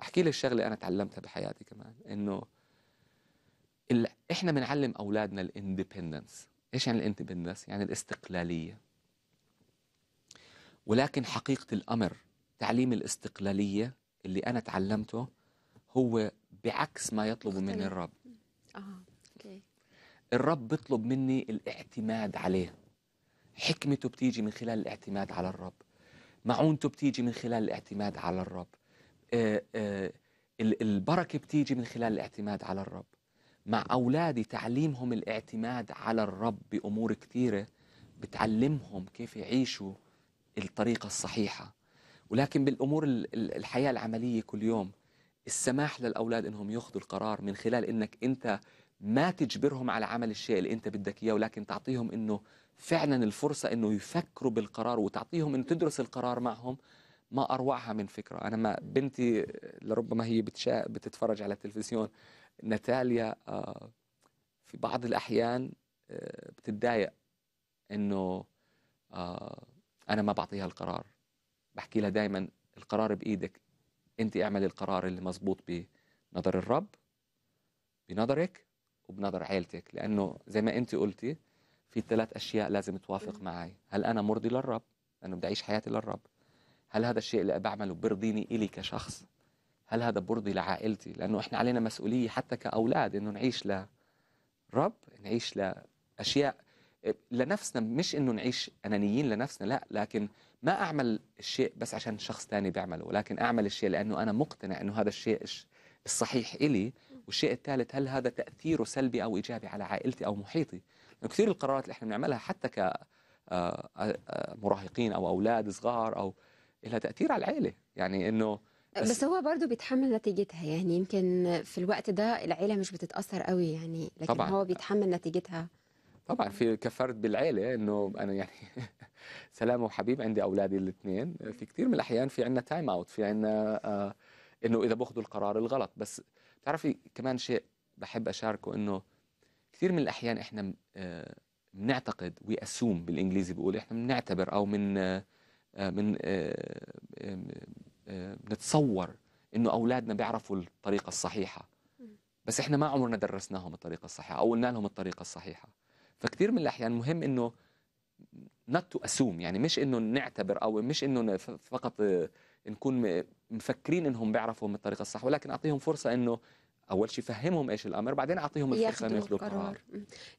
احكي لك شغله انا تعلمتها بحياتي كمان انه ال... احنا بنعلم اولادنا الاندبندنس ايش يعني الاندبندنس يعني الاستقلاليه ولكن حقيقه الامر تعليم الاستقلاليه اللي انا تعلمته هو بعكس ما يطلب مني الرب آه. الرب بيطلب مني الاعتماد عليه حكمته بتيجي من خلال الاعتماد على الرب معونته بتيجي من خلال الاعتماد على الرب آه، آه، البركة بتيجي من خلال الاعتماد على الرب مع أولادي تعليمهم الاعتماد على الرب بأمور كثيرة بتعلمهم كيف يعيشوا الطريقة الصحيحة ولكن بالأمور الحياة العملية كل يوم السماح للأولاد إنهم ياخذوا القرار من خلال إنك أنت ما تجبرهم على عمل الشيء اللي انت بدك اياه ولكن تعطيهم انه فعلا الفرصه انه يفكروا بالقرار وتعطيهم انه تدرس القرار معهم ما اروعها من فكره انا ما بنتي لربما هي بتشا... بتتفرج على التلفزيون ناتاليا آه، في بعض الاحيان آه، بتتضايق انه آه، انا ما بعطيها القرار بحكي لها دائما القرار بايدك انت اعمل القرار اللي مزبوط بنظر الرب بنظرك وبنظر عائلتك لانه زي ما انت قلتي في ثلاث اشياء لازم توافق معي هل انا مرضي للرب لانه بدي اعيش حياتي للرب هل هذا الشيء اللي بعمله برضيني الي كشخص هل هذا برضي لعائلتي لانه احنا علينا مسؤوليه حتى كاولاد انه نعيش لرب نعيش لاشياء لنفسنا مش انه نعيش انانيين لنفسنا لا لكن ما اعمل الشيء بس عشان شخص ثاني بيعمله ولكن اعمل الشيء لانه انا مقتنع انه هذا الشيء الصحيح الي والشيء الثالث هل هذا تاثيره سلبي او ايجابي على عائلتي او محيطي كثير القرارات اللي احنا بنعملها حتى ك آه، آه، آه، مراهقين او اولاد صغار او لها تاثير على العائله يعني انه بس, بس هو برضه بيتحمل نتيجتها يعني يمكن في الوقت ده العيله مش بتتاثر قوي يعني لكن طبعًا. هو بيتحمل نتيجتها طبعا في كفرد بالعيله انه انا يعني <laughs> سلام وحبيب عندي اولادي الاثنين في كثير من الاحيان في عندنا تايم اوت في عندنا آه انه اذا باخذوا القرار الغلط بس تعرفي كمان شيء بحب أشاركه إنه كثير من الأحيان إحنا بنعتقد وي اسوم بالانجليزي بيقول احنا بنعتبر او من آه، آه، من بنتصور آه، انه اولادنا بيعرفوا الطريقه الصحيحه بس احنا ما عمرنا درسناهم الطريقه الصحيحه او قلنا لهم الطريقه الصحيحه فكثير من الاحيان مهم انه نوت تو اسوم يعني مش انه نعتبر او مش انه فقط نكون مفكرين انهم بيعرفوا من الطريقه الصح ولكن اعطيهم فرصه انه اول شيء فهمهم ايش الامر بعدين اعطيهم الفرصه انه ياخذوا قرار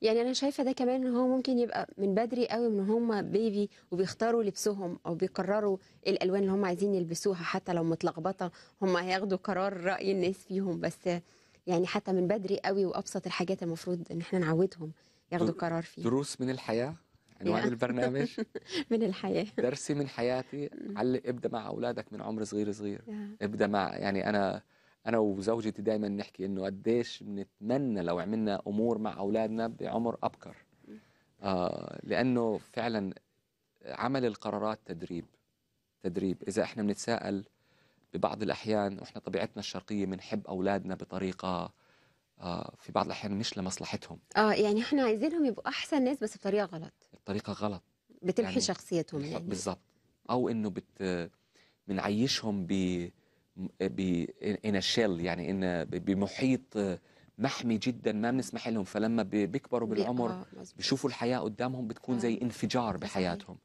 يعني انا شايفه ده كمان ان هو ممكن يبقى من بدري قوي من هم بيبي وبيختاروا لبسهم او بيقرروا الالوان اللي هم عايزين يلبسوها حتى لو متلخبطه هم هياخدوا قرار راي الناس فيهم بس يعني حتى من بدري قوي وابسط الحاجات المفروض ان احنا نعودهم ياخدوا قرار فيها دروس من الحياه عنوان يعني يعني. البرنامج <laughs> من الحياه درسي من حياتي علق ابدا مع اولادك من عمر صغير صغير ابدا مع يعني انا انا وزوجتي دائما نحكي انه قديش بنتمنى لو عملنا امور مع اولادنا بعمر ابكر آه لانه فعلا عمل القرارات تدريب تدريب اذا احنا بنتساءل ببعض الاحيان واحنا طبيعتنا الشرقيه بنحب اولادنا بطريقه آه في بعض الأحيان مش لمصلحتهم اه يعني احنا عايزينهم يبقوا أحسن ناس بس بطريقة غلط بطريقة غلط بتمحي يعني شخصيتهم يعني. بالظبط أو إنه بت بنعيشهم ب ب ان شيل يعني ان بمحيط محمي جدا ما بنسمح لهم فلما بيكبروا بالعمر آه، بيشوفوا الحياه قدامهم بتكون زي آه، انفجار بحياتهم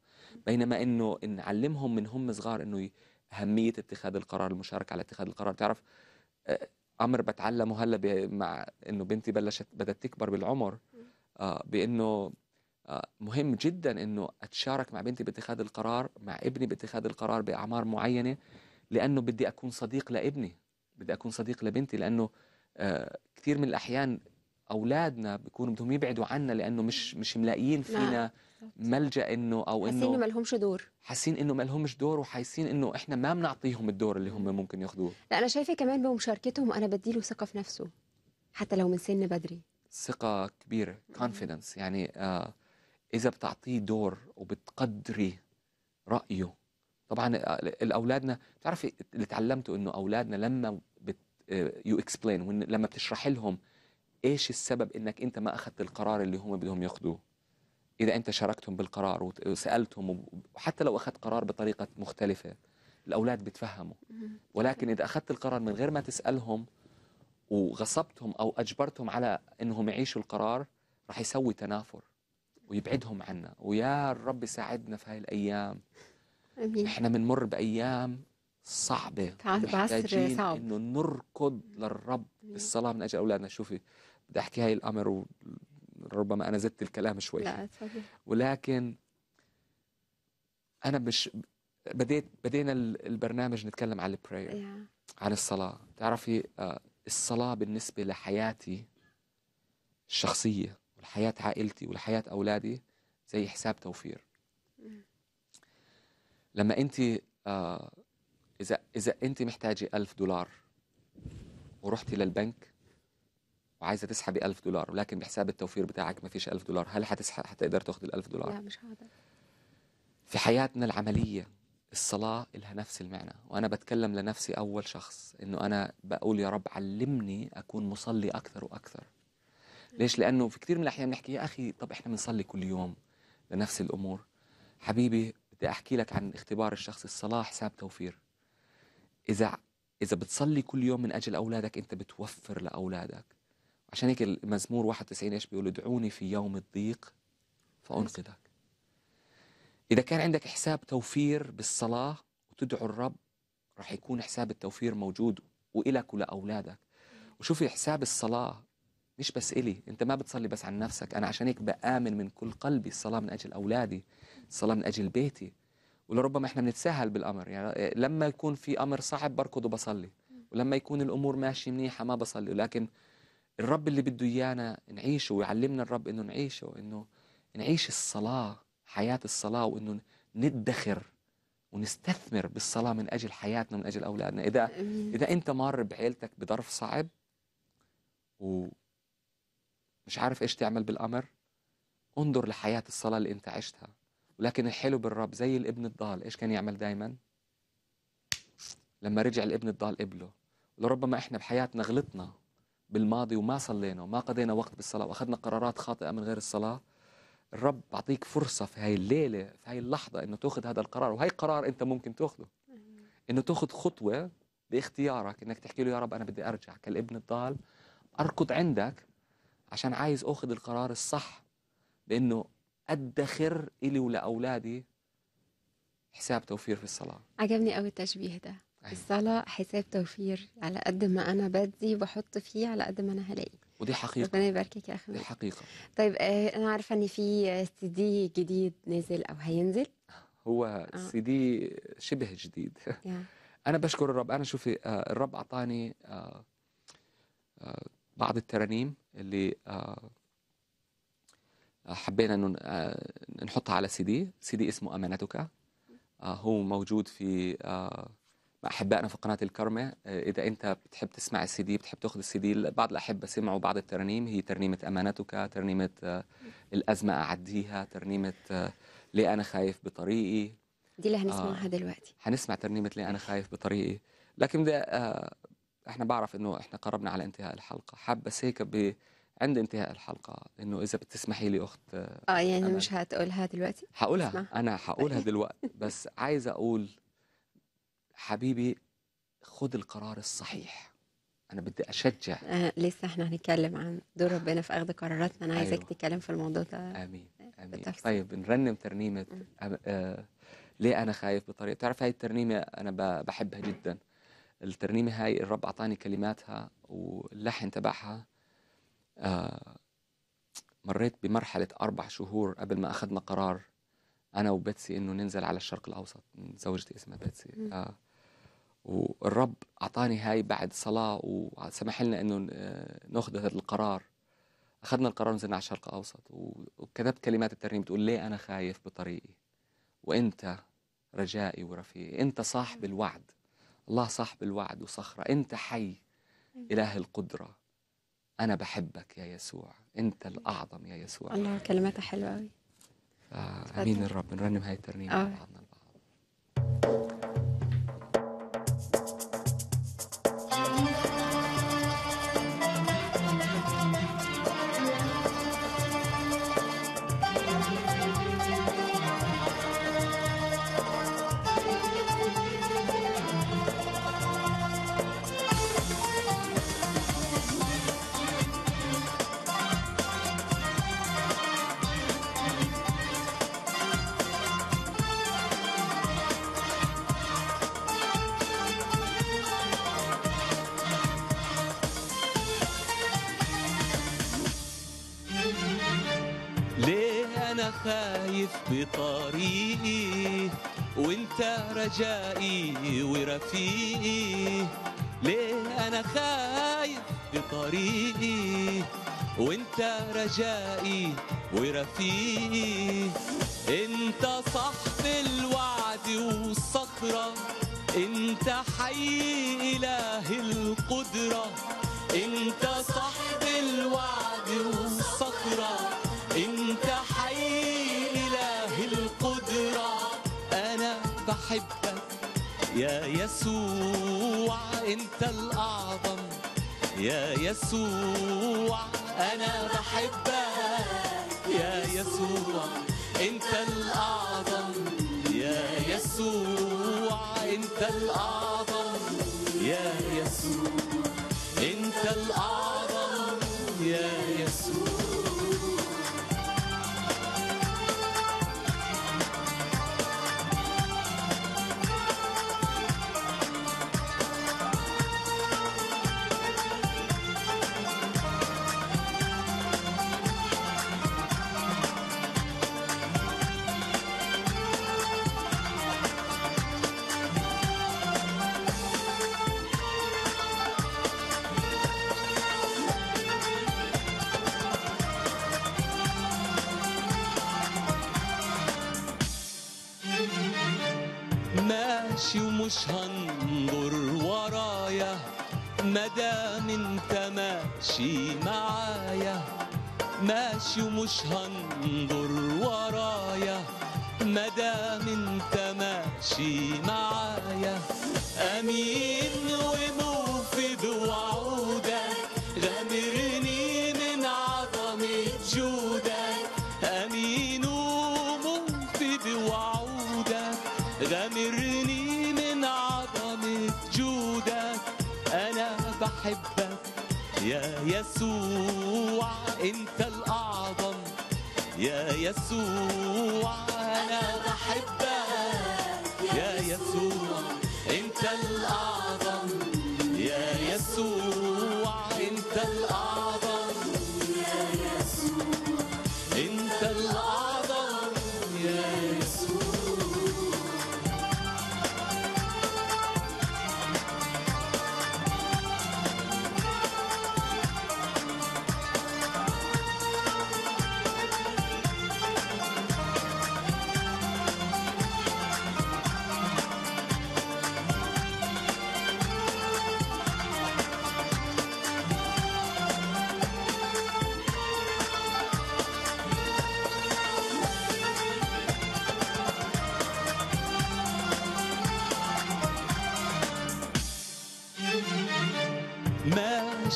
بينما انه نعلمهم من هم صغار انه اهميه اتخاذ القرار المشاركه على اتخاذ القرار تعرف آه، امر بتعلمه هلا مع انه بنتي بلشت بدات تكبر بالعمر آه بانه آه مهم جدا انه اتشارك مع بنتي باتخاذ القرار مع ابني باتخاذ القرار باعمار معينه لانه بدي اكون صديق لابني بدي اكون صديق لبنتي لانه آه كثير من الاحيان اولادنا بيكونوا بدهم يبعدوا عنا لانه مش مش ملاقيين نعم. فينا ملجا انه او انه حاسين انه ما لهمش دور حاسين انه ما لهمش دور وحاسين انه احنا ما بنعطيهم الدور اللي هم ممكن ياخذوه لا انا شايفه كمان بمشاركتهم انا بديله ثقه في نفسه حتى لو من سن بدري ثقه كبيره كونفيدنس يعني آه اذا بتعطيه دور وبتقدري رايه طبعا آه، الاولادنا بتعرفي اللي تعلمته انه اولادنا لما بت يو آه، اكسبلين لما بتشرح لهم ايش السبب انك انت ما اخذت القرار اللي هم بدهم ياخذوه إذا أنت شاركتهم بالقرار وسألتهم وحتى لو أخذت قرار بطريقة مختلفة الأولاد بتفهموا ولكن إذا أخذت القرار من غير ما تسألهم وغصبتهم أو أجبرتهم على أنهم يعيشوا القرار رح يسوي تنافر ويبعدهم عنا ويا رب ساعدنا في هاي الأيام أمين. إحنا بنمر بأيام صعبة محتاجين صعب. إنه نركض للرب بالصلاة من أجل أولادنا شوفي بدي أحكي هاي الأمر و... ربما أنا زدت الكلام شوي لا ولكن أنا مش بديت بدينا البرنامج نتكلم عن البراير عن الصلاة تعرفي آه، الصلاة بالنسبة لحياتي الشخصية ولحياه عائلتي ولحياه أولادي زي حساب توفير لما أنت آه، إذا إذا أنت محتاجة ألف دولار ورحتي للبنك وعايزه تسحبي 1000 دولار ولكن بحساب التوفير بتاعك ما فيش 1000 دولار هل هتسحب هتقدر تاخد ال 1000 دولار لا مش هقدر في حياتنا العمليه الصلاه لها نفس المعنى وانا بتكلم لنفسي اول شخص انه انا بقول يا رب علمني اكون مصلي اكثر واكثر ليش لانه في كثير من الاحيان بنحكي يا اخي طب احنا بنصلي كل يوم لنفس الامور حبيبي بدي احكي لك عن اختبار الشخص الصلاه حساب توفير اذا اذا بتصلي كل يوم من اجل اولادك انت بتوفر لاولادك عشان هيك المزمور 91 ايش بيقول ادعوني في يوم الضيق فانقذك اذا كان عندك حساب توفير بالصلاه وتدعو الرب راح يكون حساب التوفير موجود وإلك ولاولادك وشوفي حساب الصلاه مش بس إلي أنت ما بتصلي بس عن نفسك أنا عشان هيك بآمن من كل قلبي الصلاة من أجل أولادي الصلاة من أجل بيتي ولربما إحنا بنتساهل بالأمر يعني لما يكون في أمر صعب بركض وبصلي ولما يكون الأمور ماشية منيحة ما بصلي ولكن الرب اللي بده ايانا نعيشه ويعلمنا الرب انه نعيشه انه نعيش الصلاه حياه الصلاه وانه ندخر ونستثمر بالصلاه من اجل حياتنا من اجل اولادنا اذا اذا انت مار بعيلتك بظرف صعب ومش عارف ايش تعمل بالامر انظر لحياه الصلاه اللي انت عشتها ولكن الحلو بالرب زي الابن الضال ايش كان يعمل دائما لما رجع الابن الضال قبله لربما احنا بحياتنا غلطنا بالماضي وما صلينا وما قضينا وقت بالصلاة وأخذنا قرارات خاطئة من غير الصلاة الرب بعطيك فرصة في هاي الليلة في هاي اللحظة أنه تأخذ هذا القرار وهي قرار أنت ممكن تأخذه أنه تأخذ خطوة باختيارك أنك تحكي له يا رب أنا بدي أرجع كالابن الضال أركض عندك عشان عايز أخذ القرار الصح بأنه أدخر إلي ولأولادي حساب توفير في الصلاة عجبني قوي التشبيه ده أيوة. الصلاة حساب توفير على قد ما أنا بدي بحط فيه على قد ما أنا هلاقي ودي حقيقة ربنا يباركك يا أخي دي حقيقة طيب آه، أنا عارفة إن في سي دي جديد نازل أو هينزل هو آه. سي دي شبه جديد <laughs> أنا بشكر الرب أنا شوفي آه، الرب أعطاني آه، بعض الترانيم اللي حبينا انه نحطها على سي دي سي دي اسمه امانتك هو موجود في احبائنا في قناه الكرمه آه، اذا انت بتحب تسمع السي دي بتحب تاخذ السي دي بعض الاحبه سمعوا بعض الترانيم هي ترنيمه امانتك ترنيمه آه، الازمه اعديها ترنيمه آه، ليه انا خايف بطريقي دي اللي هنسمعها آه دلوقتي هنسمع ترنيمه ليه انا خايف بطريقي لكن ده آه احنا بعرف انه احنا قربنا على انتهاء الحلقه حابه هيك ب عند انتهاء الحلقة إنه إذا بتسمحي لي أخت اه يعني مش هتقولها دلوقتي؟ هقولها أنا هقولها دلوقتي بس عايز أقول حبيبي خذ القرار الصحيح انا بدي اشجع آه لسه احنا هنتكلم عن دور ربنا في اخذ قراراتنا انا عايزك أيوة. تتكلم في الموضوع ده امين امين بالتفصيل. طيب نرنم ترنيمه آه ليه انا خايف بطريقه تعرف هاي الترنيمه انا بحبها جدا الترنيمه هاي الرب اعطاني كلماتها واللحن تبعها آه مريت بمرحله اربع شهور قبل ما اخذنا قرار انا وبتسي انه ننزل على الشرق الاوسط زوجتي اسمها بتسي آه والرب أعطاني هاي بعد صلاة وسمح لنا أنه ناخذ هذا القرار أخذنا القرار نزلنا على الشرق الاوسط وكتبت كلمات الترنيم بتقول ليه أنا خايف بطريقي وأنت رجائي ورفيقي أنت صاحب الوعد الله صاحب الوعد وصخرة أنت حي إله القدرة أنا بحبك يا يسوع أنت الأعظم يا يسوع الله كلماتها حلوة قوي آه، آمين الرب نرنم هاي الترنيمة آه. مع بعضنا البعض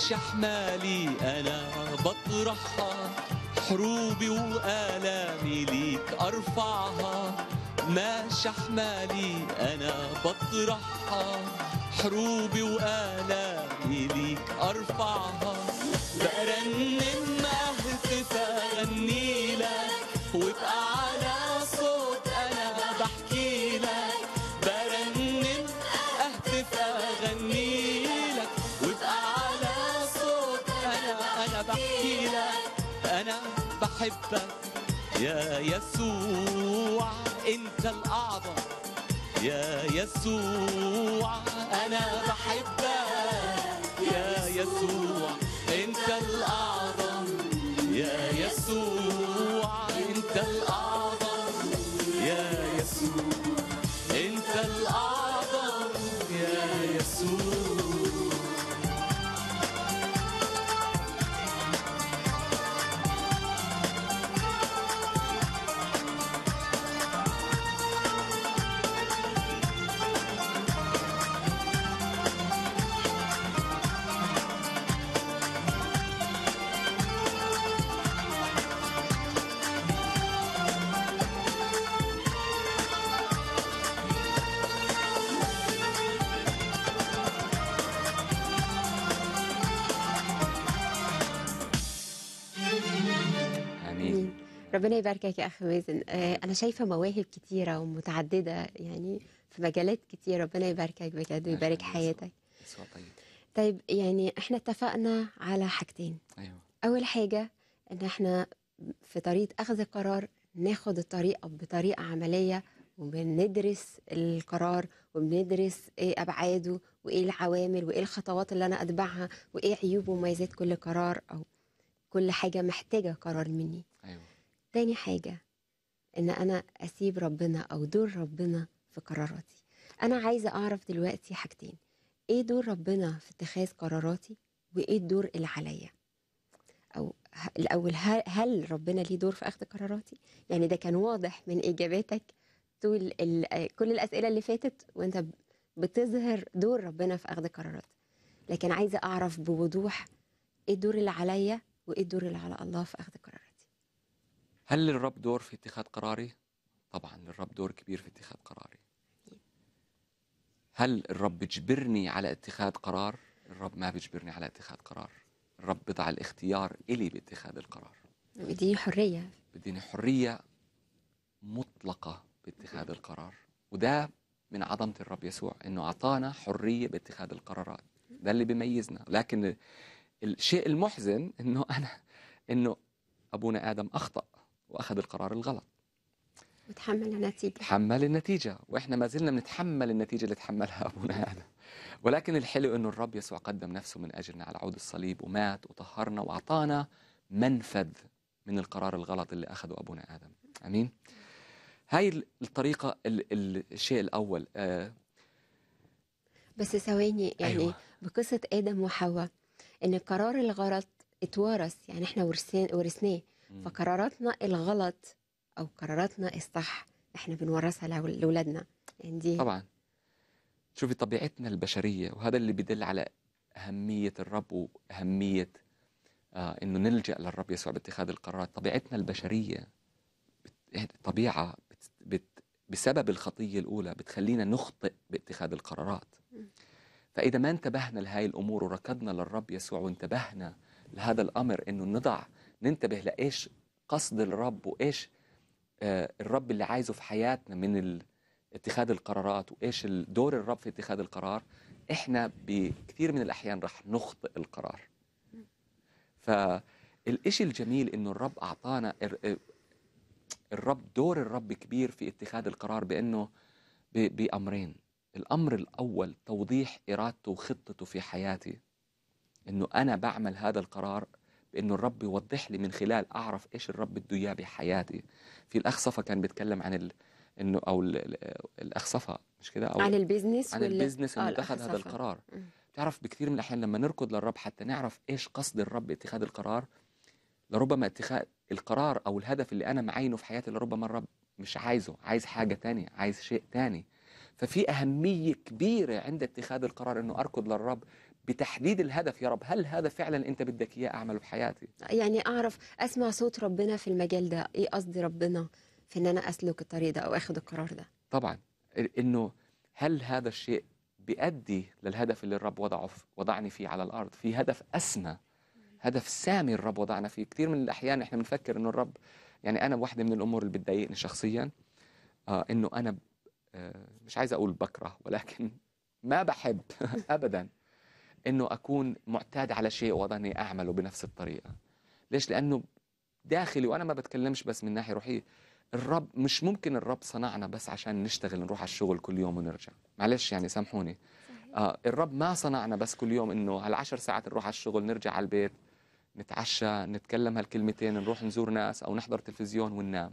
شحمالي أنا بطرحها حروبي وآلامي ليك أرفعها ما شحمالي أنا بطرحها حروبي وآلامي ليك أرفعها برنم ما أحبك يا يسوع أنت الأعظم يا يسوع أنا بحبك يا يسوع ربنا يباركك يا اخ مازن آه، انا شايفه مواهب كتيره ومتعدده يعني في مجالات كتير ربنا يباركك بجد ويبارك حياتك طيب طيب يعني احنا اتفقنا على حاجتين ايوه اول حاجه ان احنا في طريقه اخذ القرار ناخد الطريقه بطريقه عمليه وبندرس القرار وبندرس ايه ابعاده وايه العوامل وايه الخطوات اللي انا اتبعها وايه عيوب ومميزات كل قرار او كل حاجه محتاجه قرار مني تاني حاجة إن أنا أسيب ربنا أو دور ربنا في قراراتي أنا عايزة أعرف دلوقتي حاجتين إيه دور ربنا في اتخاذ قراراتي وإيه الدور اللي عليا أو الأول هل ربنا ليه دور في أخذ قراراتي؟ يعني ده كان واضح من إجاباتك طول كل الأسئلة اللي فاتت وأنت بتظهر دور ربنا في أخذ قرارات لكن عايزة أعرف بوضوح إيه الدور اللي عليا وإيه الدور اللي على الله في أخذ قرارات هل للرب دور في اتخاذ قراري؟ طبعا للرب دور كبير في اتخاذ قراري هل الرب بيجبرني على اتخاذ قرار؟ الرب ما بيجبرني على اتخاذ قرار الرب بضع الاختيار إلي باتخاذ القرار بديني حرية بديني حرية مطلقة باتخاذ القرار وده من عظمة الرب يسوع أنه أعطانا حرية باتخاذ القرارات ده اللي بيميزنا لكن الشيء المحزن أنه أنا أنه أبونا آدم أخطأ واخذ القرار الغلط وتحمل النتيجه تحمل النتيجه واحنا ما زلنا بنتحمل النتيجه اللي تحملها ابونا ادم ولكن الحلو انه الرب يسوع قدم نفسه من اجلنا على عود الصليب ومات وطهرنا واعطانا منفذ من القرار الغلط اللي اخذه ابونا ادم امين هاي الطريقه الشيء الاول آه بس ثواني يعني أيوة. بقصه ادم وحواء ان القرار الغلط اتورث يعني احنا ورثناه فقراراتنا الغلط او قراراتنا الصح احنا بنورثها لاولادنا يعني دي طبعا شوفي طبيعتنا البشريه وهذا اللي بيدل على اهميه الرب واهميه آه انه نلجا للرب يسوع باتخاذ القرارات طبيعتنا البشريه طبيعه بت... بت... بسبب الخطيه الاولى بتخلينا نخطئ باتخاذ القرارات فاذا ما انتبهنا لهي الامور وركضنا للرب يسوع وانتبهنا لهذا الامر انه نضع ننتبه لايش قصد الرب وايش آه، الرب اللي عايزه في حياتنا من اتخاذ القرارات وايش دور الرب في اتخاذ القرار احنا بكثير من الاحيان راح نخطئ القرار فالإشي الجميل انه الرب اعطانا الرب دور الرب كبير في اتخاذ القرار بانه بامرين الامر الاول توضيح ارادته وخطته في حياتي انه انا بعمل هذا القرار بانه الرب يوضح لي من خلال اعرف ايش الرب بده اياه بحياتي في الاخ صفا كان بيتكلم عن ال... انه او ال... الاخ صفا مش كده او عن البيزنس عن البيزنس اللي آه، اتخذ هذا القرار بتعرف بكثير من الاحيان لما نركض للرب حتى نعرف ايش قصد الرب باتخاذ القرار لربما اتخاذ القرار او الهدف اللي انا معينه في حياتي لربما الرب مش عايزه عايز حاجه تانية عايز شيء تاني ففي اهميه كبيره عند اتخاذ القرار انه اركض للرب بتحديد الهدف يا رب هل هذا فعلا انت بدك اياه اعمله بحياتي يعني اعرف اسمع صوت ربنا في المجال ده ايه قصد ربنا في ان انا اسلك الطريق ده او اخد القرار ده طبعا انه هل هذا الشيء بيؤدي للهدف اللي الرب وضعه وضعني فيه على الارض في هدف اسمى هدف سامي الرب وضعنا فيه كثير من الاحيان احنا بنفكر انه الرب يعني انا واحده من الامور اللي بتضايقني شخصيا آه انه انا آه مش عايز اقول بكره ولكن ما بحب <laughs> ابدا انه اكون معتاد على شيء واضلني اعمله بنفس الطريقه ليش لانه داخلي وانا ما بتكلمش بس من ناحيه روحيه الرب مش ممكن الرب صنعنا بس عشان نشتغل نروح على الشغل كل يوم ونرجع معلش يعني سامحوني آه الرب ما صنعنا بس كل يوم انه هالعشر ساعات نروح على الشغل نرجع على البيت نتعشى نتكلم هالكلمتين نروح نزور ناس او نحضر تلفزيون وننام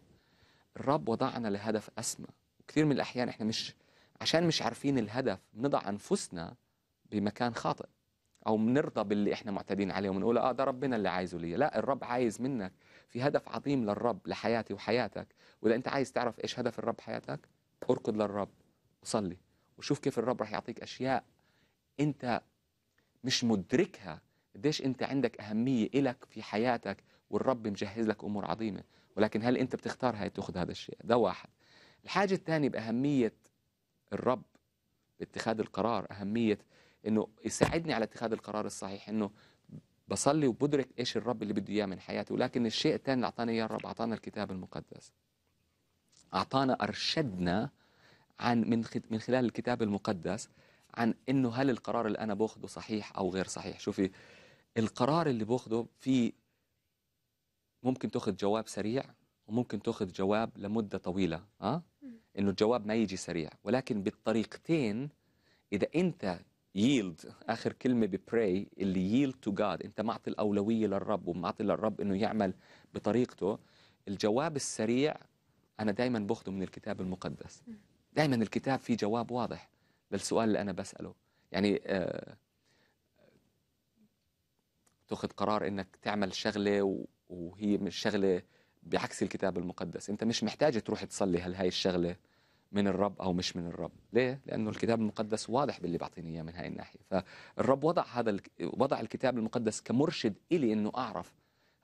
الرب وضعنا لهدف اسمى وكثير من الاحيان احنا مش عشان مش عارفين الهدف بنضع انفسنا بمكان خاطئ او بنرضى باللي احنا معتادين عليه وبنقول اه ده ربنا اللي عايزه لي لا الرب عايز منك في هدف عظيم للرب لحياتي وحياتك واذا انت عايز تعرف ايش هدف الرب حياتك اركض للرب وصلي وشوف كيف الرب راح يعطيك اشياء انت مش مدركها قديش انت عندك اهميه إلك في حياتك والرب مجهز لك امور عظيمه ولكن هل انت بتختار هاي تاخذ هذا الشيء ده واحد الحاجه الثانيه باهميه الرب باتخاذ القرار اهميه انه يساعدني على اتخاذ القرار الصحيح انه بصلي وبدرك ايش الرب اللي بده اياه من حياتي ولكن الشيء الثاني اللي اعطانا اياه الرب اعطانا الكتاب المقدس اعطانا ارشدنا عن من من خلال الكتاب المقدس عن انه هل القرار اللي انا باخذه صحيح او غير صحيح شوفي القرار اللي باخذه في ممكن تاخذ جواب سريع وممكن تاخذ جواب لمده طويله اه انه الجواب ما يجي سريع ولكن بالطريقتين اذا انت يلد اخر كلمه ببراي اللي يلد تو جاد انت معطي الاولويه للرب ومعطي للرب انه يعمل بطريقته الجواب السريع انا دائما باخذه من الكتاب المقدس دائما الكتاب فيه جواب واضح للسؤال اللي انا بساله يعني آه تاخذ قرار انك تعمل شغله وهي مش شغله بعكس الكتاب المقدس انت مش محتاج تروح تصلي هل هاي الشغله من الرب او مش من الرب ليه لانه الكتاب المقدس واضح باللي بيعطيني اياه من هاي الناحيه فالرب وضع هذا ال... وضع الكتاب المقدس كمرشد الي انه اعرف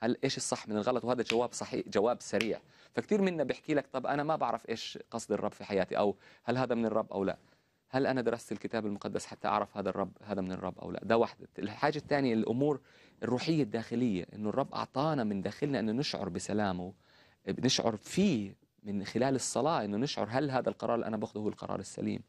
هل ايش الصح من الغلط وهذا جواب صحيح جواب سريع فكثير منا بيحكي لك طب انا ما بعرف ايش قصد الرب في حياتي او هل هذا من الرب او لا هل انا درست الكتاب المقدس حتى اعرف هذا الرب هذا من الرب او لا ده واحده الحاجه الثانيه الامور الروحيه الداخليه انه الرب اعطانا من داخلنا انه نشعر بسلامه نشعر فيه من خلال الصلاة أنه نشعر هل هذا القرار اللي أنا باخذه هو القرار السليم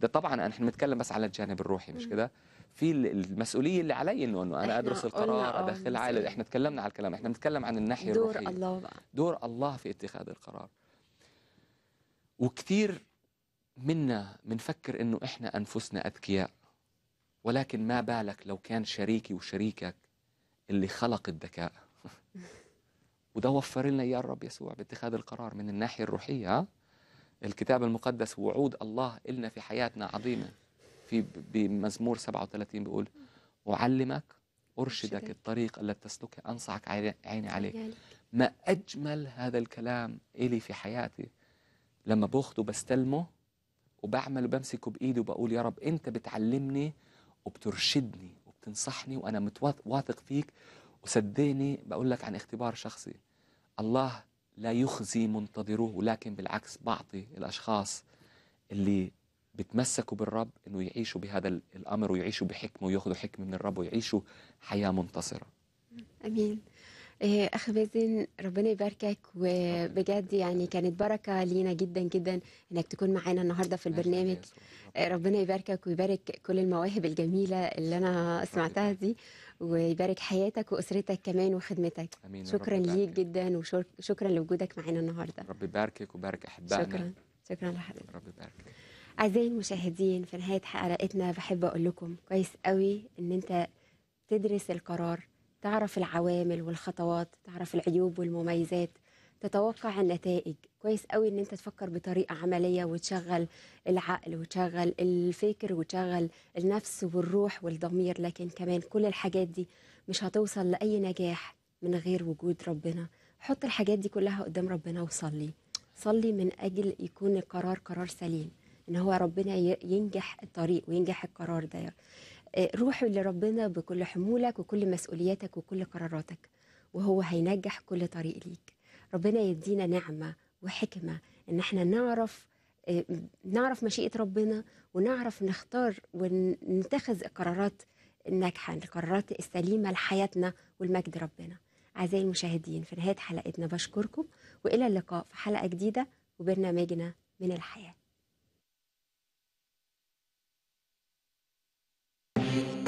ده طبعا إحنا بنتكلم بس على الجانب الروحي مش كده في المسؤوليه اللي علي انه انه انا ادرس القرار آه، ادخل العائلة احنا تكلمنا على الكلام احنا بنتكلم عن الناحيه دور الروحيه دور الله بقى دور الله في اتخاذ القرار وكثير منا بنفكر انه احنا انفسنا اذكياء ولكن ما بالك لو كان شريكي وشريكك اللي خلق الذكاء <laughs> وده وفر لنا اياه الرب يسوع باتخاذ القرار من الناحيه الروحيه الكتاب المقدس وعود الله إلنا في حياتنا عظيمه في بمزمور 37 بيقول اعلمك ارشدك الطريق التي تسلكها انصحك عيني عليك ما اجمل هذا الكلام الي في حياتي لما باخده بستلمه وبعمل وبمسكه بايدي وبقول يا رب انت بتعلمني وبترشدني وبتنصحني وانا متواثق فيك وصدقني بقول لك عن اختبار شخصي الله لا يخزي منتظروه ولكن بالعكس بعطي الأشخاص اللي بتمسكوا بالرب انه يعيشوا بهذا الامر ويعيشوا بحكمه وياخذوا حكمه من الرب ويعيشوا حياه منتصره. امين. آه، اخ بازن ربنا يباركك وبجد يعني كانت بركه لينا جدا جدا انك تكون معانا النهارده في البرنامج آه، ربنا يباركك ويبارك كل المواهب الجميله اللي انا سمعتها دي ويبارك حياتك واسرتك كمان وخدمتك امين شكرا ليك جدا وشكرا لوجودك معانا النهارده ربي يباركك وبارك احبائنا شكرا شكرا لحضرتك ربي يباركك اعزائي المشاهدين في نهايه حلقتنا بحب اقول لكم كويس قوي ان انت تدرس القرار تعرف العوامل والخطوات تعرف العيوب والمميزات تتوقع النتائج كويس قوي ان انت تفكر بطريقه عمليه وتشغل العقل وتشغل الفكر وتشغل النفس والروح والضمير لكن كمان كل الحاجات دي مش هتوصل لاي نجاح من غير وجود ربنا حط الحاجات دي كلها قدام ربنا وصلي صلي من اجل يكون القرار قرار سليم ان هو ربنا ينجح الطريق وينجح القرار ده آه، روح لربنا بكل حمولك وكل مسؤولياتك وكل قراراتك وهو هينجح كل طريق ليك ربنا يدينا نعمه وحكمه ان احنا نعرف آه، نعرف مشيئه ربنا ونعرف نختار ونتخذ القرارات الناجحه القرارات السليمه لحياتنا والمجد ربنا اعزائي المشاهدين في نهايه حلقتنا بشكركم والى اللقاء في حلقه جديده وبرنامجنا من الحياه